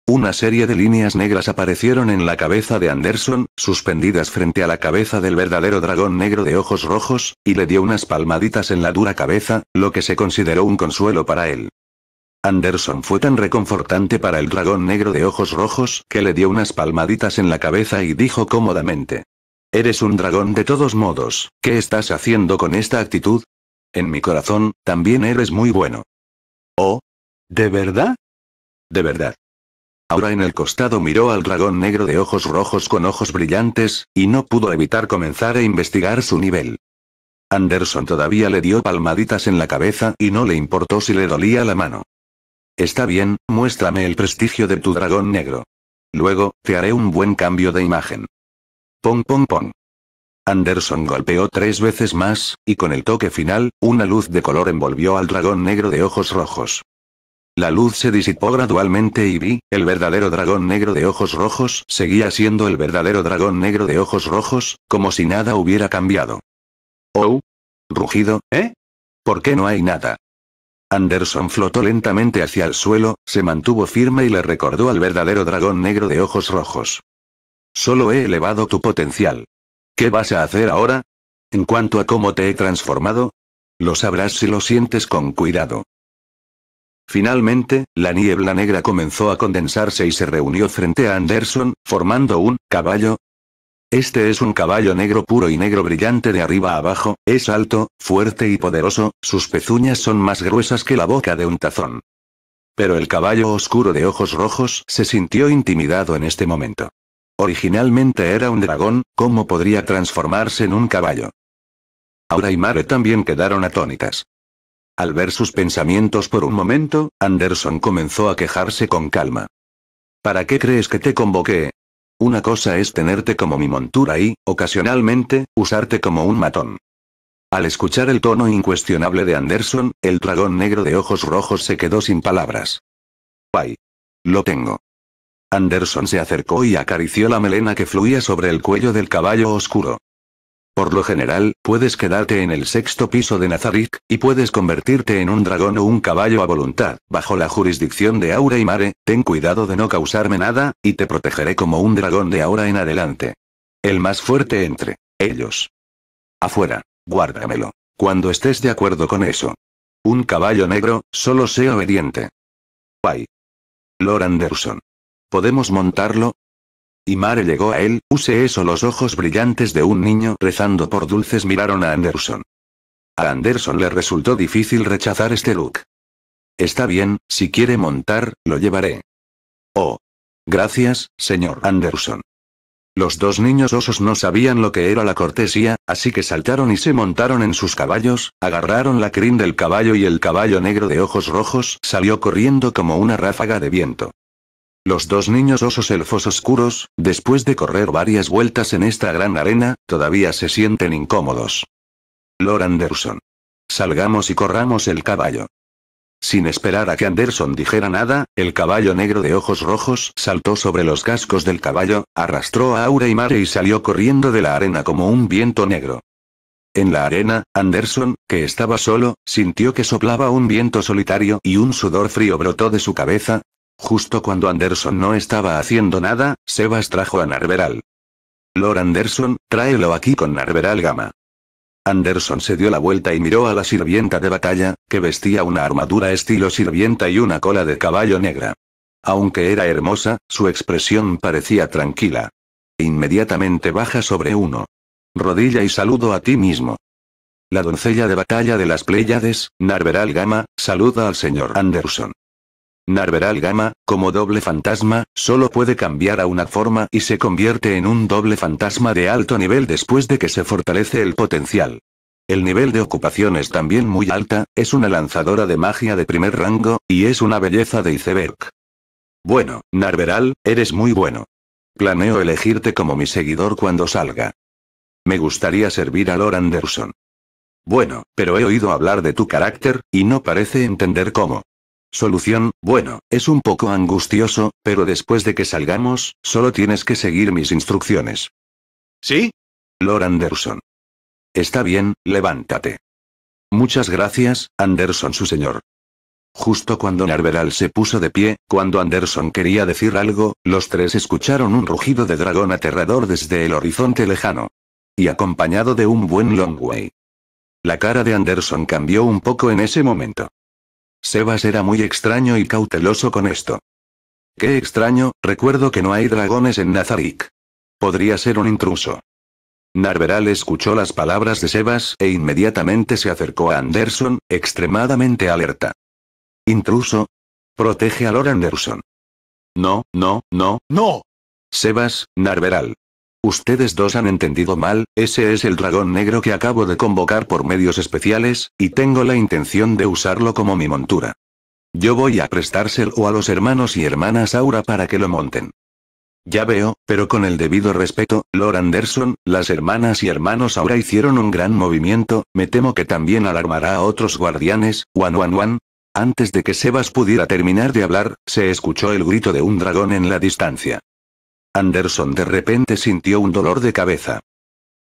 Una serie de líneas negras aparecieron en la cabeza de Anderson, suspendidas frente a la cabeza del verdadero dragón negro de ojos rojos, y le dio unas palmaditas en la dura cabeza, lo que se consideró un consuelo para él. Anderson fue tan reconfortante para el dragón negro de ojos rojos que le dio unas palmaditas en la cabeza y dijo cómodamente. Eres un dragón de todos modos, ¿qué estás haciendo con esta actitud? En mi corazón, también eres muy bueno. Oh. ¿De verdad? De verdad. Ahora en el costado miró al dragón negro de ojos rojos con ojos brillantes, y no pudo evitar comenzar a investigar su nivel. Anderson todavía le dio palmaditas en la cabeza y no le importó si le dolía la mano. Está bien, muéstrame el prestigio de tu dragón negro. Luego, te haré un buen cambio de imagen. Pong pong pong. Anderson golpeó tres veces más, y con el toque final, una luz de color envolvió al dragón negro de ojos rojos. La luz se disipó gradualmente y vi, el verdadero dragón negro de ojos rojos seguía siendo el verdadero dragón negro de ojos rojos, como si nada hubiera cambiado. ¡Oh! Rugido, ¿eh? ¿Por qué no hay nada? Anderson flotó lentamente hacia el suelo, se mantuvo firme y le recordó al verdadero dragón negro de ojos rojos. Solo he elevado tu potencial. ¿Qué vas a hacer ahora? En cuanto a cómo te he transformado, lo sabrás si lo sientes con cuidado. Finalmente, la niebla negra comenzó a condensarse y se reunió frente a Anderson, formando un caballo, este es un caballo negro puro y negro brillante de arriba a abajo, es alto, fuerte y poderoso, sus pezuñas son más gruesas que la boca de un tazón. Pero el caballo oscuro de ojos rojos se sintió intimidado en este momento. Originalmente era un dragón, ¿cómo podría transformarse en un caballo? Aura y Mare también quedaron atónitas. Al ver sus pensamientos por un momento, Anderson comenzó a quejarse con calma. ¿Para qué crees que te convoqué, una cosa es tenerte como mi montura y, ocasionalmente, usarte como un matón. Al escuchar el tono incuestionable de Anderson, el dragón negro de ojos rojos se quedó sin palabras. Pai. Lo tengo. Anderson se acercó y acarició la melena que fluía sobre el cuello del caballo oscuro. Por lo general, puedes quedarte en el sexto piso de Nazarick, y puedes convertirte en un dragón o un caballo a voluntad, bajo la jurisdicción de Aura y Mare, ten cuidado de no causarme nada, y te protegeré como un dragón de ahora en adelante. El más fuerte entre ellos. Afuera. Guárdamelo. Cuando estés de acuerdo con eso. Un caballo negro, solo sé obediente. Bye. Lord Anderson. ¿Podemos montarlo? Y Mare llegó a él, use eso los ojos brillantes de un niño rezando por dulces miraron a Anderson. A Anderson le resultó difícil rechazar este look. Está bien, si quiere montar, lo llevaré. Oh. Gracias, señor Anderson. Los dos niños osos no sabían lo que era la cortesía, así que saltaron y se montaron en sus caballos, agarraron la crin del caballo y el caballo negro de ojos rojos salió corriendo como una ráfaga de viento. Los dos niños osos elfos oscuros, después de correr varias vueltas en esta gran arena, todavía se sienten incómodos. Lord Anderson. Salgamos y corramos el caballo. Sin esperar a que Anderson dijera nada, el caballo negro de ojos rojos saltó sobre los cascos del caballo, arrastró a Aura y Mare y salió corriendo de la arena como un viento negro. En la arena, Anderson, que estaba solo, sintió que soplaba un viento solitario y un sudor frío brotó de su cabeza, Justo cuando Anderson no estaba haciendo nada, Sebas trajo a Narveral. Lord Anderson, tráelo aquí con Narveral Gama. Anderson se dio la vuelta y miró a la sirvienta de batalla, que vestía una armadura estilo sirvienta y una cola de caballo negra. Aunque era hermosa, su expresión parecía tranquila. Inmediatamente baja sobre uno. Rodilla y saludo a ti mismo. La doncella de batalla de las Pléyades, Narveral Gama, saluda al señor Anderson. Narveral Gama, como doble fantasma, solo puede cambiar a una forma y se convierte en un doble fantasma de alto nivel después de que se fortalece el potencial. El nivel de ocupación es también muy alta, es una lanzadora de magia de primer rango, y es una belleza de iceberg. Bueno, Narveral, eres muy bueno. Planeo elegirte como mi seguidor cuando salga. Me gustaría servir a Lord Anderson. Bueno, pero he oído hablar de tu carácter, y no parece entender cómo. Solución, bueno, es un poco angustioso, pero después de que salgamos, solo tienes que seguir mis instrucciones. ¿Sí? Lord Anderson. Está bien, levántate. Muchas gracias, Anderson su señor. Justo cuando Narveral se puso de pie, cuando Anderson quería decir algo, los tres escucharon un rugido de dragón aterrador desde el horizonte lejano. Y acompañado de un buen long way. La cara de Anderson cambió un poco en ese momento. Sebas era muy extraño y cauteloso con esto. Qué extraño, recuerdo que no hay dragones en Nazarick. Podría ser un intruso. Narveral escuchó las palabras de Sebas e inmediatamente se acercó a Anderson, extremadamente alerta. ¿Intruso? Protege a Lord Anderson. No, no, no, no. Sebas, Narveral. Ustedes dos han entendido mal, ese es el dragón negro que acabo de convocar por medios especiales, y tengo la intención de usarlo como mi montura. Yo voy a prestárselo a los hermanos y hermanas Aura para que lo monten. Ya veo, pero con el debido respeto, Lord Anderson, las hermanas y hermanos Aura hicieron un gran movimiento, me temo que también alarmará a otros guardianes, Wan Wan Antes de que Sebas pudiera terminar de hablar, se escuchó el grito de un dragón en la distancia. Anderson de repente sintió un dolor de cabeza.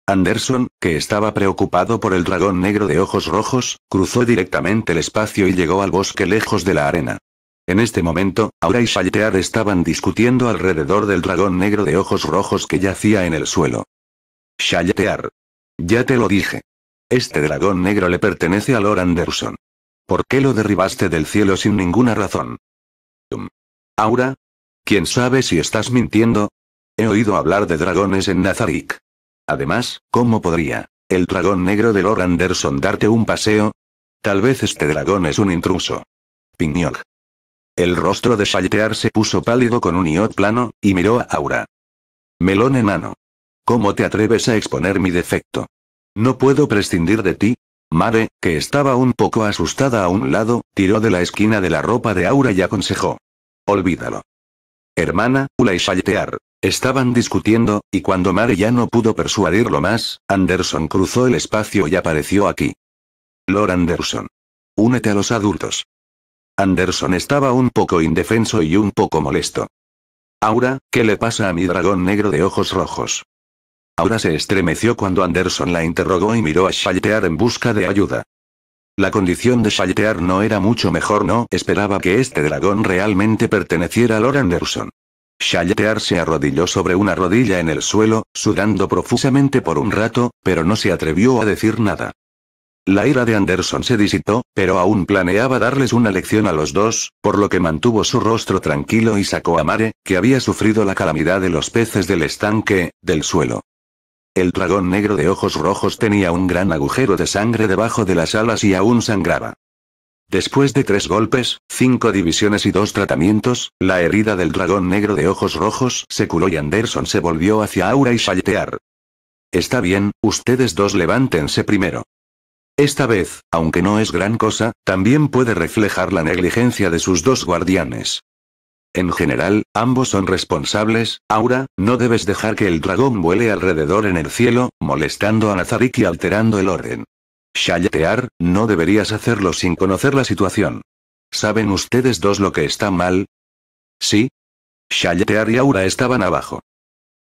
Anderson, que estaba preocupado por el dragón negro de ojos rojos, cruzó directamente el espacio y llegó al bosque lejos de la arena. En este momento, Aura y Shaltear estaban discutiendo alrededor del dragón negro de ojos rojos que yacía en el suelo. Shaltear. Ya te lo dije. Este dragón negro le pertenece a Lord Anderson. ¿Por qué lo derribaste del cielo sin ninguna razón? Aura. ¿Quién sabe si estás mintiendo, He oído hablar de dragones en Nazarick. Además, ¿cómo podría el dragón negro de Lord Anderson darte un paseo? Tal vez este dragón es un intruso. Pignol. El rostro de Shaltear se puso pálido con un iot plano, y miró a Aura. Melón enano. ¿Cómo te atreves a exponer mi defecto? No puedo prescindir de ti. Mare, que estaba un poco asustada a un lado, tiró de la esquina de la ropa de Aura y aconsejó. Olvídalo. Hermana, Ula y Estaban discutiendo, y cuando Mare ya no pudo persuadirlo más, Anderson cruzó el espacio y apareció aquí. Lord Anderson. Únete a los adultos. Anderson estaba un poco indefenso y un poco molesto. Aura, ¿qué le pasa a mi dragón negro de ojos rojos? Aura se estremeció cuando Anderson la interrogó y miró a Shaltear en busca de ayuda. La condición de Shaltear no era mucho mejor, no esperaba que este dragón realmente perteneciera a Lord Anderson. Shalletear se arrodilló sobre una rodilla en el suelo, sudando profusamente por un rato, pero no se atrevió a decir nada. La ira de Anderson se disipó, pero aún planeaba darles una lección a los dos, por lo que mantuvo su rostro tranquilo y sacó a Mare, que había sufrido la calamidad de los peces del estanque, del suelo. El dragón negro de ojos rojos tenía un gran agujero de sangre debajo de las alas y aún sangraba. Después de tres golpes, cinco divisiones y dos tratamientos, la herida del dragón negro de ojos rojos se curó y Anderson se volvió hacia Aura y Shaltear. Está bien, ustedes dos levántense primero. Esta vez, aunque no es gran cosa, también puede reflejar la negligencia de sus dos guardianes. En general, ambos son responsables, Aura, no debes dejar que el dragón vuele alrededor en el cielo, molestando a Nazarik y alterando el orden. Shayatear, no deberías hacerlo sin conocer la situación. ¿Saben ustedes dos lo que está mal? Sí. Chayatear y Aura estaban abajo.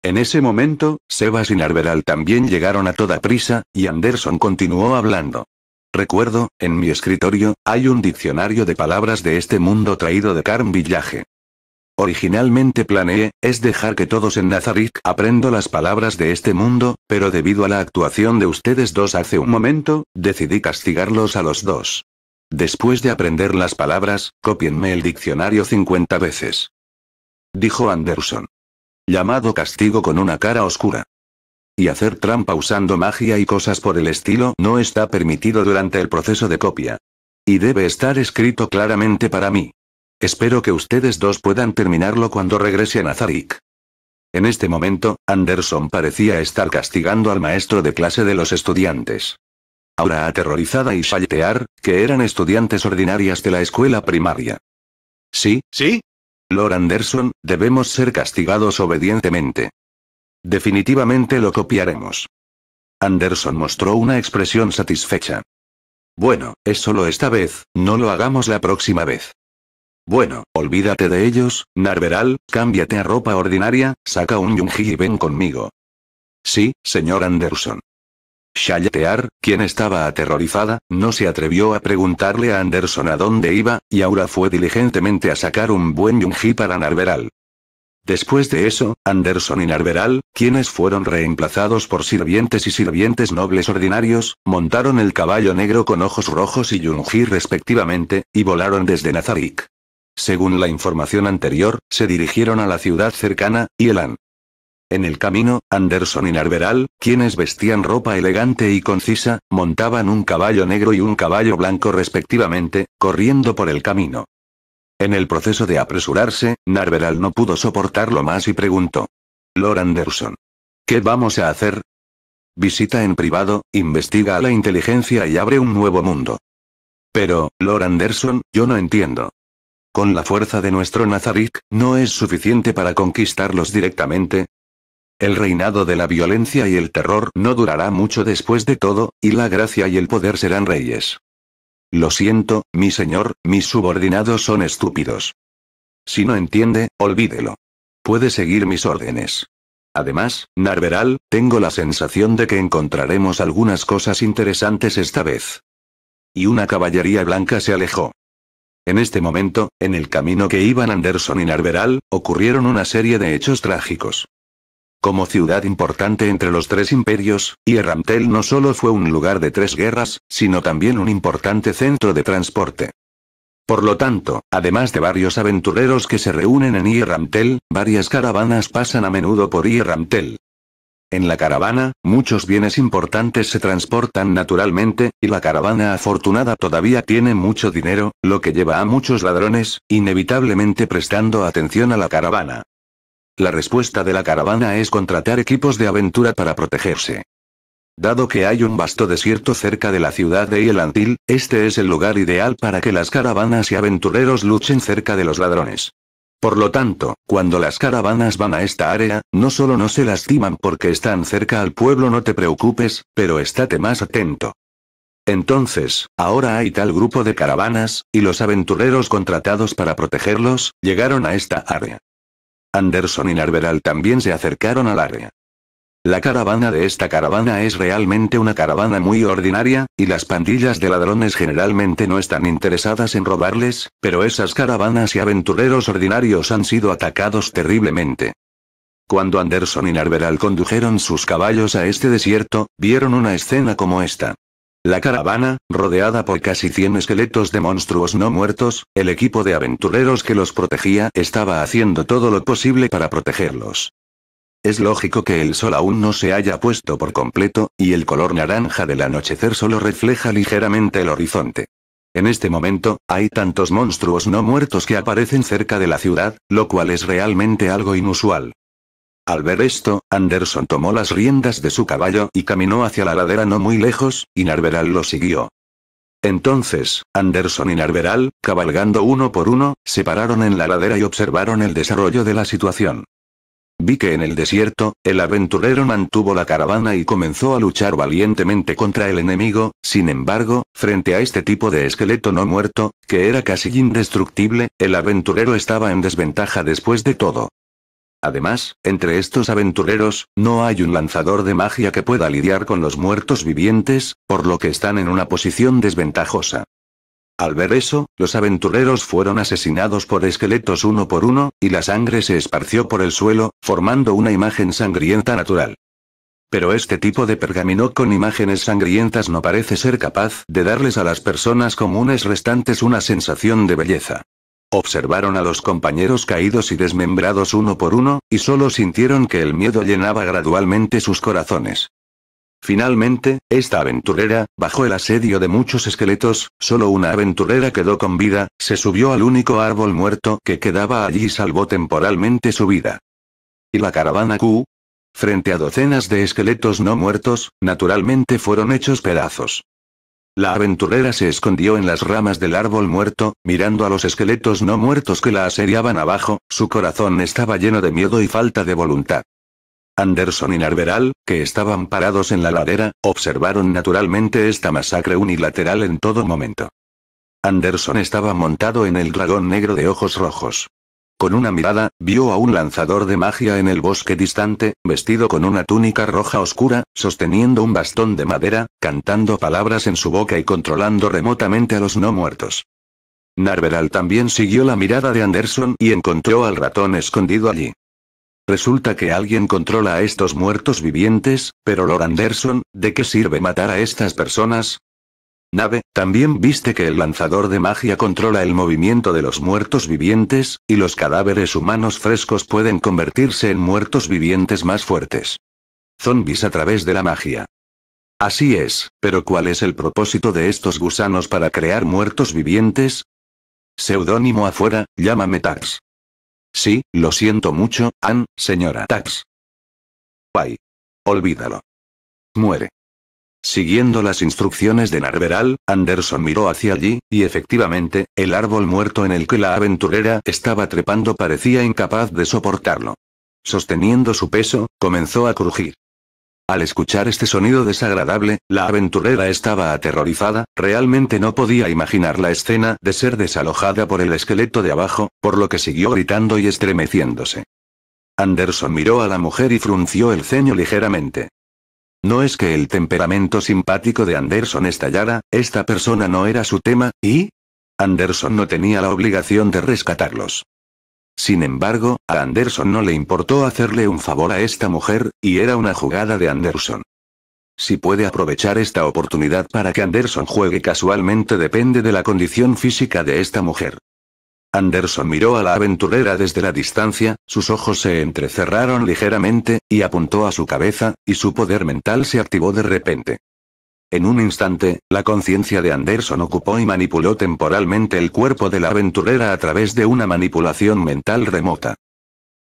En ese momento, Sebas y Narveral también llegaron a toda prisa, y Anderson continuó hablando. Recuerdo, en mi escritorio, hay un diccionario de palabras de este mundo traído de Carm Villaje». Originalmente planeé, es dejar que todos en Nazarick aprendo las palabras de este mundo, pero debido a la actuación de ustedes dos hace un momento, decidí castigarlos a los dos. Después de aprender las palabras, copienme el diccionario 50 veces. Dijo Anderson. Llamado castigo con una cara oscura. Y hacer trampa usando magia y cosas por el estilo no está permitido durante el proceso de copia. Y debe estar escrito claramente para mí. Espero que ustedes dos puedan terminarlo cuando regresen a Zarik. En este momento, Anderson parecía estar castigando al maestro de clase de los estudiantes. Ahora aterrorizada y saltear, que eran estudiantes ordinarias de la escuela primaria. Sí, sí. Lord Anderson, debemos ser castigados obedientemente. Definitivamente lo copiaremos. Anderson mostró una expresión satisfecha. Bueno, es solo esta vez, no lo hagamos la próxima vez. Bueno, olvídate de ellos, Narveral, cámbiate a ropa ordinaria, saca un yungí y ven conmigo. Sí, señor Anderson. Shayatear, quien estaba aterrorizada, no se atrevió a preguntarle a Anderson a dónde iba, y ahora fue diligentemente a sacar un buen yungí para Narveral. Después de eso, Anderson y Narveral, quienes fueron reemplazados por sirvientes y sirvientes nobles ordinarios, montaron el caballo negro con ojos rojos y yungir respectivamente, y volaron desde Nazarick. Según la información anterior, se dirigieron a la ciudad cercana, Yelan. En el camino, Anderson y Narveral, quienes vestían ropa elegante y concisa, montaban un caballo negro y un caballo blanco respectivamente, corriendo por el camino. En el proceso de apresurarse, Narveral no pudo soportarlo más y preguntó. Lord Anderson. ¿Qué vamos a hacer? Visita en privado, investiga a la inteligencia y abre un nuevo mundo. Pero, Lord Anderson, yo no entiendo. Con la fuerza de nuestro Nazarick, ¿no es suficiente para conquistarlos directamente? El reinado de la violencia y el terror no durará mucho después de todo, y la gracia y el poder serán reyes. Lo siento, mi señor, mis subordinados son estúpidos. Si no entiende, olvídelo. Puede seguir mis órdenes. Además, Narveral, tengo la sensación de que encontraremos algunas cosas interesantes esta vez. Y una caballería blanca se alejó. En este momento, en el camino que iban Anderson y Narveral, ocurrieron una serie de hechos trágicos. Como ciudad importante entre los tres imperios, Hierramtel no solo fue un lugar de tres guerras, sino también un importante centro de transporte. Por lo tanto, además de varios aventureros que se reúnen en Hierramtel, varias caravanas pasan a menudo por Hierramtel. En la caravana, muchos bienes importantes se transportan naturalmente, y la caravana afortunada todavía tiene mucho dinero, lo que lleva a muchos ladrones, inevitablemente prestando atención a la caravana. La respuesta de la caravana es contratar equipos de aventura para protegerse. Dado que hay un vasto desierto cerca de la ciudad de Yelantil, este es el lugar ideal para que las caravanas y aventureros luchen cerca de los ladrones. Por lo tanto, cuando las caravanas van a esta área, no solo no se lastiman porque están cerca al pueblo no te preocupes, pero estate más atento. Entonces, ahora hay tal grupo de caravanas, y los aventureros contratados para protegerlos, llegaron a esta área. Anderson y Narveral también se acercaron al área. La caravana de esta caravana es realmente una caravana muy ordinaria, y las pandillas de ladrones generalmente no están interesadas en robarles, pero esas caravanas y aventureros ordinarios han sido atacados terriblemente. Cuando Anderson y Narveral condujeron sus caballos a este desierto, vieron una escena como esta. La caravana, rodeada por casi 100 esqueletos de monstruos no muertos, el equipo de aventureros que los protegía estaba haciendo todo lo posible para protegerlos. Es lógico que el sol aún no se haya puesto por completo, y el color naranja del anochecer solo refleja ligeramente el horizonte. En este momento, hay tantos monstruos no muertos que aparecen cerca de la ciudad, lo cual es realmente algo inusual. Al ver esto, Anderson tomó las riendas de su caballo y caminó hacia la ladera no muy lejos, y Narveral lo siguió. Entonces, Anderson y Narveral, cabalgando uno por uno, se pararon en la ladera y observaron el desarrollo de la situación. Vi que en el desierto, el aventurero mantuvo la caravana y comenzó a luchar valientemente contra el enemigo, sin embargo, frente a este tipo de esqueleto no muerto, que era casi indestructible, el aventurero estaba en desventaja después de todo. Además, entre estos aventureros, no hay un lanzador de magia que pueda lidiar con los muertos vivientes, por lo que están en una posición desventajosa. Al ver eso, los aventureros fueron asesinados por esqueletos uno por uno, y la sangre se esparció por el suelo, formando una imagen sangrienta natural. Pero este tipo de pergamino con imágenes sangrientas no parece ser capaz de darles a las personas comunes restantes una sensación de belleza. Observaron a los compañeros caídos y desmembrados uno por uno, y solo sintieron que el miedo llenaba gradualmente sus corazones. Finalmente, esta aventurera, bajo el asedio de muchos esqueletos, solo una aventurera quedó con vida, se subió al único árbol muerto que quedaba allí y salvó temporalmente su vida. ¿Y la caravana Q? Frente a docenas de esqueletos no muertos, naturalmente fueron hechos pedazos. La aventurera se escondió en las ramas del árbol muerto, mirando a los esqueletos no muertos que la asediaban abajo, su corazón estaba lleno de miedo y falta de voluntad. Anderson y Narveral, que estaban parados en la ladera, observaron naturalmente esta masacre unilateral en todo momento. Anderson estaba montado en el dragón negro de ojos rojos. Con una mirada, vio a un lanzador de magia en el bosque distante, vestido con una túnica roja oscura, sosteniendo un bastón de madera, cantando palabras en su boca y controlando remotamente a los no muertos. Narveral también siguió la mirada de Anderson y encontró al ratón escondido allí. Resulta que alguien controla a estos muertos vivientes, pero Lord Anderson, ¿de qué sirve matar a estas personas? Nave, también viste que el lanzador de magia controla el movimiento de los muertos vivientes, y los cadáveres humanos frescos pueden convertirse en muertos vivientes más fuertes. Zombies a través de la magia. Así es, pero ¿cuál es el propósito de estos gusanos para crear muertos vivientes? Seudónimo afuera, llámame Tax. Sí, lo siento mucho, Ann, señora Tax. Bye. Olvídalo. Muere. Siguiendo las instrucciones de Narveral, Anderson miró hacia allí, y efectivamente, el árbol muerto en el que la aventurera estaba trepando parecía incapaz de soportarlo. Sosteniendo su peso, comenzó a crujir. Al escuchar este sonido desagradable, la aventurera estaba aterrorizada, realmente no podía imaginar la escena de ser desalojada por el esqueleto de abajo, por lo que siguió gritando y estremeciéndose. Anderson miró a la mujer y frunció el ceño ligeramente. No es que el temperamento simpático de Anderson estallara, esta persona no era su tema, y... Anderson no tenía la obligación de rescatarlos. Sin embargo, a Anderson no le importó hacerle un favor a esta mujer, y era una jugada de Anderson. Si puede aprovechar esta oportunidad para que Anderson juegue casualmente depende de la condición física de esta mujer. Anderson miró a la aventurera desde la distancia, sus ojos se entrecerraron ligeramente, y apuntó a su cabeza, y su poder mental se activó de repente. En un instante, la conciencia de Anderson ocupó y manipuló temporalmente el cuerpo de la aventurera a través de una manipulación mental remota.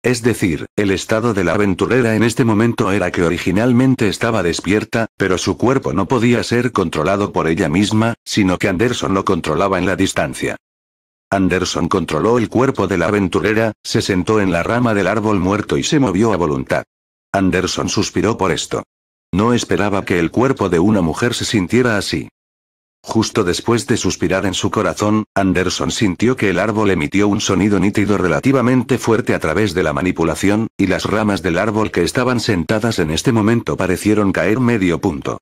Es decir, el estado de la aventurera en este momento era que originalmente estaba despierta, pero su cuerpo no podía ser controlado por ella misma, sino que Anderson lo controlaba en la distancia. Anderson controló el cuerpo de la aventurera, se sentó en la rama del árbol muerto y se movió a voluntad. Anderson suspiró por esto. No esperaba que el cuerpo de una mujer se sintiera así. Justo después de suspirar en su corazón, Anderson sintió que el árbol emitió un sonido nítido relativamente fuerte a través de la manipulación, y las ramas del árbol que estaban sentadas en este momento parecieron caer medio punto.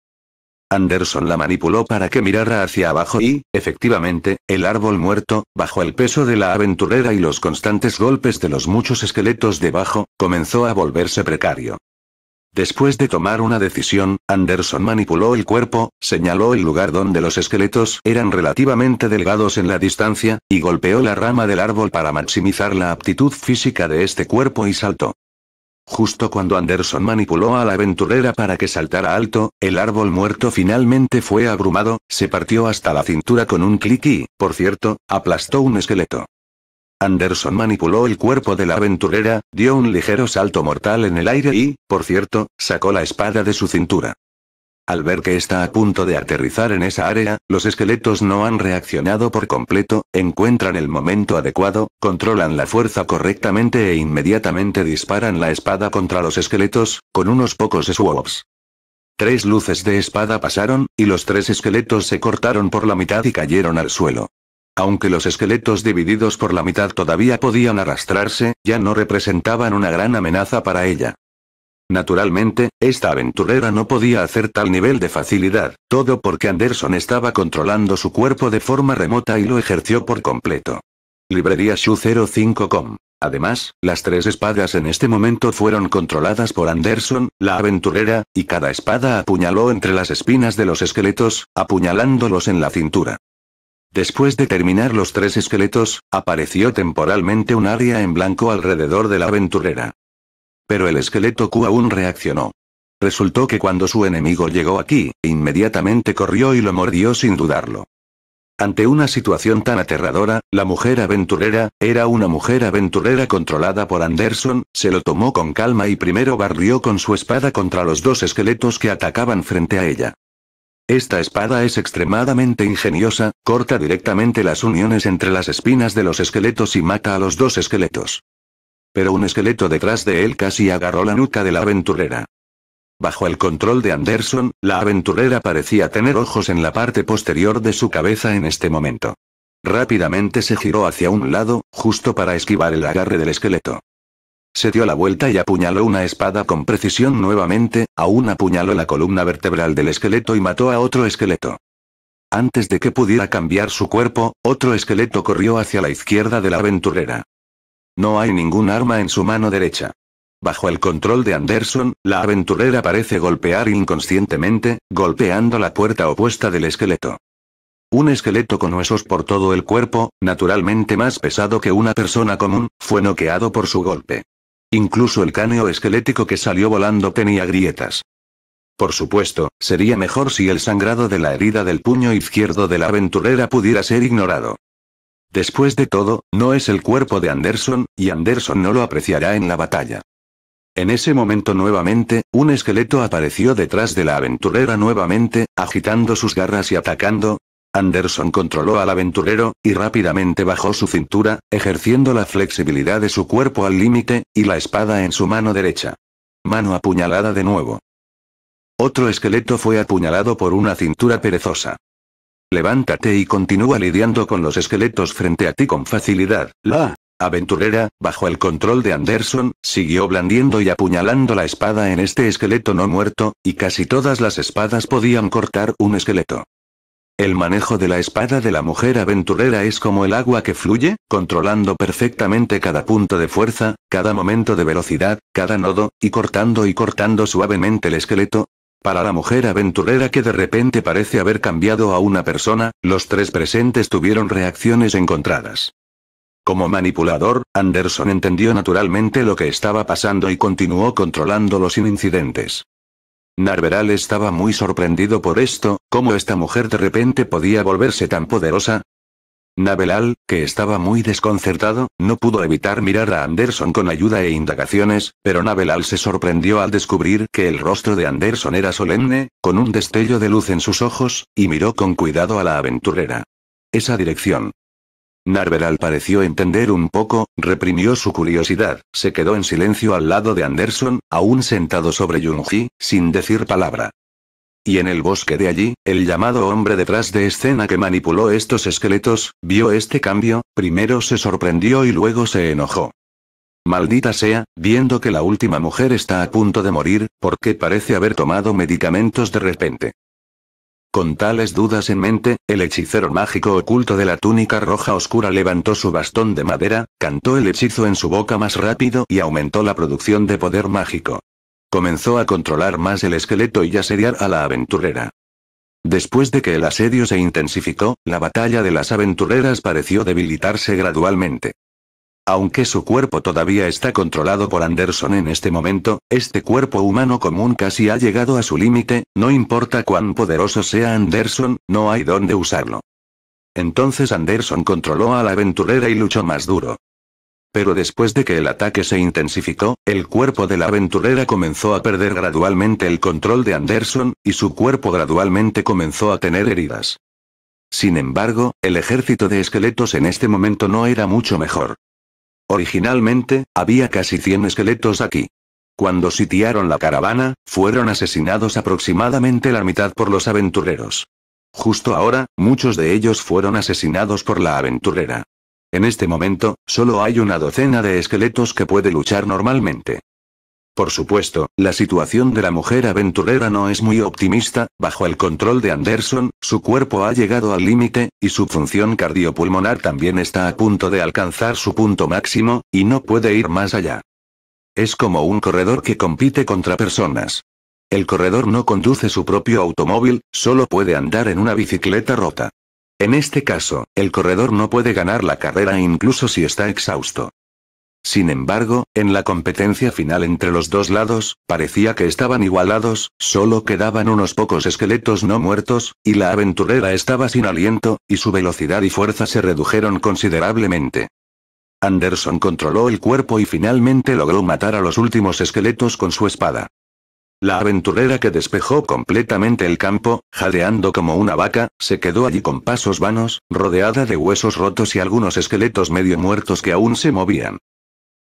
Anderson la manipuló para que mirara hacia abajo y, efectivamente, el árbol muerto, bajo el peso de la aventurera y los constantes golpes de los muchos esqueletos debajo, comenzó a volverse precario. Después de tomar una decisión, Anderson manipuló el cuerpo, señaló el lugar donde los esqueletos eran relativamente delgados en la distancia, y golpeó la rama del árbol para maximizar la aptitud física de este cuerpo y saltó. Justo cuando Anderson manipuló a la aventurera para que saltara alto, el árbol muerto finalmente fue abrumado, se partió hasta la cintura con un clic y, por cierto, aplastó un esqueleto. Anderson manipuló el cuerpo de la aventurera, dio un ligero salto mortal en el aire y, por cierto, sacó la espada de su cintura. Al ver que está a punto de aterrizar en esa área, los esqueletos no han reaccionado por completo, encuentran el momento adecuado, controlan la fuerza correctamente e inmediatamente disparan la espada contra los esqueletos, con unos pocos swaps. Tres luces de espada pasaron, y los tres esqueletos se cortaron por la mitad y cayeron al suelo. Aunque los esqueletos divididos por la mitad todavía podían arrastrarse, ya no representaban una gran amenaza para ella. Naturalmente, esta aventurera no podía hacer tal nivel de facilidad, todo porque Anderson estaba controlando su cuerpo de forma remota y lo ejerció por completo. Librería Shu05.com. Además, las tres espadas en este momento fueron controladas por Anderson, la aventurera, y cada espada apuñaló entre las espinas de los esqueletos, apuñalándolos en la cintura. Después de terminar los tres esqueletos, apareció temporalmente un área en blanco alrededor de la aventurera. Pero el esqueleto Q aún reaccionó. Resultó que cuando su enemigo llegó aquí, inmediatamente corrió y lo mordió sin dudarlo. Ante una situación tan aterradora, la mujer aventurera, era una mujer aventurera controlada por Anderson, se lo tomó con calma y primero barrió con su espada contra los dos esqueletos que atacaban frente a ella. Esta espada es extremadamente ingeniosa, corta directamente las uniones entre las espinas de los esqueletos y mata a los dos esqueletos. Pero un esqueleto detrás de él casi agarró la nuca de la aventurera. Bajo el control de Anderson, la aventurera parecía tener ojos en la parte posterior de su cabeza en este momento. Rápidamente se giró hacia un lado, justo para esquivar el agarre del esqueleto. Se dio la vuelta y apuñaló una espada con precisión nuevamente, aún apuñaló la columna vertebral del esqueleto y mató a otro esqueleto. Antes de que pudiera cambiar su cuerpo, otro esqueleto corrió hacia la izquierda de la aventurera. No hay ningún arma en su mano derecha. Bajo el control de Anderson, la aventurera parece golpear inconscientemente, golpeando la puerta opuesta del esqueleto. Un esqueleto con huesos por todo el cuerpo, naturalmente más pesado que una persona común, fue noqueado por su golpe. Incluso el caneo esquelético que salió volando tenía grietas. Por supuesto, sería mejor si el sangrado de la herida del puño izquierdo de la aventurera pudiera ser ignorado. Después de todo, no es el cuerpo de Anderson, y Anderson no lo apreciará en la batalla. En ese momento nuevamente, un esqueleto apareció detrás de la aventurera nuevamente, agitando sus garras y atacando, Anderson controló al aventurero, y rápidamente bajó su cintura, ejerciendo la flexibilidad de su cuerpo al límite, y la espada en su mano derecha. Mano apuñalada de nuevo. Otro esqueleto fue apuñalado por una cintura perezosa. Levántate y continúa lidiando con los esqueletos frente a ti con facilidad. La aventurera, bajo el control de Anderson, siguió blandiendo y apuñalando la espada en este esqueleto no muerto, y casi todas las espadas podían cortar un esqueleto. El manejo de la espada de la mujer aventurera es como el agua que fluye, controlando perfectamente cada punto de fuerza, cada momento de velocidad, cada nodo, y cortando y cortando suavemente el esqueleto. Para la mujer aventurera que de repente parece haber cambiado a una persona, los tres presentes tuvieron reacciones encontradas. Como manipulador, Anderson entendió naturalmente lo que estaba pasando y continuó controlándolo sin incidentes. Narveral estaba muy sorprendido por esto, cómo esta mujer de repente podía volverse tan poderosa. Nabelal, que estaba muy desconcertado, no pudo evitar mirar a Anderson con ayuda e indagaciones, pero Nabelal se sorprendió al descubrir que el rostro de Anderson era solemne, con un destello de luz en sus ojos, y miró con cuidado a la aventurera. Esa dirección. Narveral pareció entender un poco, reprimió su curiosidad, se quedó en silencio al lado de Anderson, aún sentado sobre Yunji, sin decir palabra. Y en el bosque de allí, el llamado hombre detrás de escena que manipuló estos esqueletos, vio este cambio, primero se sorprendió y luego se enojó. Maldita sea, viendo que la última mujer está a punto de morir, porque parece haber tomado medicamentos de repente. Con tales dudas en mente, el hechicero mágico oculto de la túnica roja oscura levantó su bastón de madera, cantó el hechizo en su boca más rápido y aumentó la producción de poder mágico. Comenzó a controlar más el esqueleto y asediar a la aventurera. Después de que el asedio se intensificó, la batalla de las aventureras pareció debilitarse gradualmente. Aunque su cuerpo todavía está controlado por Anderson en este momento, este cuerpo humano común casi ha llegado a su límite, no importa cuán poderoso sea Anderson, no hay dónde usarlo. Entonces Anderson controló a la aventurera y luchó más duro. Pero después de que el ataque se intensificó, el cuerpo de la aventurera comenzó a perder gradualmente el control de Anderson, y su cuerpo gradualmente comenzó a tener heridas. Sin embargo, el ejército de esqueletos en este momento no era mucho mejor. Originalmente, había casi 100 esqueletos aquí. Cuando sitiaron la caravana, fueron asesinados aproximadamente la mitad por los aventureros. Justo ahora, muchos de ellos fueron asesinados por la aventurera. En este momento, solo hay una docena de esqueletos que puede luchar normalmente. Por supuesto, la situación de la mujer aventurera no es muy optimista, bajo el control de Anderson, su cuerpo ha llegado al límite, y su función cardiopulmonar también está a punto de alcanzar su punto máximo, y no puede ir más allá. Es como un corredor que compite contra personas. El corredor no conduce su propio automóvil, solo puede andar en una bicicleta rota. En este caso, el corredor no puede ganar la carrera incluso si está exhausto. Sin embargo, en la competencia final entre los dos lados, parecía que estaban igualados, solo quedaban unos pocos esqueletos no muertos, y la aventurera estaba sin aliento, y su velocidad y fuerza se redujeron considerablemente. Anderson controló el cuerpo y finalmente logró matar a los últimos esqueletos con su espada. La aventurera que despejó completamente el campo, jadeando como una vaca, se quedó allí con pasos vanos, rodeada de huesos rotos y algunos esqueletos medio muertos que aún se movían.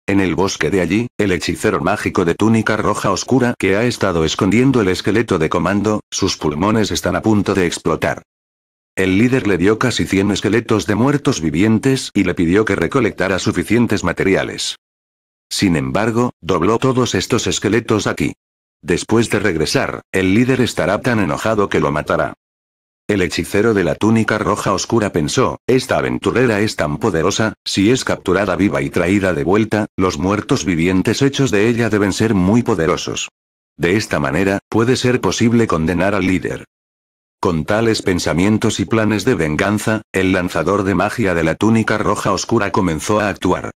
En el bosque de allí, el hechicero mágico de túnica roja oscura que ha estado escondiendo el esqueleto de comando, sus pulmones están a punto de explotar. El líder le dio casi 100 esqueletos de muertos vivientes y le pidió que recolectara suficientes materiales. Sin embargo, dobló todos estos esqueletos aquí. Después de regresar, el líder estará tan enojado que lo matará. El hechicero de la túnica roja oscura pensó, esta aventurera es tan poderosa, si es capturada viva y traída de vuelta, los muertos vivientes hechos de ella deben ser muy poderosos. De esta manera, puede ser posible condenar al líder. Con tales pensamientos y planes de venganza, el lanzador de magia de la túnica roja oscura comenzó a actuar.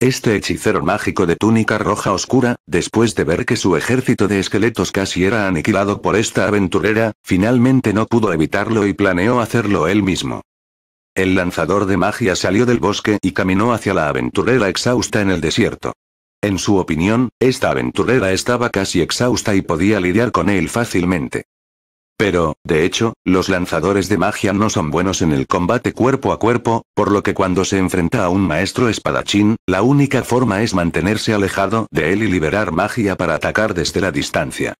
Este hechicero mágico de túnica roja oscura, después de ver que su ejército de esqueletos casi era aniquilado por esta aventurera, finalmente no pudo evitarlo y planeó hacerlo él mismo. El lanzador de magia salió del bosque y caminó hacia la aventurera exhausta en el desierto. En su opinión, esta aventurera estaba casi exhausta y podía lidiar con él fácilmente. Pero, de hecho, los lanzadores de magia no son buenos en el combate cuerpo a cuerpo, por lo que cuando se enfrenta a un maestro espadachín, la única forma es mantenerse alejado de él y liberar magia para atacar desde la distancia.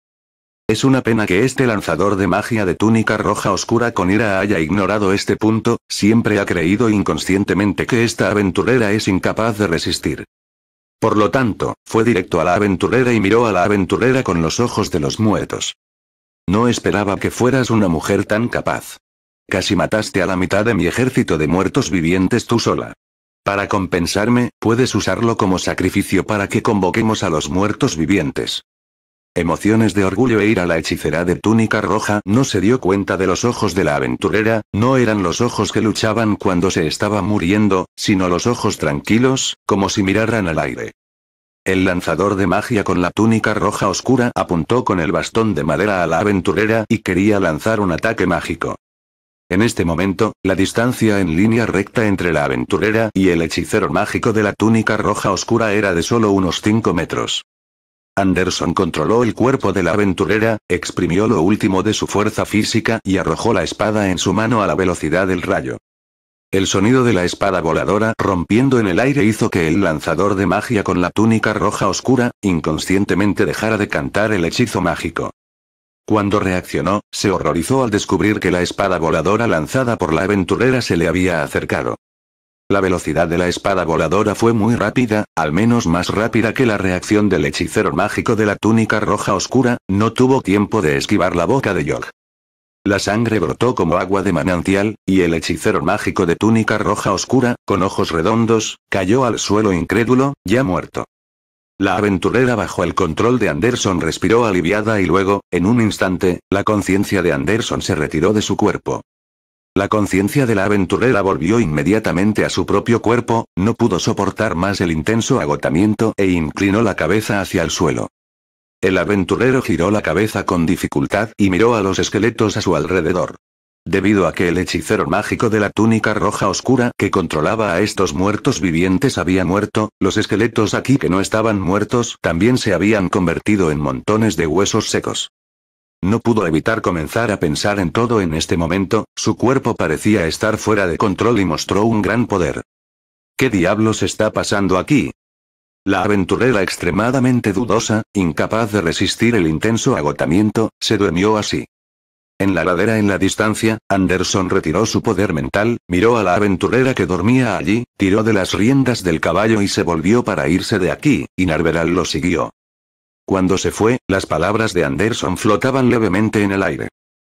Es una pena que este lanzador de magia de túnica roja oscura con ira haya ignorado este punto, siempre ha creído inconscientemente que esta aventurera es incapaz de resistir. Por lo tanto, fue directo a la aventurera y miró a la aventurera con los ojos de los muertos. No esperaba que fueras una mujer tan capaz. Casi mataste a la mitad de mi ejército de muertos vivientes tú sola. Para compensarme, puedes usarlo como sacrificio para que convoquemos a los muertos vivientes. Emociones de orgullo e ira la hechicera de túnica roja no se dio cuenta de los ojos de la aventurera, no eran los ojos que luchaban cuando se estaba muriendo, sino los ojos tranquilos, como si miraran al aire. El lanzador de magia con la túnica roja oscura apuntó con el bastón de madera a la aventurera y quería lanzar un ataque mágico. En este momento, la distancia en línea recta entre la aventurera y el hechicero mágico de la túnica roja oscura era de solo unos 5 metros. Anderson controló el cuerpo de la aventurera, exprimió lo último de su fuerza física y arrojó la espada en su mano a la velocidad del rayo. El sonido de la espada voladora rompiendo en el aire hizo que el lanzador de magia con la túnica roja oscura, inconscientemente dejara de cantar el hechizo mágico. Cuando reaccionó, se horrorizó al descubrir que la espada voladora lanzada por la aventurera se le había acercado. La velocidad de la espada voladora fue muy rápida, al menos más rápida que la reacción del hechicero mágico de la túnica roja oscura, no tuvo tiempo de esquivar la boca de Yog. La sangre brotó como agua de manantial, y el hechicero mágico de túnica roja oscura, con ojos redondos, cayó al suelo incrédulo, ya muerto. La aventurera bajo el control de Anderson respiró aliviada y luego, en un instante, la conciencia de Anderson se retiró de su cuerpo. La conciencia de la aventurera volvió inmediatamente a su propio cuerpo, no pudo soportar más el intenso agotamiento e inclinó la cabeza hacia el suelo. El aventurero giró la cabeza con dificultad y miró a los esqueletos a su alrededor. Debido a que el hechicero mágico de la túnica roja oscura que controlaba a estos muertos vivientes había muerto, los esqueletos aquí que no estaban muertos también se habían convertido en montones de huesos secos. No pudo evitar comenzar a pensar en todo en este momento, su cuerpo parecía estar fuera de control y mostró un gran poder. ¿Qué diablos está pasando aquí? La aventurera extremadamente dudosa, incapaz de resistir el intenso agotamiento, se durmió así. En la ladera en la distancia, Anderson retiró su poder mental, miró a la aventurera que dormía allí, tiró de las riendas del caballo y se volvió para irse de aquí, y Narveral lo siguió. Cuando se fue, las palabras de Anderson flotaban levemente en el aire.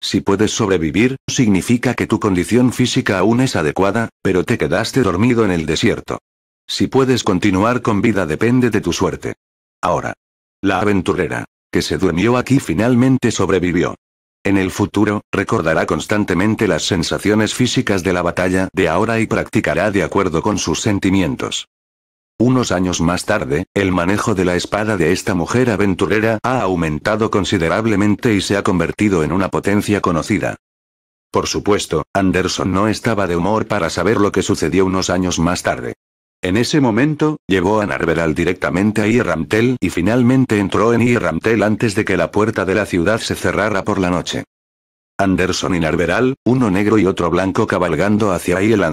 Si puedes sobrevivir, significa que tu condición física aún es adecuada, pero te quedaste dormido en el desierto. Si puedes continuar con vida depende de tu suerte. Ahora. La aventurera, que se durmió aquí finalmente sobrevivió. En el futuro, recordará constantemente las sensaciones físicas de la batalla de ahora y practicará de acuerdo con sus sentimientos. Unos años más tarde, el manejo de la espada de esta mujer aventurera ha aumentado considerablemente y se ha convertido en una potencia conocida. Por supuesto, Anderson no estaba de humor para saber lo que sucedió unos años más tarde. En ese momento, llevó a Narveral directamente a Irramtel y finalmente entró en Irramtel antes de que la puerta de la ciudad se cerrara por la noche. Anderson y Narveral, uno negro y otro blanco cabalgando hacia ahí el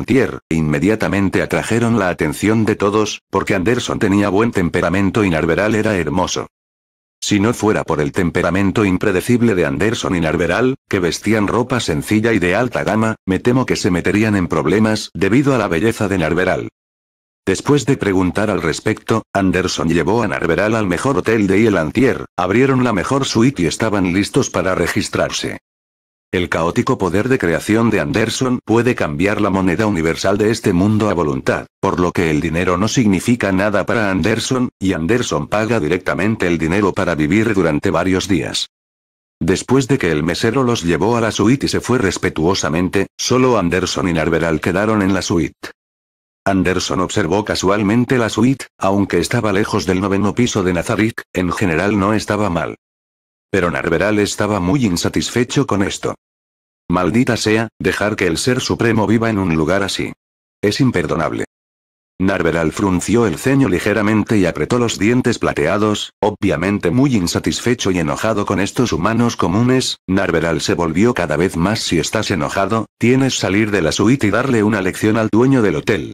inmediatamente atrajeron la atención de todos, porque Anderson tenía buen temperamento y Narveral era hermoso. Si no fuera por el temperamento impredecible de Anderson y Narveral, que vestían ropa sencilla y de alta gama, me temo que se meterían en problemas debido a la belleza de Narveral. Después de preguntar al respecto, Anderson llevó a Narveral al mejor hotel de Yelantier, abrieron la mejor suite y estaban listos para registrarse. El caótico poder de creación de Anderson puede cambiar la moneda universal de este mundo a voluntad, por lo que el dinero no significa nada para Anderson, y Anderson paga directamente el dinero para vivir durante varios días. Después de que el mesero los llevó a la suite y se fue respetuosamente, solo Anderson y Narveral quedaron en la suite. Anderson observó casualmente la suite, aunque estaba lejos del noveno piso de Nazarick, en general no estaba mal. Pero Narveral estaba muy insatisfecho con esto. Maldita sea, dejar que el Ser Supremo viva en un lugar así. Es imperdonable. Narveral frunció el ceño ligeramente y apretó los dientes plateados, obviamente muy insatisfecho y enojado con estos humanos comunes, Narveral se volvió cada vez más si estás enojado, tienes salir de la suite y darle una lección al dueño del hotel,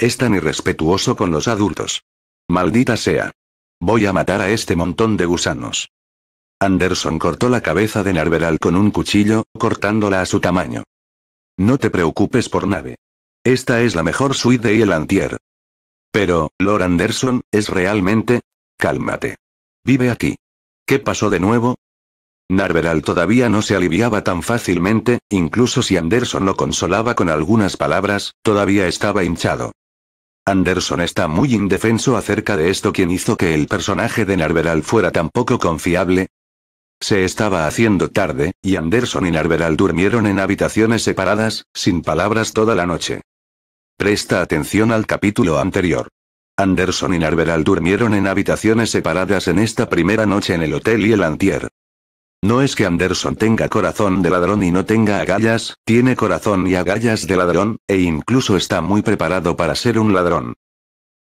es tan irrespetuoso con los adultos. Maldita sea. Voy a matar a este montón de gusanos. Anderson cortó la cabeza de Narveral con un cuchillo, cortándola a su tamaño. No te preocupes por nave. Esta es la mejor suite de el antier. Pero, Lord Anderson, es realmente... Cálmate. Vive aquí. ¿Qué pasó de nuevo? Narveral todavía no se aliviaba tan fácilmente, incluso si Anderson lo consolaba con algunas palabras, todavía estaba hinchado. Anderson está muy indefenso acerca de esto quien hizo que el personaje de Narveral fuera tan poco confiable. Se estaba haciendo tarde, y Anderson y Narveral durmieron en habitaciones separadas, sin palabras toda la noche. Presta atención al capítulo anterior. Anderson y Narveral durmieron en habitaciones separadas en esta primera noche en el hotel y el antier. No es que Anderson tenga corazón de ladrón y no tenga agallas, tiene corazón y agallas de ladrón, e incluso está muy preparado para ser un ladrón.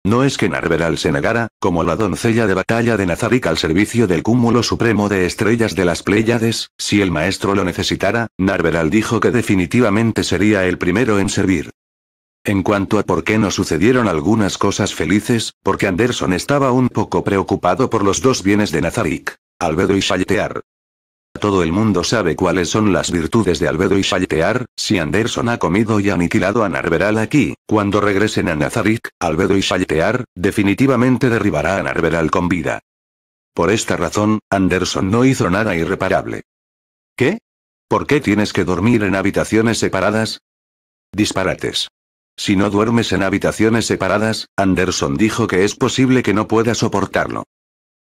No es que Narveral se negara, como la doncella de batalla de Nazarick al servicio del cúmulo supremo de estrellas de las Pléyades, si el maestro lo necesitara, Narveral dijo que definitivamente sería el primero en servir. En cuanto a por qué no sucedieron algunas cosas felices, porque Anderson estaba un poco preocupado por los dos bienes de Nazarick, Albedo y Shaltear. Todo el mundo sabe cuáles son las virtudes de Albedo y Shaltear, si Anderson ha comido y aniquilado a Narberal aquí, cuando regresen a Nazarick, Albedo y Shaltear, definitivamente derribará a Narberal con vida. Por esta razón, Anderson no hizo nada irreparable. ¿Qué? ¿Por qué tienes que dormir en habitaciones separadas? Disparates. Si no duermes en habitaciones separadas, Anderson dijo que es posible que no pueda soportarlo.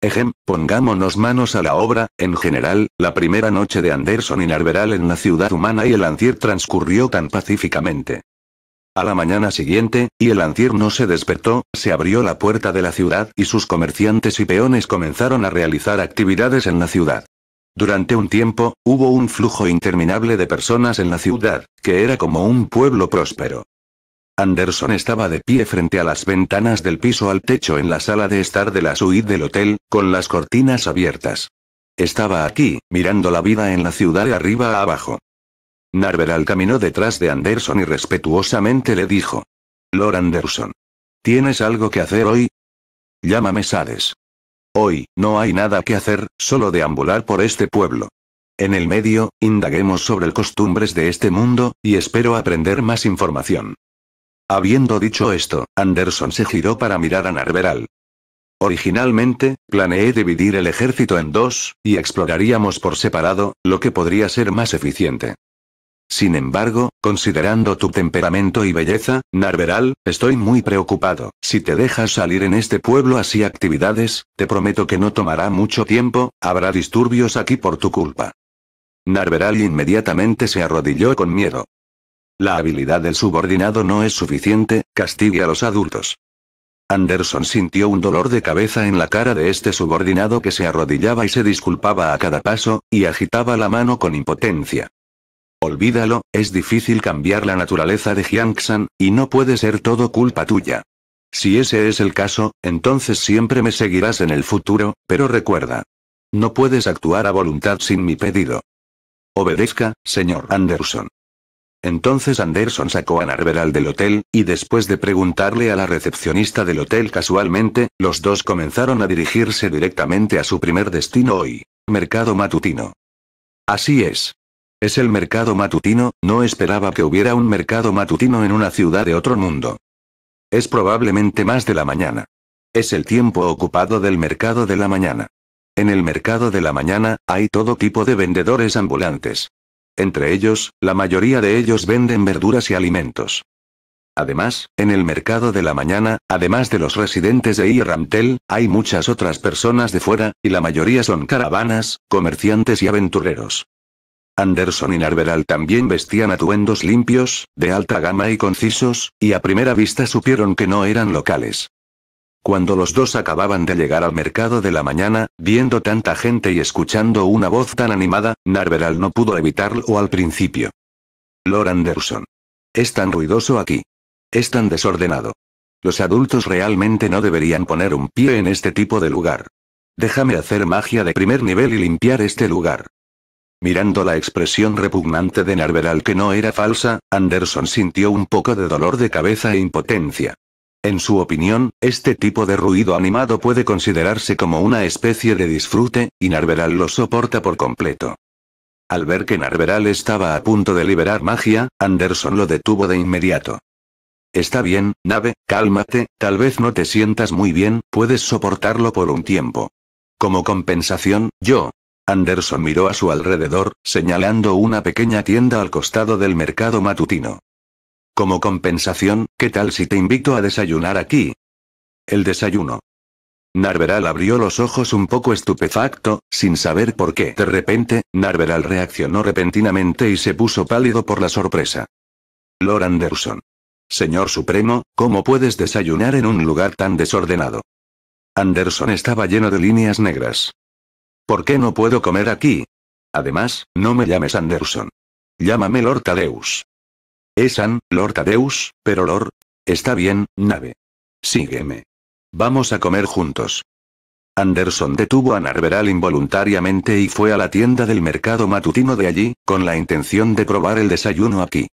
Ejem, pongámonos manos a la obra, en general, la primera noche de Anderson y Narveral en la ciudad humana y el Ancier transcurrió tan pacíficamente. A la mañana siguiente, y el Ancier no se despertó, se abrió la puerta de la ciudad y sus comerciantes y peones comenzaron a realizar actividades en la ciudad. Durante un tiempo, hubo un flujo interminable de personas en la ciudad, que era como un pueblo próspero. Anderson estaba de pie frente a las ventanas del piso al techo en la sala de estar de la suite del hotel, con las cortinas abiertas. Estaba aquí, mirando la vida en la ciudad de arriba a abajo. Narveral caminó detrás de Anderson y respetuosamente le dijo. Lord Anderson. ¿Tienes algo que hacer hoy? Llámame Sades. Hoy, no hay nada que hacer, solo deambular por este pueblo. En el medio, indaguemos sobre el costumbres de este mundo, y espero aprender más información. Habiendo dicho esto, Anderson se giró para mirar a Narveral. Originalmente, planeé dividir el ejército en dos, y exploraríamos por separado, lo que podría ser más eficiente. Sin embargo, considerando tu temperamento y belleza, Narveral, estoy muy preocupado. Si te dejas salir en este pueblo así actividades, te prometo que no tomará mucho tiempo, habrá disturbios aquí por tu culpa. Narveral inmediatamente se arrodilló con miedo. La habilidad del subordinado no es suficiente, castigue a los adultos. Anderson sintió un dolor de cabeza en la cara de este subordinado que se arrodillaba y se disculpaba a cada paso, y agitaba la mano con impotencia. Olvídalo, es difícil cambiar la naturaleza de Jiangsan, y no puede ser todo culpa tuya. Si ese es el caso, entonces siempre me seguirás en el futuro, pero recuerda. No puedes actuar a voluntad sin mi pedido. Obedezca, señor Anderson. Entonces Anderson sacó a Narveral del hotel, y después de preguntarle a la recepcionista del hotel casualmente, los dos comenzaron a dirigirse directamente a su primer destino hoy. Mercado matutino. Así es. Es el mercado matutino, no esperaba que hubiera un mercado matutino en una ciudad de otro mundo. Es probablemente más de la mañana. Es el tiempo ocupado del mercado de la mañana. En el mercado de la mañana, hay todo tipo de vendedores ambulantes. Entre ellos, la mayoría de ellos venden verduras y alimentos. Además, en el mercado de la mañana, además de los residentes de Iramtel hay muchas otras personas de fuera, y la mayoría son caravanas, comerciantes y aventureros. Anderson y Narveral también vestían atuendos limpios, de alta gama y concisos, y a primera vista supieron que no eran locales. Cuando los dos acababan de llegar al mercado de la mañana, viendo tanta gente y escuchando una voz tan animada, Narveral no pudo evitarlo al principio. Lord Anderson. Es tan ruidoso aquí. Es tan desordenado. Los adultos realmente no deberían poner un pie en este tipo de lugar. Déjame hacer magia de primer nivel y limpiar este lugar. Mirando la expresión repugnante de Narveral que no era falsa, Anderson sintió un poco de dolor de cabeza e impotencia. En su opinión, este tipo de ruido animado puede considerarse como una especie de disfrute, y Narveral lo soporta por completo. Al ver que Narveral estaba a punto de liberar magia, Anderson lo detuvo de inmediato. Está bien, nave, cálmate, tal vez no te sientas muy bien, puedes soportarlo por un tiempo. Como compensación, yo. Anderson miró a su alrededor, señalando una pequeña tienda al costado del mercado matutino. Como compensación, ¿qué tal si te invito a desayunar aquí? El desayuno. Narveral abrió los ojos un poco estupefacto, sin saber por qué. De repente, Narveral reaccionó repentinamente y se puso pálido por la sorpresa. Lord Anderson. Señor Supremo, ¿cómo puedes desayunar en un lugar tan desordenado? Anderson estaba lleno de líneas negras. ¿Por qué no puedo comer aquí? Además, no me llames Anderson. Llámame Lord Tadeus. Es Esan, Lord Tadeus, pero Lord... Está bien, nave. Sígueme. Vamos a comer juntos. Anderson detuvo a Narveral involuntariamente y fue a la tienda del mercado matutino de allí, con la intención de probar el desayuno aquí.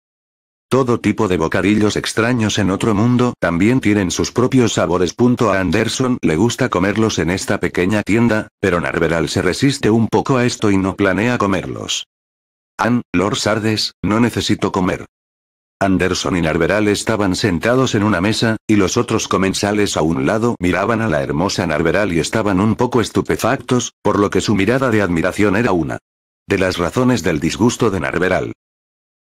Todo tipo de bocadillos extraños en otro mundo también tienen sus propios sabores. A Anderson le gusta comerlos en esta pequeña tienda, pero Narveral se resiste un poco a esto y no planea comerlos. Ann, Lord Sardes, no necesito comer. Anderson y Narberal estaban sentados en una mesa, y los otros comensales a un lado miraban a la hermosa Narberal y estaban un poco estupefactos, por lo que su mirada de admiración era una. De las razones del disgusto de Narberal.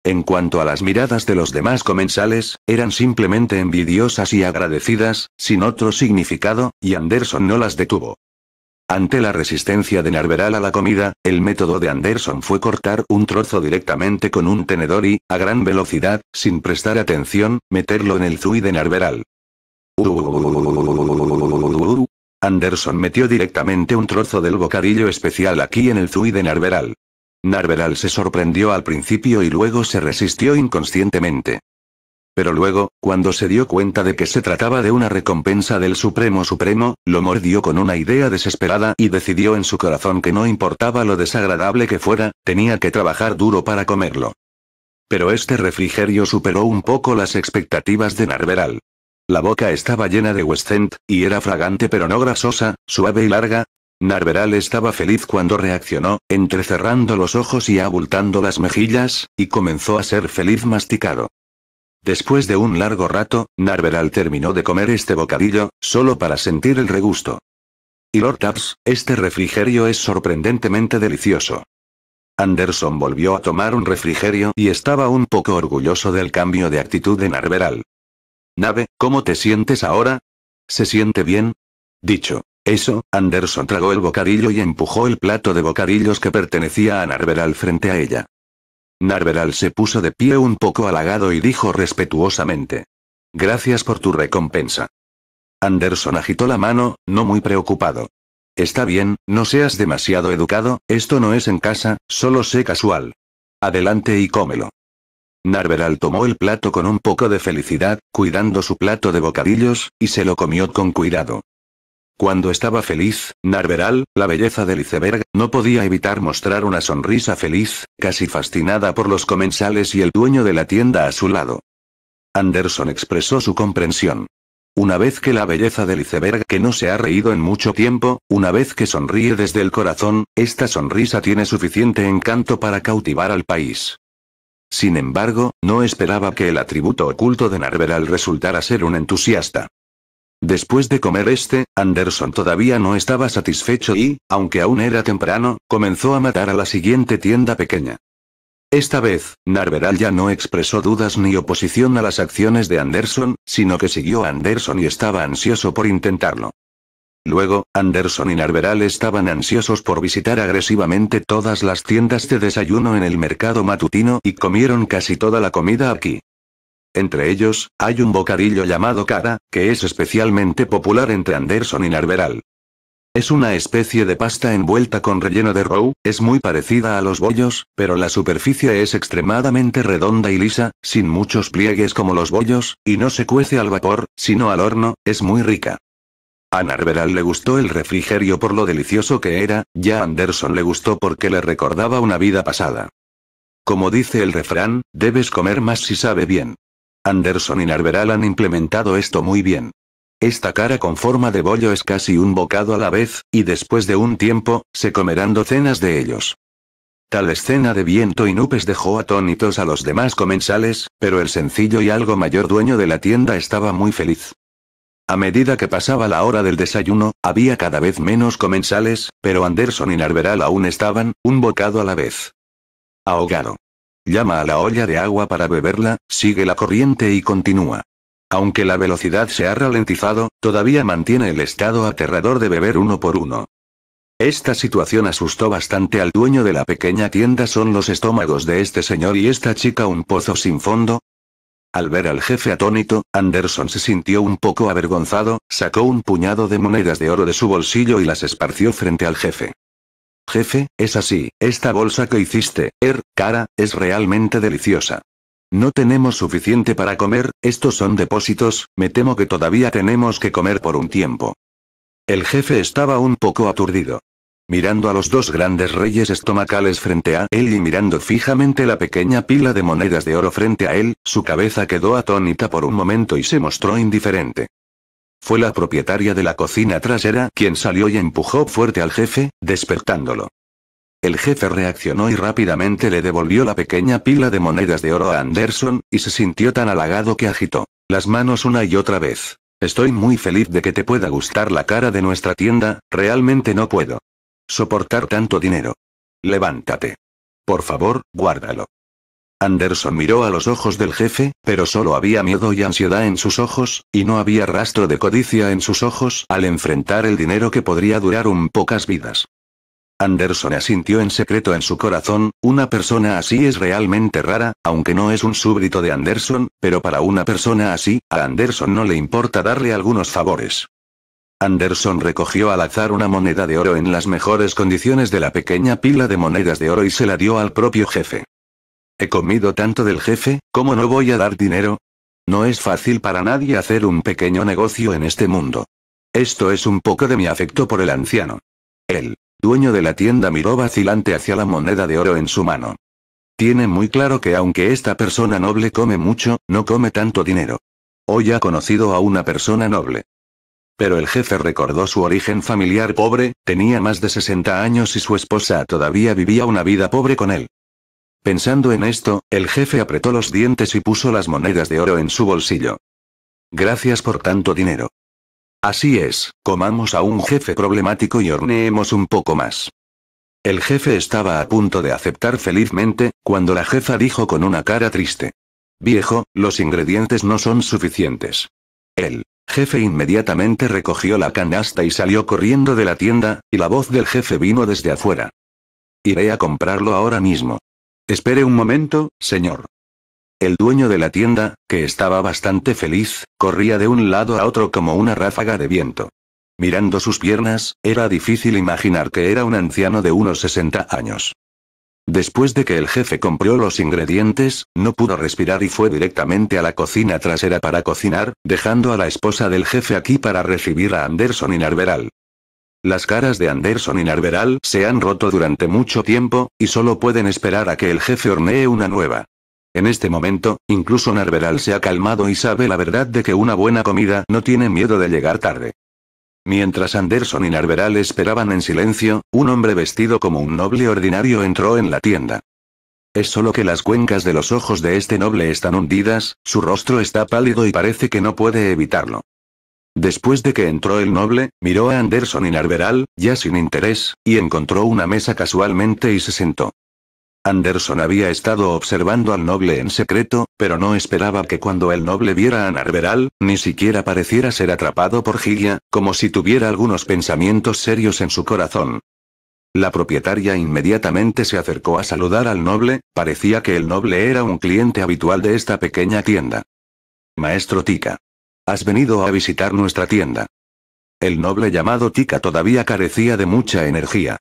En cuanto a las miradas de los demás comensales, eran simplemente envidiosas y agradecidas, sin otro significado, y Anderson no las detuvo. Ante la resistencia de Narveral a la comida, el método de Anderson fue cortar un trozo directamente con un tenedor y, a gran velocidad, sin prestar atención, meterlo en el zui de Narveral. Anderson metió directamente un trozo del bocadillo especial aquí en el zui de Narberal. Narberal se sorprendió al principio y luego se resistió inconscientemente pero luego, cuando se dio cuenta de que se trataba de una recompensa del Supremo Supremo, lo mordió con una idea desesperada y decidió en su corazón que no importaba lo desagradable que fuera, tenía que trabajar duro para comerlo. Pero este refrigerio superó un poco las expectativas de Narveral. La boca estaba llena de Westend, y era fragante pero no grasosa, suave y larga, Narveral estaba feliz cuando reaccionó, entrecerrando los ojos y abultando las mejillas, y comenzó a ser feliz masticado. Después de un largo rato, Narveral terminó de comer este bocadillo, solo para sentir el regusto. Y Lord Taps, este refrigerio es sorprendentemente delicioso. Anderson volvió a tomar un refrigerio y estaba un poco orgulloso del cambio de actitud de Narveral. Nave, ¿cómo te sientes ahora? ¿Se siente bien? Dicho. Eso, Anderson tragó el bocadillo y empujó el plato de bocadillos que pertenecía a Narveral frente a ella. Narveral se puso de pie un poco halagado y dijo respetuosamente. Gracias por tu recompensa. Anderson agitó la mano, no muy preocupado. Está bien, no seas demasiado educado, esto no es en casa, solo sé casual. Adelante y cómelo. Narveral tomó el plato con un poco de felicidad, cuidando su plato de bocadillos, y se lo comió con cuidado. Cuando estaba feliz, Narveral, la belleza del iceberg, no podía evitar mostrar una sonrisa feliz, casi fascinada por los comensales y el dueño de la tienda a su lado. Anderson expresó su comprensión. Una vez que la belleza del iceberg que no se ha reído en mucho tiempo, una vez que sonríe desde el corazón, esta sonrisa tiene suficiente encanto para cautivar al país. Sin embargo, no esperaba que el atributo oculto de Narveral resultara ser un entusiasta. Después de comer este, Anderson todavía no estaba satisfecho y, aunque aún era temprano, comenzó a matar a la siguiente tienda pequeña. Esta vez, Narveral ya no expresó dudas ni oposición a las acciones de Anderson, sino que siguió a Anderson y estaba ansioso por intentarlo. Luego, Anderson y Narveral estaban ansiosos por visitar agresivamente todas las tiendas de desayuno en el mercado matutino y comieron casi toda la comida aquí. Entre ellos, hay un bocadillo llamado cara, que es especialmente popular entre Anderson y Narveral. Es una especie de pasta envuelta con relleno de roux, es muy parecida a los bollos, pero la superficie es extremadamente redonda y lisa, sin muchos pliegues como los bollos, y no se cuece al vapor, sino al horno, es muy rica. A Narveral le gustó el refrigerio por lo delicioso que era, ya Anderson le gustó porque le recordaba una vida pasada. Como dice el refrán, debes comer más si sabe bien. Anderson y Narveral han implementado esto muy bien. Esta cara con forma de bollo es casi un bocado a la vez, y después de un tiempo, se comerán docenas de ellos. Tal escena de viento y nubes dejó atónitos a los demás comensales, pero el sencillo y algo mayor dueño de la tienda estaba muy feliz. A medida que pasaba la hora del desayuno, había cada vez menos comensales, pero Anderson y Narveral aún estaban, un bocado a la vez. Ahogado. Llama a la olla de agua para beberla, sigue la corriente y continúa. Aunque la velocidad se ha ralentizado, todavía mantiene el estado aterrador de beber uno por uno. Esta situación asustó bastante al dueño de la pequeña tienda. ¿Son los estómagos de este señor y esta chica un pozo sin fondo? Al ver al jefe atónito, Anderson se sintió un poco avergonzado, sacó un puñado de monedas de oro de su bolsillo y las esparció frente al jefe. Jefe, es así, esta bolsa que hiciste, Er, cara, es realmente deliciosa. No tenemos suficiente para comer, estos son depósitos, me temo que todavía tenemos que comer por un tiempo. El jefe estaba un poco aturdido. Mirando a los dos grandes reyes estomacales frente a él y mirando fijamente la pequeña pila de monedas de oro frente a él, su cabeza quedó atónita por un momento y se mostró indiferente. Fue la propietaria de la cocina trasera quien salió y empujó fuerte al jefe, despertándolo. El jefe reaccionó y rápidamente le devolvió la pequeña pila de monedas de oro a Anderson, y se sintió tan halagado que agitó las manos una y otra vez. Estoy muy feliz de que te pueda gustar la cara de nuestra tienda, realmente no puedo soportar tanto dinero. Levántate. Por favor, guárdalo. Anderson miró a los ojos del jefe, pero solo había miedo y ansiedad en sus ojos, y no había rastro de codicia en sus ojos al enfrentar el dinero que podría durar un pocas vidas. Anderson asintió en secreto en su corazón, una persona así es realmente rara, aunque no es un súbdito de Anderson, pero para una persona así, a Anderson no le importa darle algunos favores. Anderson recogió al azar una moneda de oro en las mejores condiciones de la pequeña pila de monedas de oro y se la dio al propio jefe. He comido tanto del jefe, ¿cómo no voy a dar dinero? No es fácil para nadie hacer un pequeño negocio en este mundo. Esto es un poco de mi afecto por el anciano. El dueño de la tienda miró vacilante hacia la moneda de oro en su mano. Tiene muy claro que aunque esta persona noble come mucho, no come tanto dinero. Hoy ha conocido a una persona noble. Pero el jefe recordó su origen familiar pobre, tenía más de 60 años y su esposa todavía vivía una vida pobre con él. Pensando en esto, el jefe apretó los dientes y puso las monedas de oro en su bolsillo. Gracias por tanto dinero. Así es, comamos a un jefe problemático y horneemos un poco más. El jefe estaba a punto de aceptar felizmente, cuando la jefa dijo con una cara triste. Viejo, los ingredientes no son suficientes. El jefe inmediatamente recogió la canasta y salió corriendo de la tienda, y la voz del jefe vino desde afuera. Iré a comprarlo ahora mismo. Espere un momento, señor. El dueño de la tienda, que estaba bastante feliz, corría de un lado a otro como una ráfaga de viento. Mirando sus piernas, era difícil imaginar que era un anciano de unos 60 años. Después de que el jefe compró los ingredientes, no pudo respirar y fue directamente a la cocina trasera para cocinar, dejando a la esposa del jefe aquí para recibir a Anderson y Narveral. Las caras de Anderson y Narveral se han roto durante mucho tiempo, y solo pueden esperar a que el jefe hornee una nueva. En este momento, incluso Narveral se ha calmado y sabe la verdad de que una buena comida no tiene miedo de llegar tarde. Mientras Anderson y Narveral esperaban en silencio, un hombre vestido como un noble ordinario entró en la tienda. Es solo que las cuencas de los ojos de este noble están hundidas, su rostro está pálido y parece que no puede evitarlo. Después de que entró el noble, miró a Anderson y Narveral, ya sin interés, y encontró una mesa casualmente y se sentó. Anderson había estado observando al noble en secreto, pero no esperaba que cuando el noble viera a Narveral, ni siquiera pareciera ser atrapado por Gigia, como si tuviera algunos pensamientos serios en su corazón. La propietaria inmediatamente se acercó a saludar al noble, parecía que el noble era un cliente habitual de esta pequeña tienda. Maestro Tika. Has venido a visitar nuestra tienda. El noble llamado Tika todavía carecía de mucha energía.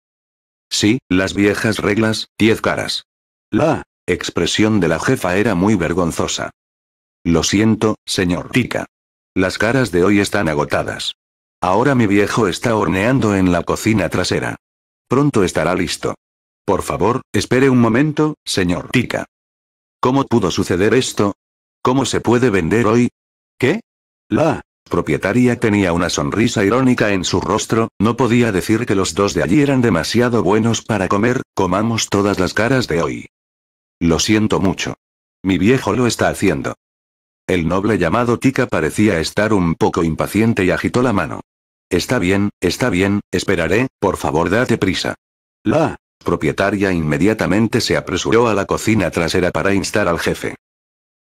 Sí, las viejas reglas, diez caras. La expresión de la jefa era muy vergonzosa. Lo siento, señor Tika. Las caras de hoy están agotadas. Ahora mi viejo está horneando en la cocina trasera. Pronto estará listo. Por favor, espere un momento, señor Tika. ¿Cómo pudo suceder esto? ¿Cómo se puede vender hoy? ¿Qué? La propietaria tenía una sonrisa irónica en su rostro, no podía decir que los dos de allí eran demasiado buenos para comer, comamos todas las caras de hoy. Lo siento mucho. Mi viejo lo está haciendo. El noble llamado Tika parecía estar un poco impaciente y agitó la mano. Está bien, está bien, esperaré, por favor date prisa. La propietaria inmediatamente se apresuró a la cocina trasera para instar al jefe.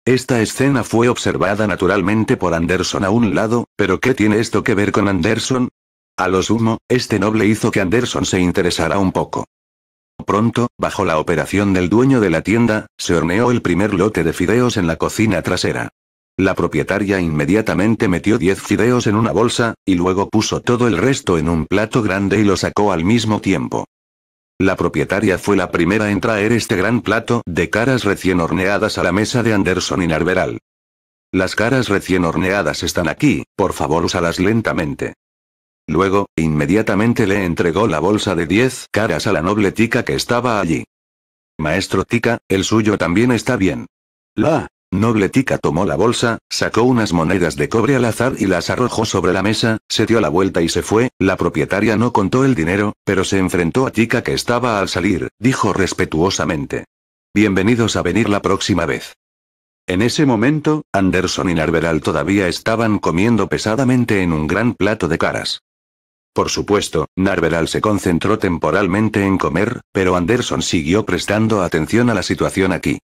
Esta escena fue observada naturalmente por Anderson a un lado, pero ¿qué tiene esto que ver con Anderson? A lo sumo, este noble hizo que Anderson se interesara un poco. Pronto, bajo la operación del dueño de la tienda, se horneó el primer lote de fideos en la cocina trasera. La propietaria inmediatamente metió 10 fideos en una bolsa, y luego puso todo el resto en un plato grande y lo sacó al mismo tiempo. La propietaria fue la primera en traer este gran plato de caras recién horneadas a la mesa de Anderson y Narveral. Las caras recién horneadas están aquí, por favor úsalas lentamente. Luego, inmediatamente le entregó la bolsa de diez caras a la noble tica que estaba allí. Maestro tica, el suyo también está bien. La, Noble Tica tomó la bolsa, sacó unas monedas de cobre al azar y las arrojó sobre la mesa, se dio la vuelta y se fue, la propietaria no contó el dinero, pero se enfrentó a Tika que estaba al salir, dijo respetuosamente. Bienvenidos a venir la próxima vez. En ese momento, Anderson y Narveral todavía estaban comiendo pesadamente en un gran plato de caras. Por supuesto, Narveral se concentró temporalmente en comer, pero Anderson siguió prestando atención a la situación aquí.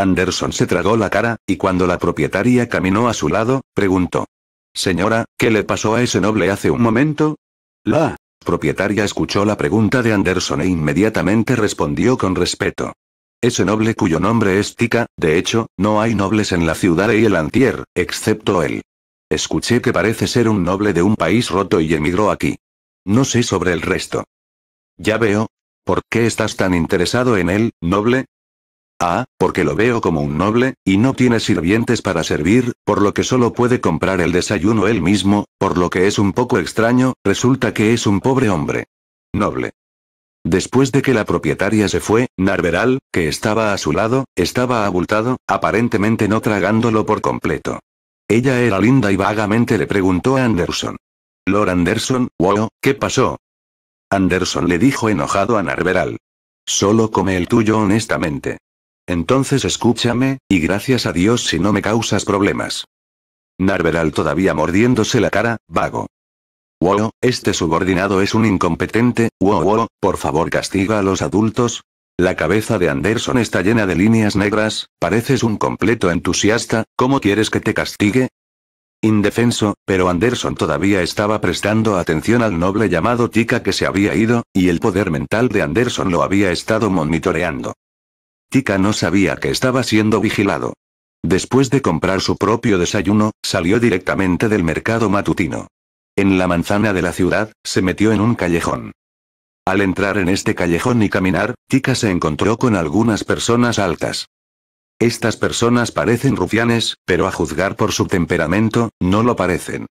Anderson se tragó la cara, y cuando la propietaria caminó a su lado, preguntó. Señora, ¿qué le pasó a ese noble hace un momento? La propietaria escuchó la pregunta de Anderson e inmediatamente respondió con respeto. Ese noble cuyo nombre es Tika, de hecho, no hay nobles en la ciudad y el antier, excepto él. Escuché que parece ser un noble de un país roto y emigró aquí. No sé sobre el resto. Ya veo. ¿Por qué estás tan interesado en él, noble? Ah, porque lo veo como un noble, y no tiene sirvientes para servir, por lo que solo puede comprar el desayuno él mismo, por lo que es un poco extraño, resulta que es un pobre hombre. Noble. Después de que la propietaria se fue, Narveral, que estaba a su lado, estaba abultado, aparentemente no tragándolo por completo. Ella era linda y vagamente le preguntó a Anderson. Lord Anderson, wow, ¿qué pasó? Anderson le dijo enojado a Narveral. Solo come el tuyo honestamente. Entonces escúchame, y gracias a Dios si no me causas problemas. Narveral todavía mordiéndose la cara, vago. Wow, este subordinado es un incompetente, wow, wow, por favor castiga a los adultos. La cabeza de Anderson está llena de líneas negras, pareces un completo entusiasta, ¿cómo quieres que te castigue? Indefenso, pero Anderson todavía estaba prestando atención al noble llamado Tika que se había ido, y el poder mental de Anderson lo había estado monitoreando. Tika no sabía que estaba siendo vigilado. Después de comprar su propio desayuno, salió directamente del mercado matutino. En la manzana de la ciudad, se metió en un callejón. Al entrar en este callejón y caminar, Tika se encontró con algunas personas altas. Estas personas parecen rufianes, pero a juzgar por su temperamento, no lo parecen.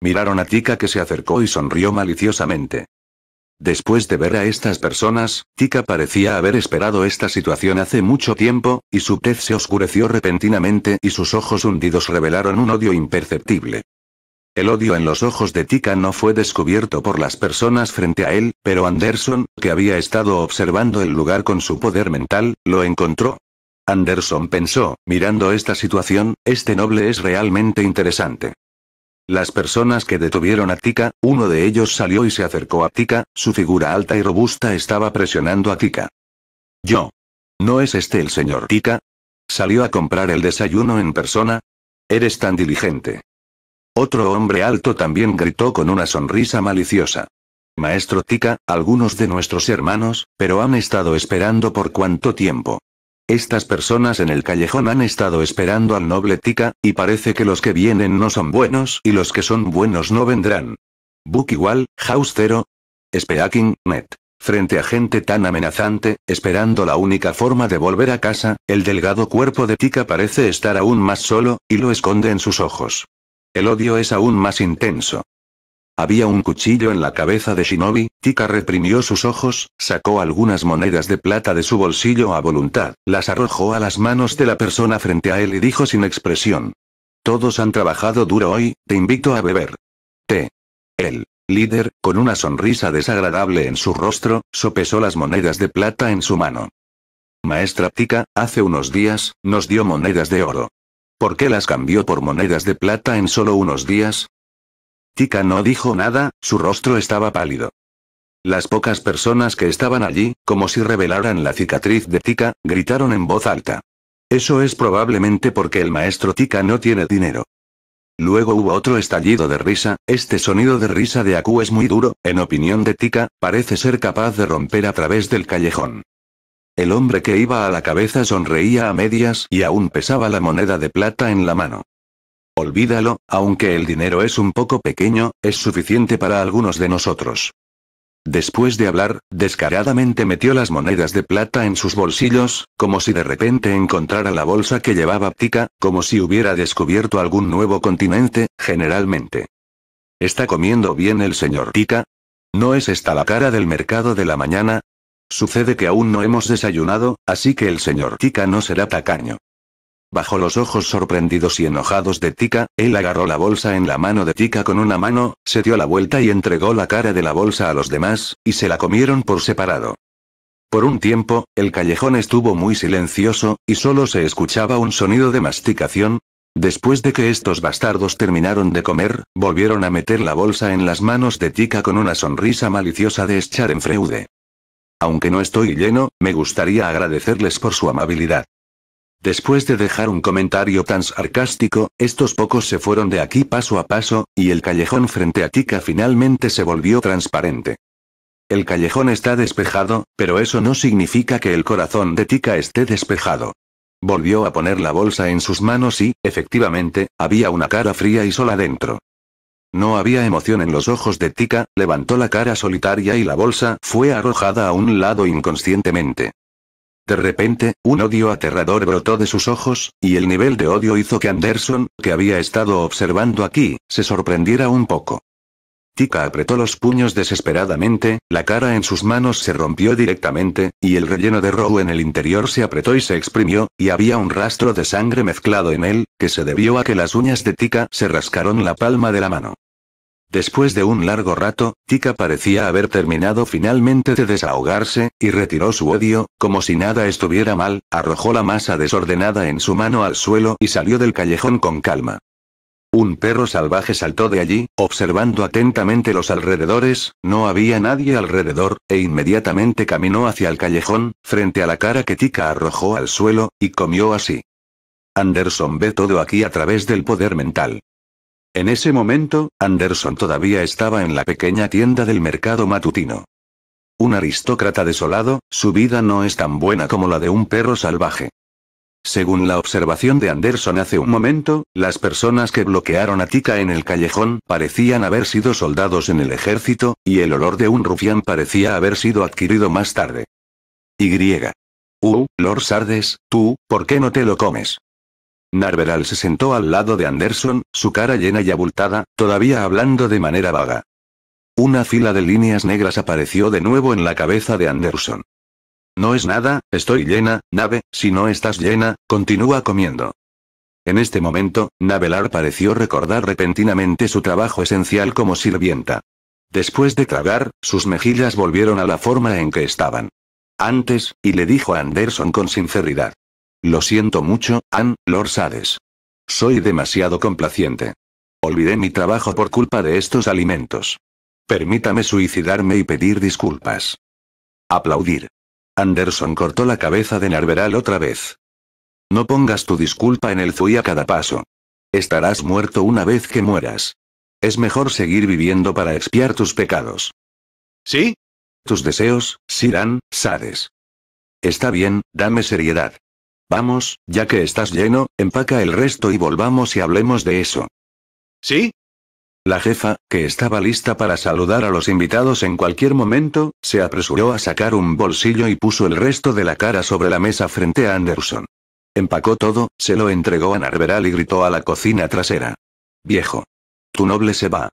Miraron a Tika que se acercó y sonrió maliciosamente. Después de ver a estas personas, Tika parecía haber esperado esta situación hace mucho tiempo, y su tez se oscureció repentinamente y sus ojos hundidos revelaron un odio imperceptible. El odio en los ojos de Tika no fue descubierto por las personas frente a él, pero Anderson, que había estado observando el lugar con su poder mental, lo encontró. Anderson pensó, mirando esta situación, este noble es realmente interesante. Las personas que detuvieron a Tika, uno de ellos salió y se acercó a Tika, su figura alta y robusta estaba presionando a Tika. Yo. ¿No es este el señor Tika? ¿Salió a comprar el desayuno en persona? Eres tan diligente. Otro hombre alto también gritó con una sonrisa maliciosa. Maestro Tika, algunos de nuestros hermanos, pero han estado esperando por cuánto tiempo. Estas personas en el callejón han estado esperando al noble Tika, y parece que los que vienen no son buenos y los que son buenos no vendrán. Book igual, House 0. Speaking, Net. Frente a gente tan amenazante, esperando la única forma de volver a casa, el delgado cuerpo de Tika parece estar aún más solo, y lo esconde en sus ojos. El odio es aún más intenso. Había un cuchillo en la cabeza de Shinobi, Tika reprimió sus ojos, sacó algunas monedas de plata de su bolsillo a voluntad, las arrojó a las manos de la persona frente a él y dijo sin expresión. Todos han trabajado duro hoy, te invito a beber. T. El líder, con una sonrisa desagradable en su rostro, sopesó las monedas de plata en su mano. Maestra Tika, hace unos días, nos dio monedas de oro. ¿Por qué las cambió por monedas de plata en solo unos días? Tika no dijo nada, su rostro estaba pálido. Las pocas personas que estaban allí, como si revelaran la cicatriz de Tika, gritaron en voz alta. Eso es probablemente porque el maestro Tika no tiene dinero. Luego hubo otro estallido de risa, este sonido de risa de Aku es muy duro, en opinión de Tika, parece ser capaz de romper a través del callejón. El hombre que iba a la cabeza sonreía a medias y aún pesaba la moneda de plata en la mano. Olvídalo, aunque el dinero es un poco pequeño, es suficiente para algunos de nosotros. Después de hablar, descaradamente metió las monedas de plata en sus bolsillos, como si de repente encontrara la bolsa que llevaba Ptica, como si hubiera descubierto algún nuevo continente, generalmente. ¿Está comiendo bien el señor Tika? ¿No es esta la cara del mercado de la mañana? Sucede que aún no hemos desayunado, así que el señor Tika no será tacaño. Bajo los ojos sorprendidos y enojados de Tika, él agarró la bolsa en la mano de Tika con una mano, se dio la vuelta y entregó la cara de la bolsa a los demás, y se la comieron por separado. Por un tiempo, el callejón estuvo muy silencioso, y solo se escuchaba un sonido de masticación. Después de que estos bastardos terminaron de comer, volvieron a meter la bolsa en las manos de Tika con una sonrisa maliciosa de echar en Freude. Aunque no estoy lleno, me gustaría agradecerles por su amabilidad. Después de dejar un comentario tan sarcástico, estos pocos se fueron de aquí paso a paso, y el callejón frente a Tika finalmente se volvió transparente. El callejón está despejado, pero eso no significa que el corazón de Tika esté despejado. Volvió a poner la bolsa en sus manos y, efectivamente, había una cara fría y sola dentro. No había emoción en los ojos de Tika, levantó la cara solitaria y la bolsa fue arrojada a un lado inconscientemente. De repente, un odio aterrador brotó de sus ojos, y el nivel de odio hizo que Anderson, que había estado observando aquí, se sorprendiera un poco. Tika apretó los puños desesperadamente, la cara en sus manos se rompió directamente, y el relleno de rojo en el interior se apretó y se exprimió, y había un rastro de sangre mezclado en él, que se debió a que las uñas de Tika se rascaron la palma de la mano. Después de un largo rato, Tika parecía haber terminado finalmente de desahogarse, y retiró su odio, como si nada estuviera mal, arrojó la masa desordenada en su mano al suelo y salió del callejón con calma. Un perro salvaje saltó de allí, observando atentamente los alrededores, no había nadie alrededor, e inmediatamente caminó hacia el callejón, frente a la cara que Tika arrojó al suelo, y comió así. Anderson ve todo aquí a través del poder mental. En ese momento, Anderson todavía estaba en la pequeña tienda del mercado matutino. Un aristócrata desolado, su vida no es tan buena como la de un perro salvaje. Según la observación de Anderson hace un momento, las personas que bloquearon a Tika en el callejón parecían haber sido soldados en el ejército, y el olor de un rufián parecía haber sido adquirido más tarde. Y. Uh, Lord Sardes, tú, ¿por qué no te lo comes? Narveral se sentó al lado de Anderson, su cara llena y abultada, todavía hablando de manera vaga. Una fila de líneas negras apareció de nuevo en la cabeza de Anderson. No es nada, estoy llena, nave, si no estás llena, continúa comiendo. En este momento, Navelar pareció recordar repentinamente su trabajo esencial como sirvienta. Después de tragar, sus mejillas volvieron a la forma en que estaban. Antes, y le dijo a Anderson con sinceridad. Lo siento mucho, Ann, Lord Sades. Soy demasiado complaciente. Olvidé mi trabajo por culpa de estos alimentos. Permítame suicidarme y pedir disculpas. Aplaudir. Anderson cortó la cabeza de Narveral otra vez. No pongas tu disculpa en el Zui a cada paso. Estarás muerto una vez que mueras. Es mejor seguir viviendo para expiar tus pecados. ¿Sí? Tus deseos, Sirán, Sades. Está bien, dame seriedad. Vamos, ya que estás lleno, empaca el resto y volvamos y hablemos de eso. ¿Sí? La jefa, que estaba lista para saludar a los invitados en cualquier momento, se apresuró a sacar un bolsillo y puso el resto de la cara sobre la mesa frente a Anderson. Empacó todo, se lo entregó a Narberal y gritó a la cocina trasera. Viejo. Tu noble se va.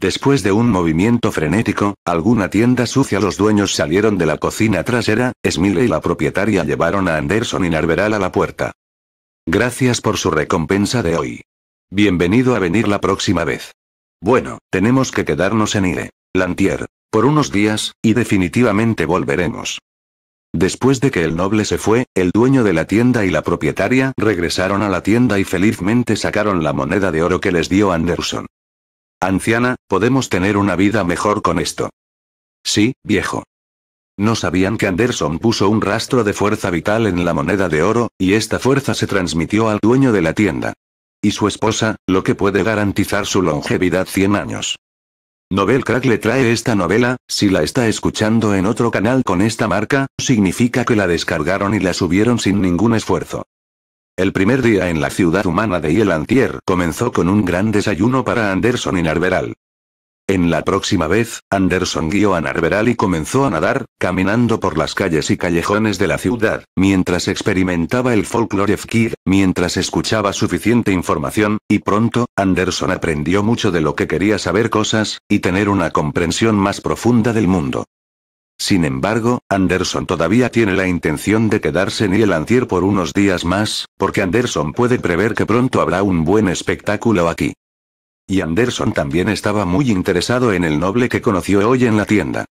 Después de un movimiento frenético, alguna tienda sucia los dueños salieron de la cocina trasera, Smile y la propietaria llevaron a Anderson y Narveral a la puerta. Gracias por su recompensa de hoy. Bienvenido a venir la próxima vez. Bueno, tenemos que quedarnos en Ile. Lantier. Por unos días, y definitivamente volveremos. Después de que el noble se fue, el dueño de la tienda y la propietaria regresaron a la tienda y felizmente sacaron la moneda de oro que les dio Anderson. Anciana, podemos tener una vida mejor con esto. Sí, viejo. No sabían que Anderson puso un rastro de fuerza vital en la moneda de oro, y esta fuerza se transmitió al dueño de la tienda. Y su esposa, lo que puede garantizar su longevidad 100 años. novel Crack le trae esta novela, si la está escuchando en otro canal con esta marca, significa que la descargaron y la subieron sin ningún esfuerzo. El primer día en la ciudad humana de Yelantier comenzó con un gran desayuno para Anderson y Narveral. En la próxima vez, Anderson guió a Narveral y comenzó a nadar, caminando por las calles y callejones de la ciudad, mientras experimentaba el folklore Kir, mientras escuchaba suficiente información, y pronto, Anderson aprendió mucho de lo que quería saber cosas, y tener una comprensión más profunda del mundo. Sin embargo, Anderson todavía tiene la intención de quedarse en Antier por unos días más, porque Anderson puede prever que pronto habrá un buen espectáculo aquí. Y Anderson también estaba muy interesado en el noble que conoció hoy en la tienda.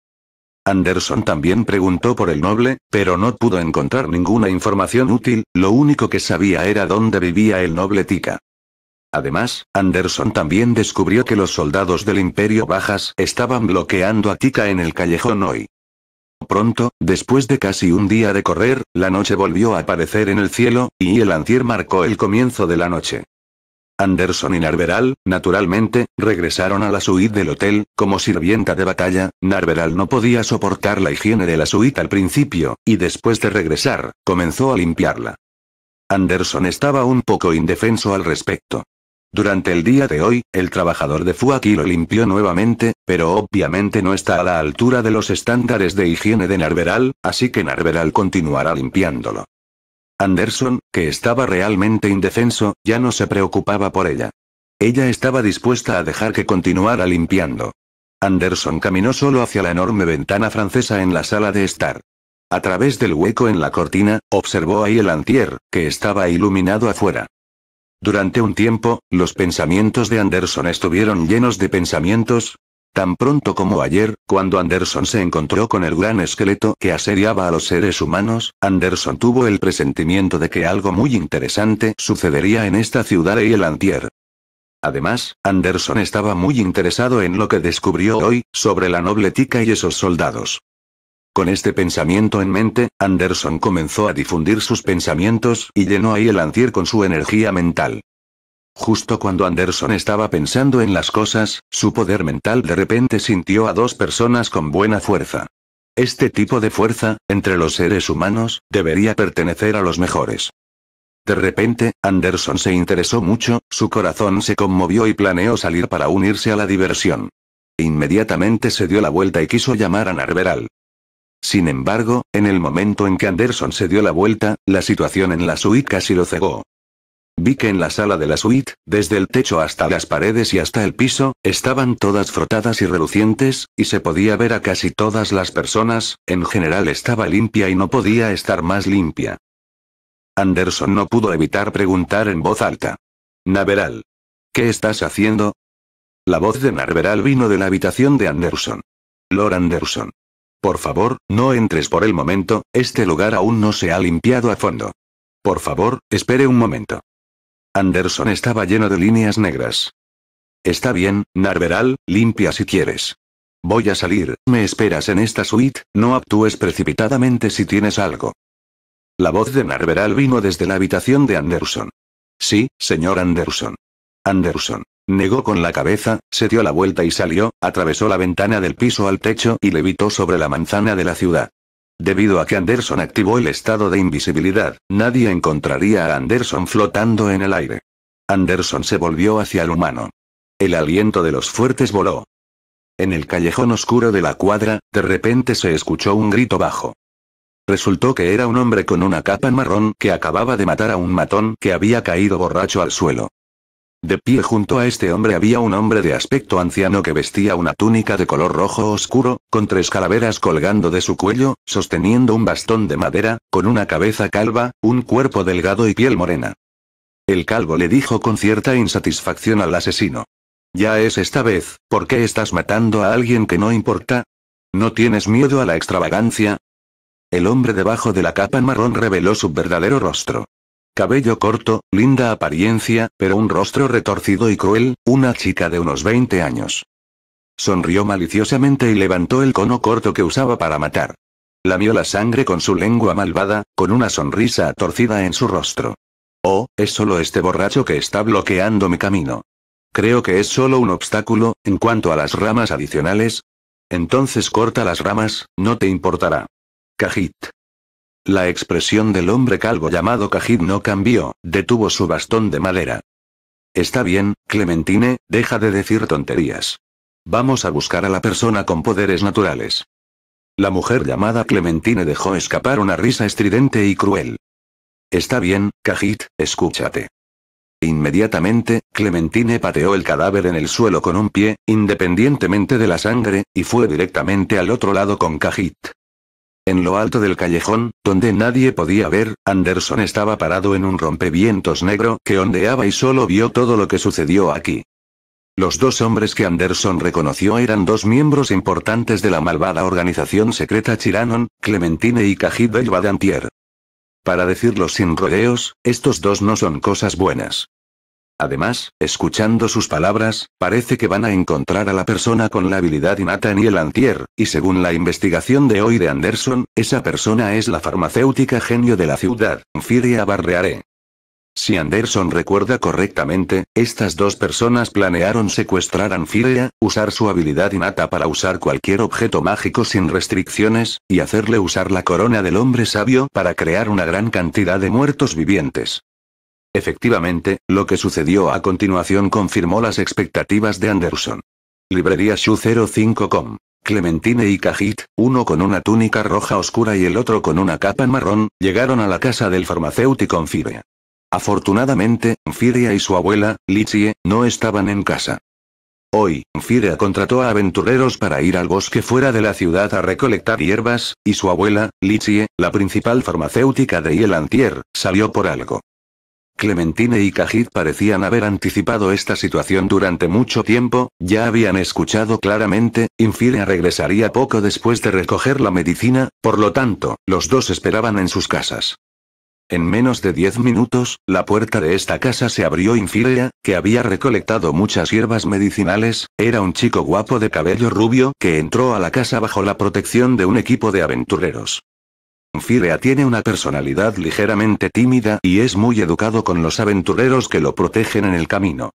Anderson también preguntó por el noble, pero no pudo encontrar ninguna información útil, lo único que sabía era dónde vivía el noble Tika. Además, Anderson también descubrió que los soldados del Imperio Bajas estaban bloqueando a Tika en el callejón hoy. Pronto, después de casi un día de correr, la noche volvió a aparecer en el cielo, y el ancier marcó el comienzo de la noche. Anderson y Narveral, naturalmente, regresaron a la suite del hotel, como sirvienta de batalla, Narveral no podía soportar la higiene de la suite al principio, y después de regresar, comenzó a limpiarla. Anderson estaba un poco indefenso al respecto. Durante el día de hoy, el trabajador de Fuaki lo limpió nuevamente, pero obviamente no está a la altura de los estándares de higiene de Narveral, así que Narveral continuará limpiándolo. Anderson, que estaba realmente indefenso, ya no se preocupaba por ella. Ella estaba dispuesta a dejar que continuara limpiando. Anderson caminó solo hacia la enorme ventana francesa en la sala de estar. A través del hueco en la cortina, observó ahí el antier, que estaba iluminado afuera. Durante un tiempo, los pensamientos de Anderson estuvieron llenos de pensamientos. Tan pronto como ayer, cuando Anderson se encontró con el gran esqueleto que asediaba a los seres humanos, Anderson tuvo el presentimiento de que algo muy interesante sucedería en esta ciudad y el antier. Además, Anderson estaba muy interesado en lo que descubrió hoy, sobre la noble tica y esos soldados. Con este pensamiento en mente, Anderson comenzó a difundir sus pensamientos y llenó ahí el ancier con su energía mental. Justo cuando Anderson estaba pensando en las cosas, su poder mental de repente sintió a dos personas con buena fuerza. Este tipo de fuerza, entre los seres humanos, debería pertenecer a los mejores. De repente, Anderson se interesó mucho, su corazón se conmovió y planeó salir para unirse a la diversión. Inmediatamente se dio la vuelta y quiso llamar a Narveral. Sin embargo, en el momento en que Anderson se dio la vuelta, la situación en la suite casi lo cegó. Vi que en la sala de la suite, desde el techo hasta las paredes y hasta el piso, estaban todas frotadas y relucientes, y se podía ver a casi todas las personas, en general estaba limpia y no podía estar más limpia. Anderson no pudo evitar preguntar en voz alta. Naveral. ¿Qué estás haciendo? La voz de Narveral vino de la habitación de Anderson. Lord Anderson. Por favor, no entres por el momento, este lugar aún no se ha limpiado a fondo. Por favor, espere un momento. Anderson estaba lleno de líneas negras. Está bien, Narveral, limpia si quieres. Voy a salir, me esperas en esta suite, no actúes precipitadamente si tienes algo. La voz de Narveral vino desde la habitación de Anderson. Sí, señor Anderson. Anderson. Negó con la cabeza, se dio la vuelta y salió, atravesó la ventana del piso al techo y levitó sobre la manzana de la ciudad. Debido a que Anderson activó el estado de invisibilidad, nadie encontraría a Anderson flotando en el aire. Anderson se volvió hacia el humano. El aliento de los fuertes voló. En el callejón oscuro de la cuadra, de repente se escuchó un grito bajo. Resultó que era un hombre con una capa marrón que acababa de matar a un matón que había caído borracho al suelo. De pie junto a este hombre había un hombre de aspecto anciano que vestía una túnica de color rojo oscuro, con tres calaveras colgando de su cuello, sosteniendo un bastón de madera, con una cabeza calva, un cuerpo delgado y piel morena. El calvo le dijo con cierta insatisfacción al asesino. Ya es esta vez, ¿por qué estás matando a alguien que no importa? ¿No tienes miedo a la extravagancia? El hombre debajo de la capa marrón reveló su verdadero rostro cabello corto, linda apariencia, pero un rostro retorcido y cruel, una chica de unos 20 años. Sonrió maliciosamente y levantó el cono corto que usaba para matar. Lamió la sangre con su lengua malvada, con una sonrisa torcida en su rostro. Oh, es solo este borracho que está bloqueando mi camino. Creo que es solo un obstáculo, en cuanto a las ramas adicionales. Entonces corta las ramas, no te importará. Cajit. La expresión del hombre calvo llamado Cajit no cambió, detuvo su bastón de madera. Está bien, Clementine, deja de decir tonterías. Vamos a buscar a la persona con poderes naturales. La mujer llamada Clementine dejó escapar una risa estridente y cruel. Está bien, Cajit, escúchate. Inmediatamente, Clementine pateó el cadáver en el suelo con un pie, independientemente de la sangre, y fue directamente al otro lado con Cajit. En lo alto del callejón, donde nadie podía ver, Anderson estaba parado en un rompevientos negro que ondeaba y solo vio todo lo que sucedió aquí. Los dos hombres que Anderson reconoció eran dos miembros importantes de la malvada organización secreta Chiranon, Clementine y Cajid Badantier. Para decirlo sin rodeos, estos dos no son cosas buenas. Además, escuchando sus palabras, parece que van a encontrar a la persona con la habilidad innata en el Antier, y según la investigación de hoy de Anderson, esa persona es la farmacéutica genio de la ciudad, Firia Barreare. Si Anderson recuerda correctamente, estas dos personas planearon secuestrar a Anfiria, usar su habilidad innata para usar cualquier objeto mágico sin restricciones, y hacerle usar la corona del hombre sabio para crear una gran cantidad de muertos vivientes. Efectivamente, lo que sucedió a continuación confirmó las expectativas de Anderson. Librería Shu05.com. Clementine y Cajit, uno con una túnica roja oscura y el otro con una capa marrón, llegaron a la casa del farmacéutico en Afortunadamente, anfibia y su abuela, Lichie, no estaban en casa. Hoy, anfibia contrató a aventureros para ir al bosque fuera de la ciudad a recolectar hierbas, y su abuela, Lichie, la principal farmacéutica de Yelantier, salió por algo. Clementine y Cajit parecían haber anticipado esta situación durante mucho tiempo, ya habían escuchado claramente, Infiria regresaría poco después de recoger la medicina, por lo tanto, los dos esperaban en sus casas. En menos de diez minutos, la puerta de esta casa se abrió Infiria, que había recolectado muchas hierbas medicinales, era un chico guapo de cabello rubio que entró a la casa bajo la protección de un equipo de aventureros. Firea tiene una personalidad ligeramente tímida y es muy educado con los aventureros que lo protegen en el camino.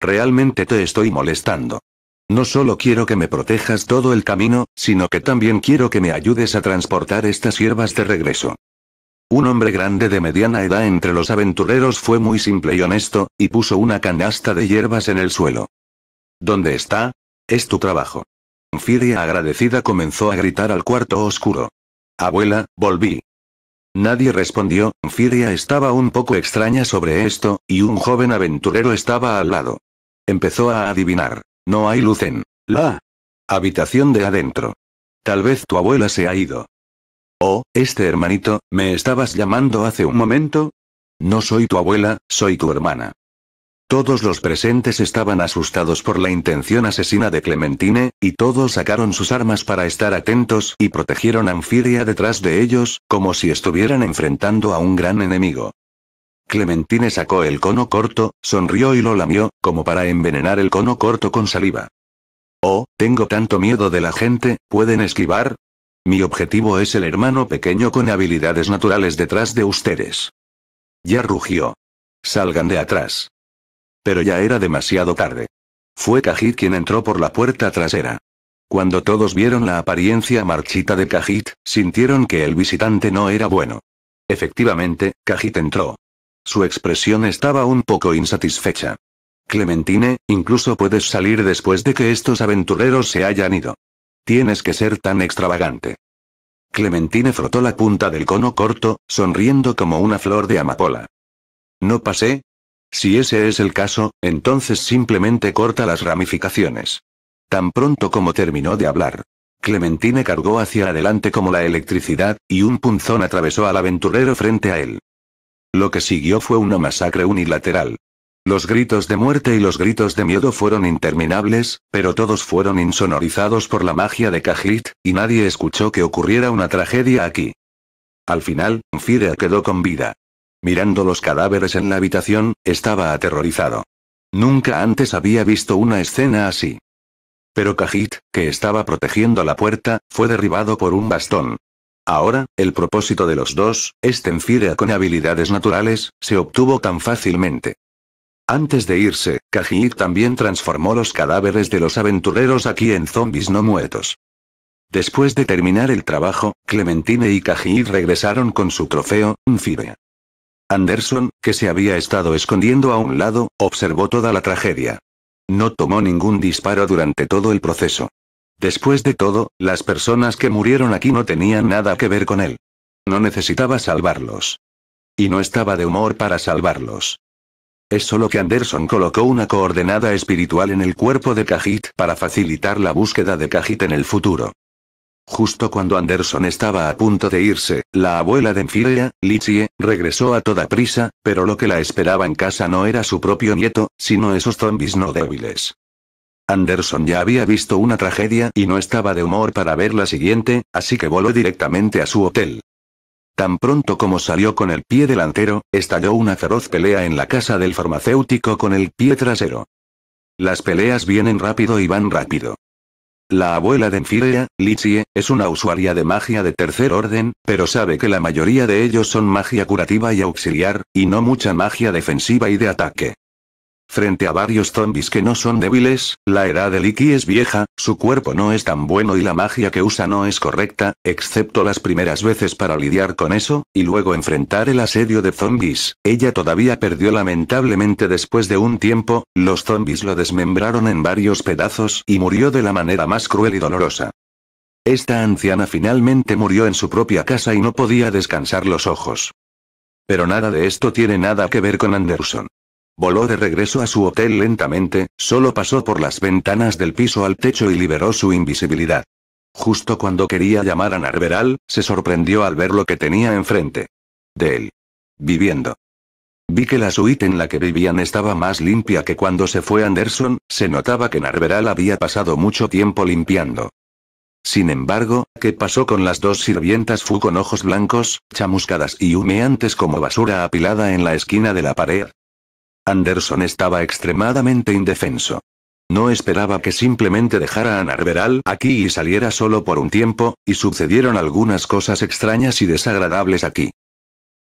Realmente te estoy molestando. No solo quiero que me protejas todo el camino, sino que también quiero que me ayudes a transportar estas hierbas de regreso. Un hombre grande de mediana edad entre los aventureros fue muy simple y honesto, y puso una canasta de hierbas en el suelo. ¿Dónde está? Es tu trabajo. Firia agradecida comenzó a gritar al cuarto oscuro. Abuela, volví. Nadie respondió, Firia estaba un poco extraña sobre esto, y un joven aventurero estaba al lado. Empezó a adivinar. No hay luz en la habitación de adentro. Tal vez tu abuela se ha ido. Oh, este hermanito, ¿me estabas llamando hace un momento? No soy tu abuela, soy tu hermana. Todos los presentes estaban asustados por la intención asesina de Clementine, y todos sacaron sus armas para estar atentos y protegieron a Anfiria detrás de ellos, como si estuvieran enfrentando a un gran enemigo. Clementine sacó el cono corto, sonrió y lo lamió, como para envenenar el cono corto con saliva. Oh, tengo tanto miedo de la gente, ¿pueden esquivar? Mi objetivo es el hermano pequeño con habilidades naturales detrás de ustedes. Ya rugió. Salgan de atrás. Pero ya era demasiado tarde. Fue Cajit quien entró por la puerta trasera. Cuando todos vieron la apariencia marchita de Cajit, sintieron que el visitante no era bueno. Efectivamente, Cajit entró. Su expresión estaba un poco insatisfecha. Clementine, incluso puedes salir después de que estos aventureros se hayan ido. Tienes que ser tan extravagante. Clementine frotó la punta del cono corto, sonriendo como una flor de amapola. No pasé, si ese es el caso, entonces simplemente corta las ramificaciones. Tan pronto como terminó de hablar, Clementine cargó hacia adelante como la electricidad, y un punzón atravesó al aventurero frente a él. Lo que siguió fue una masacre unilateral. Los gritos de muerte y los gritos de miedo fueron interminables, pero todos fueron insonorizados por la magia de Kajit, y nadie escuchó que ocurriera una tragedia aquí. Al final, Fira quedó con vida. Mirando los cadáveres en la habitación, estaba aterrorizado. Nunca antes había visto una escena así. Pero Cajit, que estaba protegiendo la puerta, fue derribado por un bastón. Ahora, el propósito de los dos, este Enfira con habilidades naturales, se obtuvo tan fácilmente. Antes de irse, Cajit también transformó los cadáveres de los aventureros aquí en zombies no muertos. Después de terminar el trabajo, Clementine y Cajit regresaron con su trofeo, un Anderson, que se había estado escondiendo a un lado, observó toda la tragedia. No tomó ningún disparo durante todo el proceso. Después de todo, las personas que murieron aquí no tenían nada que ver con él. No necesitaba salvarlos. Y no estaba de humor para salvarlos. Es solo que Anderson colocó una coordenada espiritual en el cuerpo de Cajit para facilitar la búsqueda de Kajit en el futuro. Justo cuando Anderson estaba a punto de irse, la abuela de Enfilia, Lichie, regresó a toda prisa, pero lo que la esperaba en casa no era su propio nieto, sino esos zombies no débiles. Anderson ya había visto una tragedia y no estaba de humor para ver la siguiente, así que voló directamente a su hotel. Tan pronto como salió con el pie delantero, estalló una feroz pelea en la casa del farmacéutico con el pie trasero. Las peleas vienen rápido y van rápido. La abuela de Enfirea, Lichie, es una usuaria de magia de tercer orden, pero sabe que la mayoría de ellos son magia curativa y auxiliar, y no mucha magia defensiva y de ataque. Frente a varios zombies que no son débiles, la edad de Licky es vieja, su cuerpo no es tan bueno y la magia que usa no es correcta, excepto las primeras veces para lidiar con eso, y luego enfrentar el asedio de zombies. Ella todavía perdió lamentablemente después de un tiempo, los zombies lo desmembraron en varios pedazos y murió de la manera más cruel y dolorosa. Esta anciana finalmente murió en su propia casa y no podía descansar los ojos. Pero nada de esto tiene nada que ver con Anderson. Voló de regreso a su hotel lentamente, solo pasó por las ventanas del piso al techo y liberó su invisibilidad. Justo cuando quería llamar a Narveral, se sorprendió al ver lo que tenía enfrente. De él. Viviendo. Vi que la suite en la que vivían estaba más limpia que cuando se fue Anderson, se notaba que Narveral había pasado mucho tiempo limpiando. Sin embargo, ¿qué pasó con las dos sirvientas fue con ojos blancos, chamuscadas y humeantes como basura apilada en la esquina de la pared? Anderson estaba extremadamente indefenso. No esperaba que simplemente dejara a Narveral aquí y saliera solo por un tiempo, y sucedieron algunas cosas extrañas y desagradables aquí.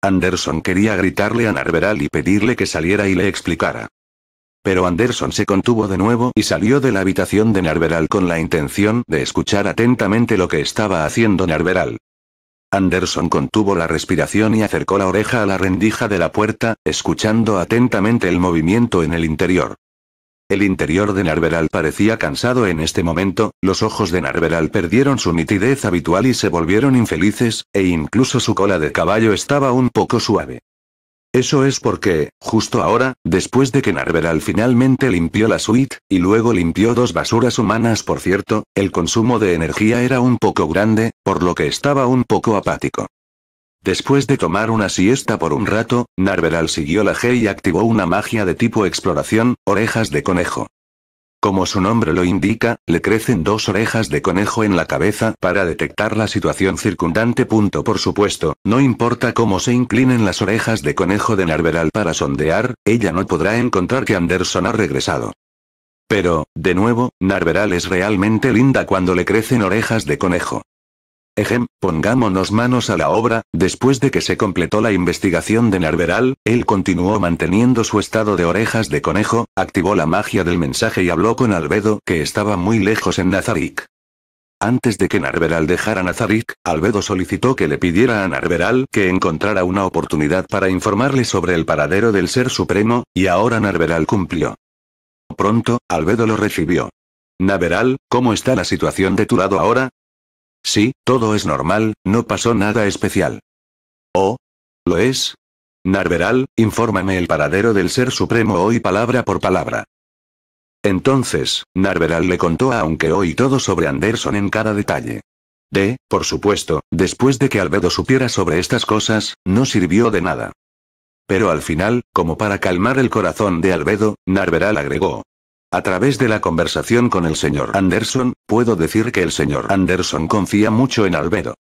Anderson quería gritarle a Narveral y pedirle que saliera y le explicara. Pero Anderson se contuvo de nuevo y salió de la habitación de Narveral con la intención de escuchar atentamente lo que estaba haciendo Narveral. Anderson contuvo la respiración y acercó la oreja a la rendija de la puerta, escuchando atentamente el movimiento en el interior. El interior de Narveral parecía cansado en este momento, los ojos de Narveral perdieron su nitidez habitual y se volvieron infelices, e incluso su cola de caballo estaba un poco suave. Eso es porque, justo ahora, después de que Narveral finalmente limpió la suite, y luego limpió dos basuras humanas por cierto, el consumo de energía era un poco grande, por lo que estaba un poco apático. Después de tomar una siesta por un rato, Narveral siguió la G y activó una magia de tipo exploración, orejas de conejo. Como su nombre lo indica, le crecen dos orejas de conejo en la cabeza para detectar la situación circundante. por supuesto, no importa cómo se inclinen las orejas de conejo de Narveral para sondear, ella no podrá encontrar que Anderson ha regresado. Pero, de nuevo, Narveral es realmente linda cuando le crecen orejas de conejo. Ejem, pongámonos manos a la obra, después de que se completó la investigación de Narveral, él continuó manteniendo su estado de orejas de conejo, activó la magia del mensaje y habló con Albedo que estaba muy lejos en Nazarick. Antes de que Narveral dejara Nazarick, Albedo solicitó que le pidiera a Narveral que encontrara una oportunidad para informarle sobre el paradero del Ser Supremo, y ahora Narveral cumplió. Pronto, Albedo lo recibió. «Narveral, ¿cómo está la situación de tu lado ahora? Sí, todo es normal, no pasó nada especial. ¿O oh, ¿Lo es? Narveral, infórmame el paradero del Ser Supremo hoy palabra por palabra. Entonces, Narveral le contó a Aunque hoy todo sobre Anderson en cada detalle. De, por supuesto, después de que Albedo supiera sobre estas cosas, no sirvió de nada. Pero al final, como para calmar el corazón de Albedo, Narveral agregó, a través de la conversación con el señor Anderson, puedo decir que el señor Anderson confía mucho en Albedo.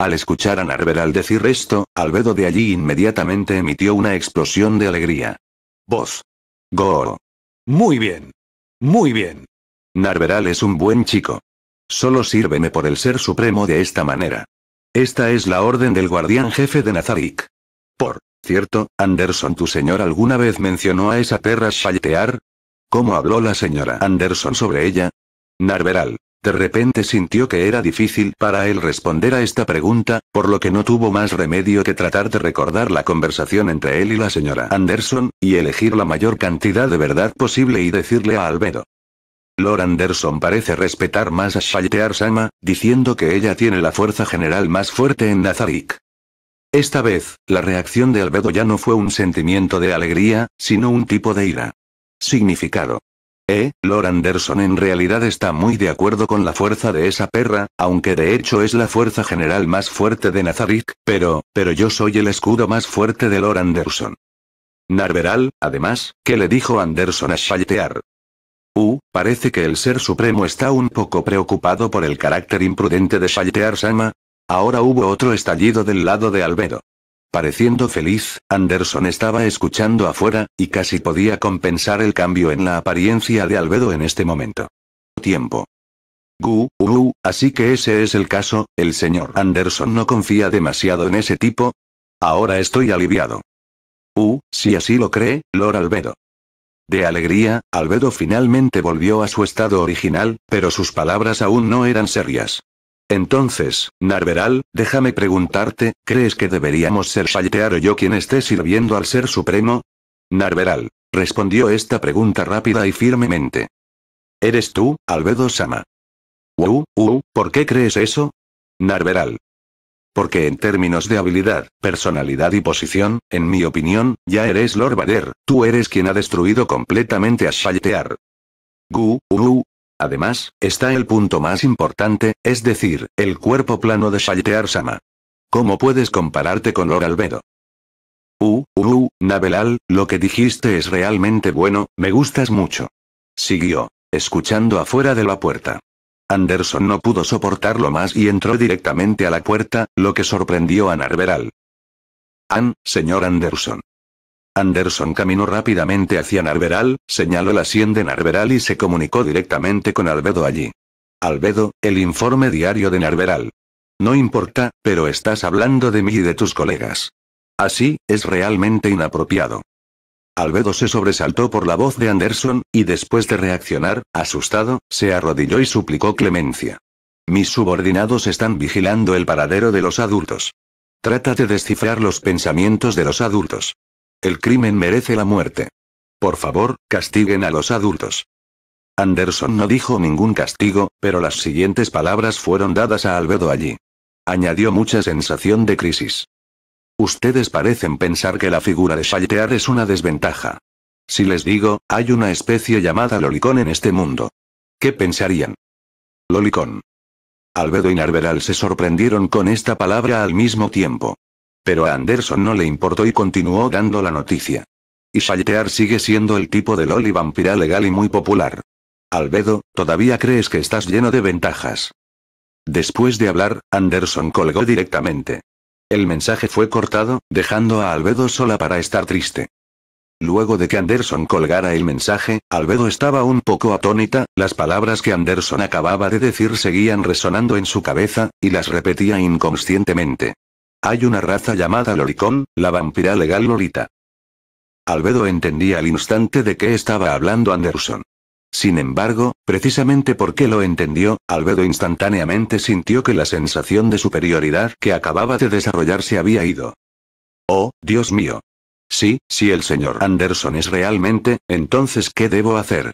Al escuchar a Narveral decir esto, Albedo de allí inmediatamente emitió una explosión de alegría. Voz. Go. Muy bien. Muy bien. Narveral es un buen chico. Solo sírveme por el ser supremo de esta manera. Esta es la orden del guardián jefe de Nazarick. Por cierto, Anderson, tu señor alguna vez mencionó a esa perra Shaltear, ¿Cómo habló la señora Anderson sobre ella? Narveral. De repente sintió que era difícil para él responder a esta pregunta, por lo que no tuvo más remedio que tratar de recordar la conversación entre él y la señora Anderson, y elegir la mayor cantidad de verdad posible y decirle a Albedo. Lord Anderson parece respetar más a Shaltear Sama, diciendo que ella tiene la fuerza general más fuerte en Nazarick. Esta vez, la reacción de Albedo ya no fue un sentimiento de alegría, sino un tipo de ira. Significado. Eh, Lord Anderson en realidad está muy de acuerdo con la fuerza de esa perra, aunque de hecho es la fuerza general más fuerte de Nazarick, pero, pero yo soy el escudo más fuerte de Lord Anderson. Narveral, además, ¿qué le dijo Anderson a Shaltear. Uh, parece que el ser supremo está un poco preocupado por el carácter imprudente de Shaltear Sama. Ahora hubo otro estallido del lado de Albedo. Pareciendo feliz, Anderson estaba escuchando afuera, y casi podía compensar el cambio en la apariencia de Albedo en este momento. Tiempo. Gu, así que ese es el caso, el señor Anderson no confía demasiado en ese tipo. Ahora estoy aliviado. U, si así lo cree, Lord Albedo. De alegría, Albedo finalmente volvió a su estado original, pero sus palabras aún no eran serias. Entonces, Narveral, déjame preguntarte, ¿crees que deberíamos ser Shaltear o yo quien esté sirviendo al Ser Supremo? Narveral, respondió esta pregunta rápida y firmemente. ¿Eres tú, Albedo Sama? Uh, uh, ¿por qué crees eso? Narveral. Porque en términos de habilidad, personalidad y posición, en mi opinión, ya eres Lord Vader, tú eres quien ha destruido completamente a Shaltear. Gu, uh, Además, está el punto más importante, es decir, el cuerpo plano de Shaltear Sama. ¿Cómo puedes compararte con Lord Albedo? Uh, uh, lo que dijiste es realmente bueno, me gustas mucho. Siguió, escuchando afuera de la puerta. Anderson no pudo soportarlo más y entró directamente a la puerta, lo que sorprendió a Narveral. «An, señor Anderson. Anderson caminó rápidamente hacia Narveral, señaló la sien de Narveral y se comunicó directamente con Albedo allí. Albedo, el informe diario de Narveral. No importa, pero estás hablando de mí y de tus colegas. Así, es realmente inapropiado. Albedo se sobresaltó por la voz de Anderson, y después de reaccionar, asustado, se arrodilló y suplicó clemencia. Mis subordinados están vigilando el paradero de los adultos. Trata de descifrar los pensamientos de los adultos. El crimen merece la muerte. Por favor, castiguen a los adultos. Anderson no dijo ningún castigo, pero las siguientes palabras fueron dadas a Albedo allí. Añadió mucha sensación de crisis. Ustedes parecen pensar que la figura de Shaltear es una desventaja. Si les digo, hay una especie llamada lolicón en este mundo. ¿Qué pensarían? Lolicón. Albedo y Narveral se sorprendieron con esta palabra al mismo tiempo. Pero a Anderson no le importó y continuó dando la noticia. Y saltear sigue siendo el tipo de loli vampira legal y muy popular. Albedo, todavía crees que estás lleno de ventajas. Después de hablar, Anderson colgó directamente. El mensaje fue cortado, dejando a Albedo sola para estar triste. Luego de que Anderson colgara el mensaje, Albedo estaba un poco atónita, las palabras que Anderson acababa de decir seguían resonando en su cabeza, y las repetía inconscientemente. Hay una raza llamada Loricón, la vampira legal Lorita. Albedo entendía al instante de qué estaba hablando Anderson. Sin embargo, precisamente porque lo entendió, Albedo instantáneamente sintió que la sensación de superioridad que acababa de desarrollarse había ido. Oh, Dios mío. Sí, si el señor Anderson es realmente, entonces ¿qué debo hacer?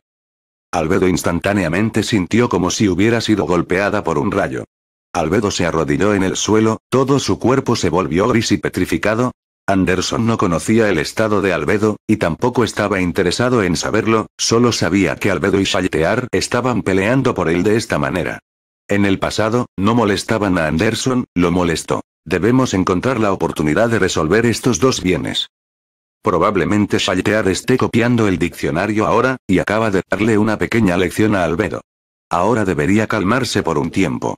Albedo instantáneamente sintió como si hubiera sido golpeada por un rayo. Albedo se arrodilló en el suelo, todo su cuerpo se volvió gris y petrificado. Anderson no conocía el estado de Albedo, y tampoco estaba interesado en saberlo, solo sabía que Albedo y Saltear estaban peleando por él de esta manera. En el pasado, no molestaban a Anderson, lo molestó. Debemos encontrar la oportunidad de resolver estos dos bienes. Probablemente Saltear esté copiando el diccionario ahora, y acaba de darle una pequeña lección a Albedo. Ahora debería calmarse por un tiempo.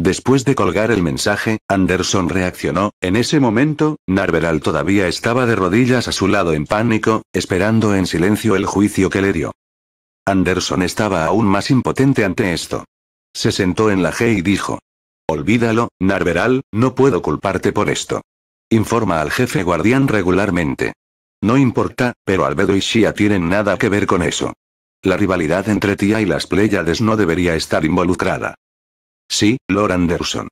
Después de colgar el mensaje, Anderson reaccionó, en ese momento, Narveral todavía estaba de rodillas a su lado en pánico, esperando en silencio el juicio que le dio. Anderson estaba aún más impotente ante esto. Se sentó en la G y dijo. Olvídalo, Narveral, no puedo culparte por esto. Informa al jefe guardián regularmente. No importa, pero Albedo y Shia tienen nada que ver con eso. La rivalidad entre Tía y las Pléyades no debería estar involucrada. Sí, Lord Anderson.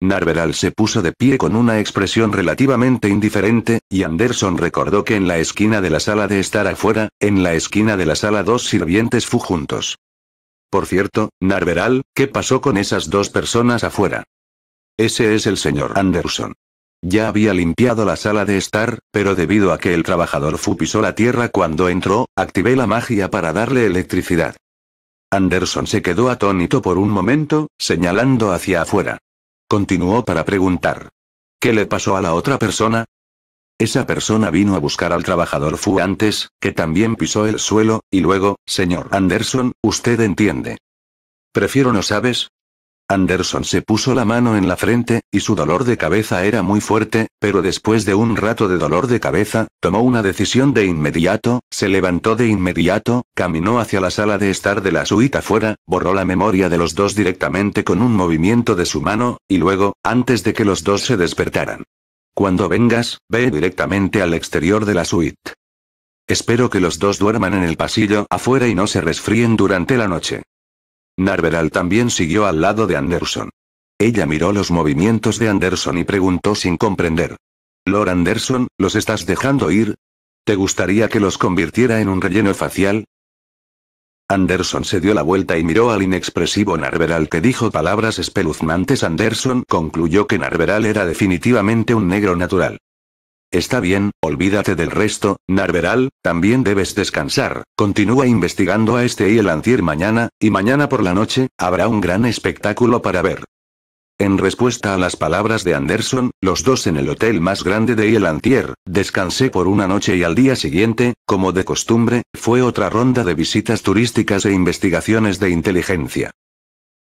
Narveral se puso de pie con una expresión relativamente indiferente, y Anderson recordó que en la esquina de la sala de estar afuera, en la esquina de la sala dos sirvientes fu juntos. Por cierto, Narveral, ¿qué pasó con esas dos personas afuera? Ese es el señor Anderson. Ya había limpiado la sala de estar, pero debido a que el trabajador fu pisó la tierra cuando entró, activé la magia para darle electricidad. Anderson se quedó atónito por un momento, señalando hacia afuera. Continuó para preguntar. ¿Qué le pasó a la otra persona? Esa persona vino a buscar al trabajador Fu antes, que también pisó el suelo, y luego, señor Anderson, usted entiende. Prefiero no sabes, Anderson se puso la mano en la frente, y su dolor de cabeza era muy fuerte, pero después de un rato de dolor de cabeza, tomó una decisión de inmediato, se levantó de inmediato, caminó hacia la sala de estar de la suite afuera, borró la memoria de los dos directamente con un movimiento de su mano, y luego, antes de que los dos se despertaran. Cuando vengas, ve directamente al exterior de la suite. Espero que los dos duerman en el pasillo afuera y no se resfríen durante la noche. Narveral también siguió al lado de Anderson. Ella miró los movimientos de Anderson y preguntó sin comprender. Lord Anderson, ¿los estás dejando ir? ¿Te gustaría que los convirtiera en un relleno facial? Anderson se dio la vuelta y miró al inexpresivo Narveral que dijo palabras espeluznantes. Anderson concluyó que Narveral era definitivamente un negro natural. Está bien, olvídate del resto, Narveral, también debes descansar. Continúa investigando a este y el mañana, y mañana por la noche, habrá un gran espectáculo para ver. En respuesta a las palabras de Anderson, los dos en el hotel más grande de Yelantier, descansé por una noche y al día siguiente, como de costumbre, fue otra ronda de visitas turísticas e investigaciones de inteligencia.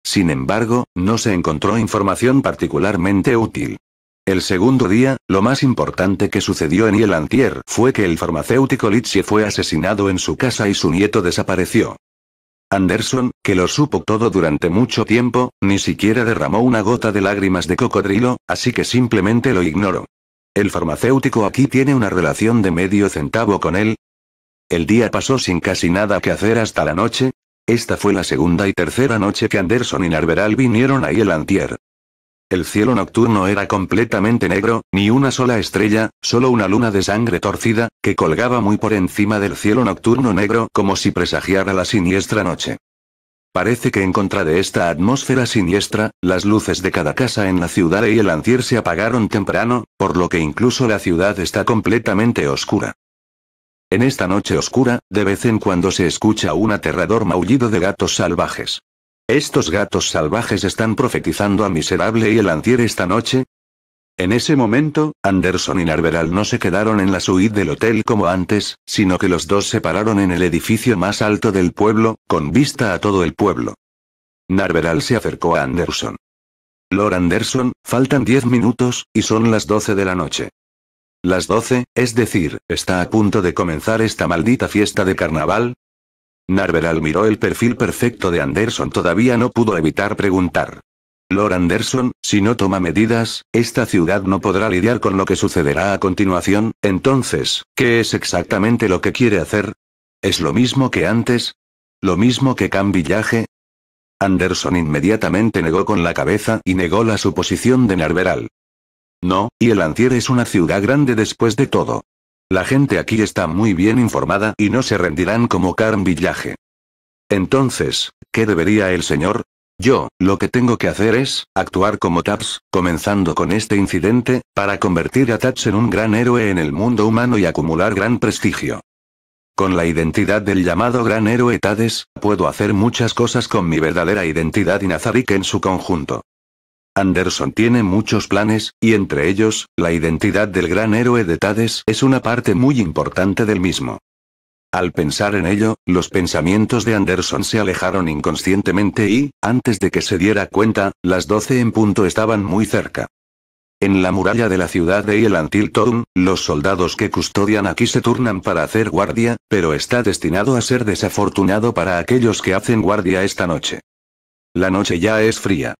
Sin embargo, no se encontró información particularmente útil. El segundo día, lo más importante que sucedió en Yelantier fue que el farmacéutico Litchie fue asesinado en su casa y su nieto desapareció. Anderson, que lo supo todo durante mucho tiempo, ni siquiera derramó una gota de lágrimas de cocodrilo, así que simplemente lo ignoró. El farmacéutico aquí tiene una relación de medio centavo con él. El día pasó sin casi nada que hacer hasta la noche. Esta fue la segunda y tercera noche que Anderson y Narveral vinieron a Yelantier. El cielo nocturno era completamente negro, ni una sola estrella, solo una luna de sangre torcida, que colgaba muy por encima del cielo nocturno negro como si presagiara la siniestra noche. Parece que en contra de esta atmósfera siniestra, las luces de cada casa en la ciudad y el ancier se apagaron temprano, por lo que incluso la ciudad está completamente oscura. En esta noche oscura, de vez en cuando se escucha un aterrador maullido de gatos salvajes. ¿Estos gatos salvajes están profetizando a miserable y el antier esta noche? En ese momento, Anderson y Narveral no se quedaron en la suite del hotel como antes, sino que los dos se pararon en el edificio más alto del pueblo, con vista a todo el pueblo. Narveral se acercó a Anderson. Lord Anderson, faltan diez minutos, y son las doce de la noche. Las doce, es decir, está a punto de comenzar esta maldita fiesta de carnaval, Narveral miró el perfil perfecto de Anderson. Todavía no pudo evitar preguntar. Lord Anderson, si no toma medidas, esta ciudad no podrá lidiar con lo que sucederá a continuación, entonces, ¿qué es exactamente lo que quiere hacer? ¿Es lo mismo que antes? ¿Lo mismo que Can Villaje? Anderson inmediatamente negó con la cabeza y negó la suposición de Narveral. No, y el Antier es una ciudad grande después de todo. La gente aquí está muy bien informada y no se rendirán como Carn Villaje. Entonces, ¿qué debería el señor? Yo, lo que tengo que hacer es, actuar como Tabs, comenzando con este incidente, para convertir a Tats en un gran héroe en el mundo humano y acumular gran prestigio. Con la identidad del llamado gran héroe Tades, puedo hacer muchas cosas con mi verdadera identidad y Nazarik en su conjunto. Anderson tiene muchos planes, y entre ellos, la identidad del gran héroe de Tades es una parte muy importante del mismo. Al pensar en ello, los pensamientos de Anderson se alejaron inconscientemente y, antes de que se diera cuenta, las doce en punto estaban muy cerca. En la muralla de la ciudad de Yelantil Town, los soldados que custodian aquí se turnan para hacer guardia, pero está destinado a ser desafortunado para aquellos que hacen guardia esta noche. La noche ya es fría.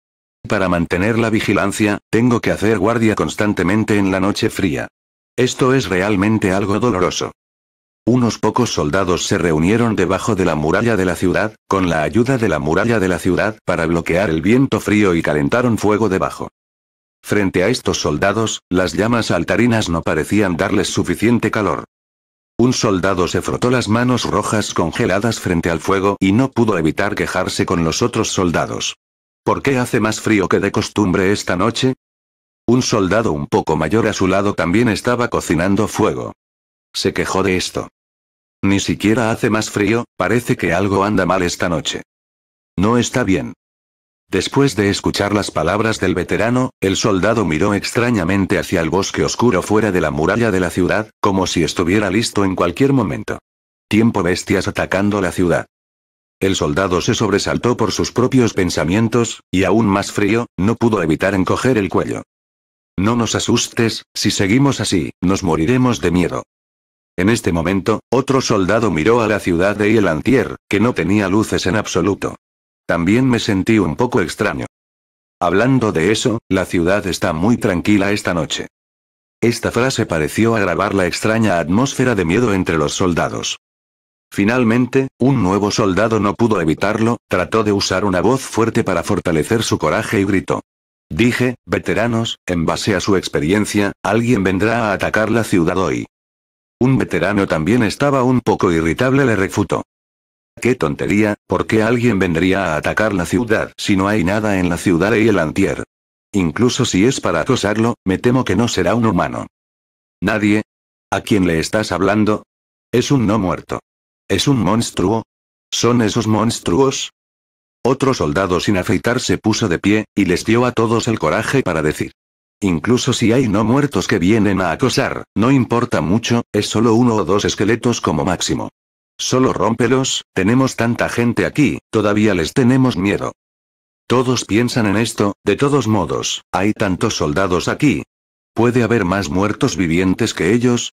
Para mantener la vigilancia, tengo que hacer guardia constantemente en la noche fría. Esto es realmente algo doloroso. Unos pocos soldados se reunieron debajo de la muralla de la ciudad, con la ayuda de la muralla de la ciudad para bloquear el viento frío y calentaron fuego debajo. Frente a estos soldados, las llamas altarinas no parecían darles suficiente calor. Un soldado se frotó las manos rojas congeladas frente al fuego y no pudo evitar quejarse con los otros soldados. ¿Por qué hace más frío que de costumbre esta noche? Un soldado un poco mayor a su lado también estaba cocinando fuego. Se quejó de esto. Ni siquiera hace más frío, parece que algo anda mal esta noche. No está bien. Después de escuchar las palabras del veterano, el soldado miró extrañamente hacia el bosque oscuro fuera de la muralla de la ciudad, como si estuviera listo en cualquier momento. Tiempo bestias atacando la ciudad. El soldado se sobresaltó por sus propios pensamientos, y aún más frío, no pudo evitar encoger el cuello. No nos asustes, si seguimos así, nos moriremos de miedo. En este momento, otro soldado miró a la ciudad de Yelantier, que no tenía luces en absoluto. También me sentí un poco extraño. Hablando de eso, la ciudad está muy tranquila esta noche. Esta frase pareció agravar la extraña atmósfera de miedo entre los soldados. Finalmente, un nuevo soldado no pudo evitarlo, trató de usar una voz fuerte para fortalecer su coraje y gritó. Dije, veteranos, en base a su experiencia, alguien vendrá a atacar la ciudad hoy. Un veterano también estaba un poco irritable, le refutó. Qué tontería, ¿por qué alguien vendría a atacar la ciudad si no hay nada en la ciudad y el antier? Incluso si es para acosarlo, me temo que no será un humano. ¿Nadie? ¿A quién le estás hablando? Es un no muerto. ¿Es un monstruo? ¿Son esos monstruos? Otro soldado sin afeitar se puso de pie, y les dio a todos el coraje para decir. Incluso si hay no muertos que vienen a acosar, no importa mucho, es solo uno o dos esqueletos como máximo. Solo rómpelos, tenemos tanta gente aquí, todavía les tenemos miedo. Todos piensan en esto, de todos modos, hay tantos soldados aquí. ¿Puede haber más muertos vivientes que ellos?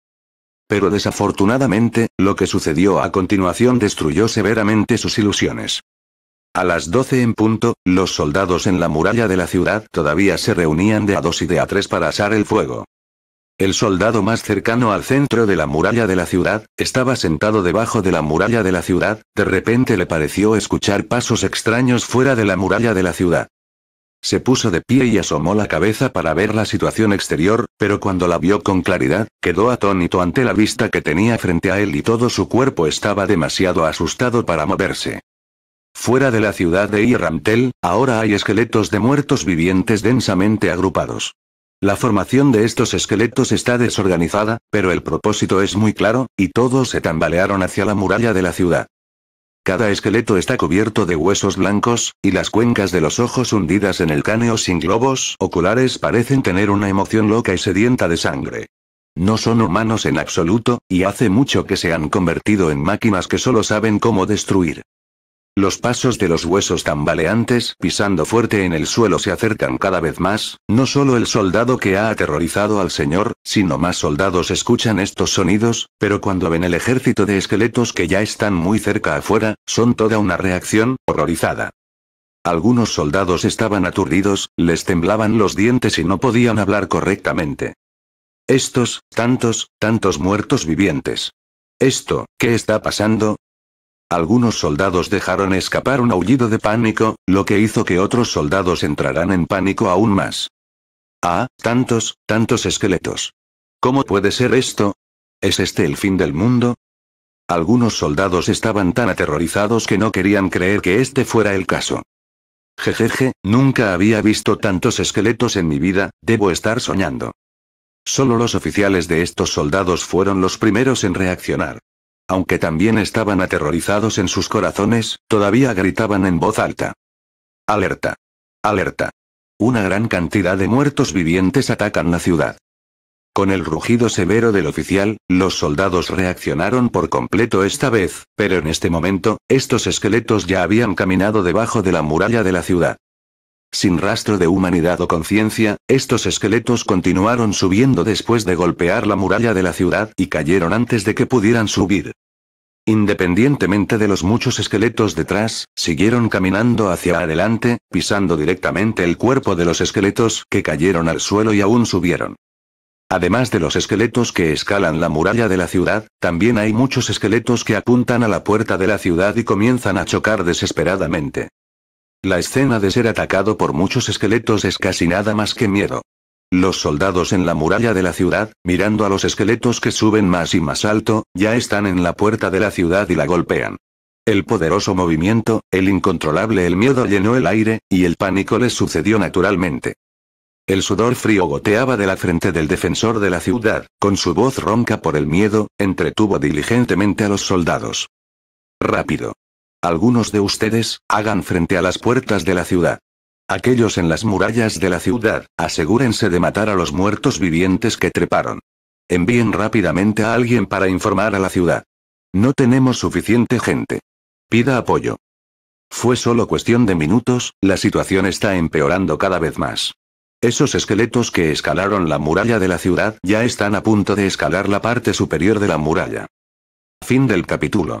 Pero desafortunadamente, lo que sucedió a continuación destruyó severamente sus ilusiones. A las 12 en punto, los soldados en la muralla de la ciudad todavía se reunían de a dos y de a tres para asar el fuego. El soldado más cercano al centro de la muralla de la ciudad, estaba sentado debajo de la muralla de la ciudad, de repente le pareció escuchar pasos extraños fuera de la muralla de la ciudad. Se puso de pie y asomó la cabeza para ver la situación exterior, pero cuando la vio con claridad, quedó atónito ante la vista que tenía frente a él y todo su cuerpo estaba demasiado asustado para moverse. Fuera de la ciudad de Irramtel, ahora hay esqueletos de muertos vivientes densamente agrupados. La formación de estos esqueletos está desorganizada, pero el propósito es muy claro, y todos se tambalearon hacia la muralla de la ciudad. Cada esqueleto está cubierto de huesos blancos, y las cuencas de los ojos hundidas en el cáneo sin globos oculares parecen tener una emoción loca y sedienta de sangre. No son humanos en absoluto, y hace mucho que se han convertido en máquinas que solo saben cómo destruir. Los pasos de los huesos tambaleantes, pisando fuerte en el suelo, se acercan cada vez más, no solo el soldado que ha aterrorizado al señor, sino más soldados escuchan estos sonidos, pero cuando ven el ejército de esqueletos que ya están muy cerca afuera, son toda una reacción, horrorizada. Algunos soldados estaban aturdidos, les temblaban los dientes y no podían hablar correctamente. Estos, tantos, tantos muertos vivientes. Esto, ¿qué está pasando? Algunos soldados dejaron escapar un aullido de pánico, lo que hizo que otros soldados entraran en pánico aún más. Ah, tantos, tantos esqueletos. ¿Cómo puede ser esto? ¿Es este el fin del mundo? Algunos soldados estaban tan aterrorizados que no querían creer que este fuera el caso. Jejeje, nunca había visto tantos esqueletos en mi vida, debo estar soñando. Solo los oficiales de estos soldados fueron los primeros en reaccionar aunque también estaban aterrorizados en sus corazones, todavía gritaban en voz alta. Alerta. Alerta. Una gran cantidad de muertos vivientes atacan la ciudad. Con el rugido severo del oficial, los soldados reaccionaron por completo esta vez, pero en este momento, estos esqueletos ya habían caminado debajo de la muralla de la ciudad. Sin rastro de humanidad o conciencia, estos esqueletos continuaron subiendo después de golpear la muralla de la ciudad y cayeron antes de que pudieran subir. Independientemente de los muchos esqueletos detrás, siguieron caminando hacia adelante, pisando directamente el cuerpo de los esqueletos que cayeron al suelo y aún subieron. Además de los esqueletos que escalan la muralla de la ciudad, también hay muchos esqueletos que apuntan a la puerta de la ciudad y comienzan a chocar desesperadamente. La escena de ser atacado por muchos esqueletos es casi nada más que miedo. Los soldados en la muralla de la ciudad, mirando a los esqueletos que suben más y más alto, ya están en la puerta de la ciudad y la golpean. El poderoso movimiento, el incontrolable el miedo llenó el aire, y el pánico les sucedió naturalmente. El sudor frío goteaba de la frente del defensor de la ciudad, con su voz ronca por el miedo, entretuvo diligentemente a los soldados. Rápido, algunos de ustedes, hagan frente a las puertas de la ciudad. Aquellos en las murallas de la ciudad, asegúrense de matar a los muertos vivientes que treparon. Envíen rápidamente a alguien para informar a la ciudad. No tenemos suficiente gente. Pida apoyo. Fue solo cuestión de minutos, la situación está empeorando cada vez más. Esos esqueletos que escalaron la muralla de la ciudad ya están a punto de escalar la parte superior de la muralla. Fin del capítulo.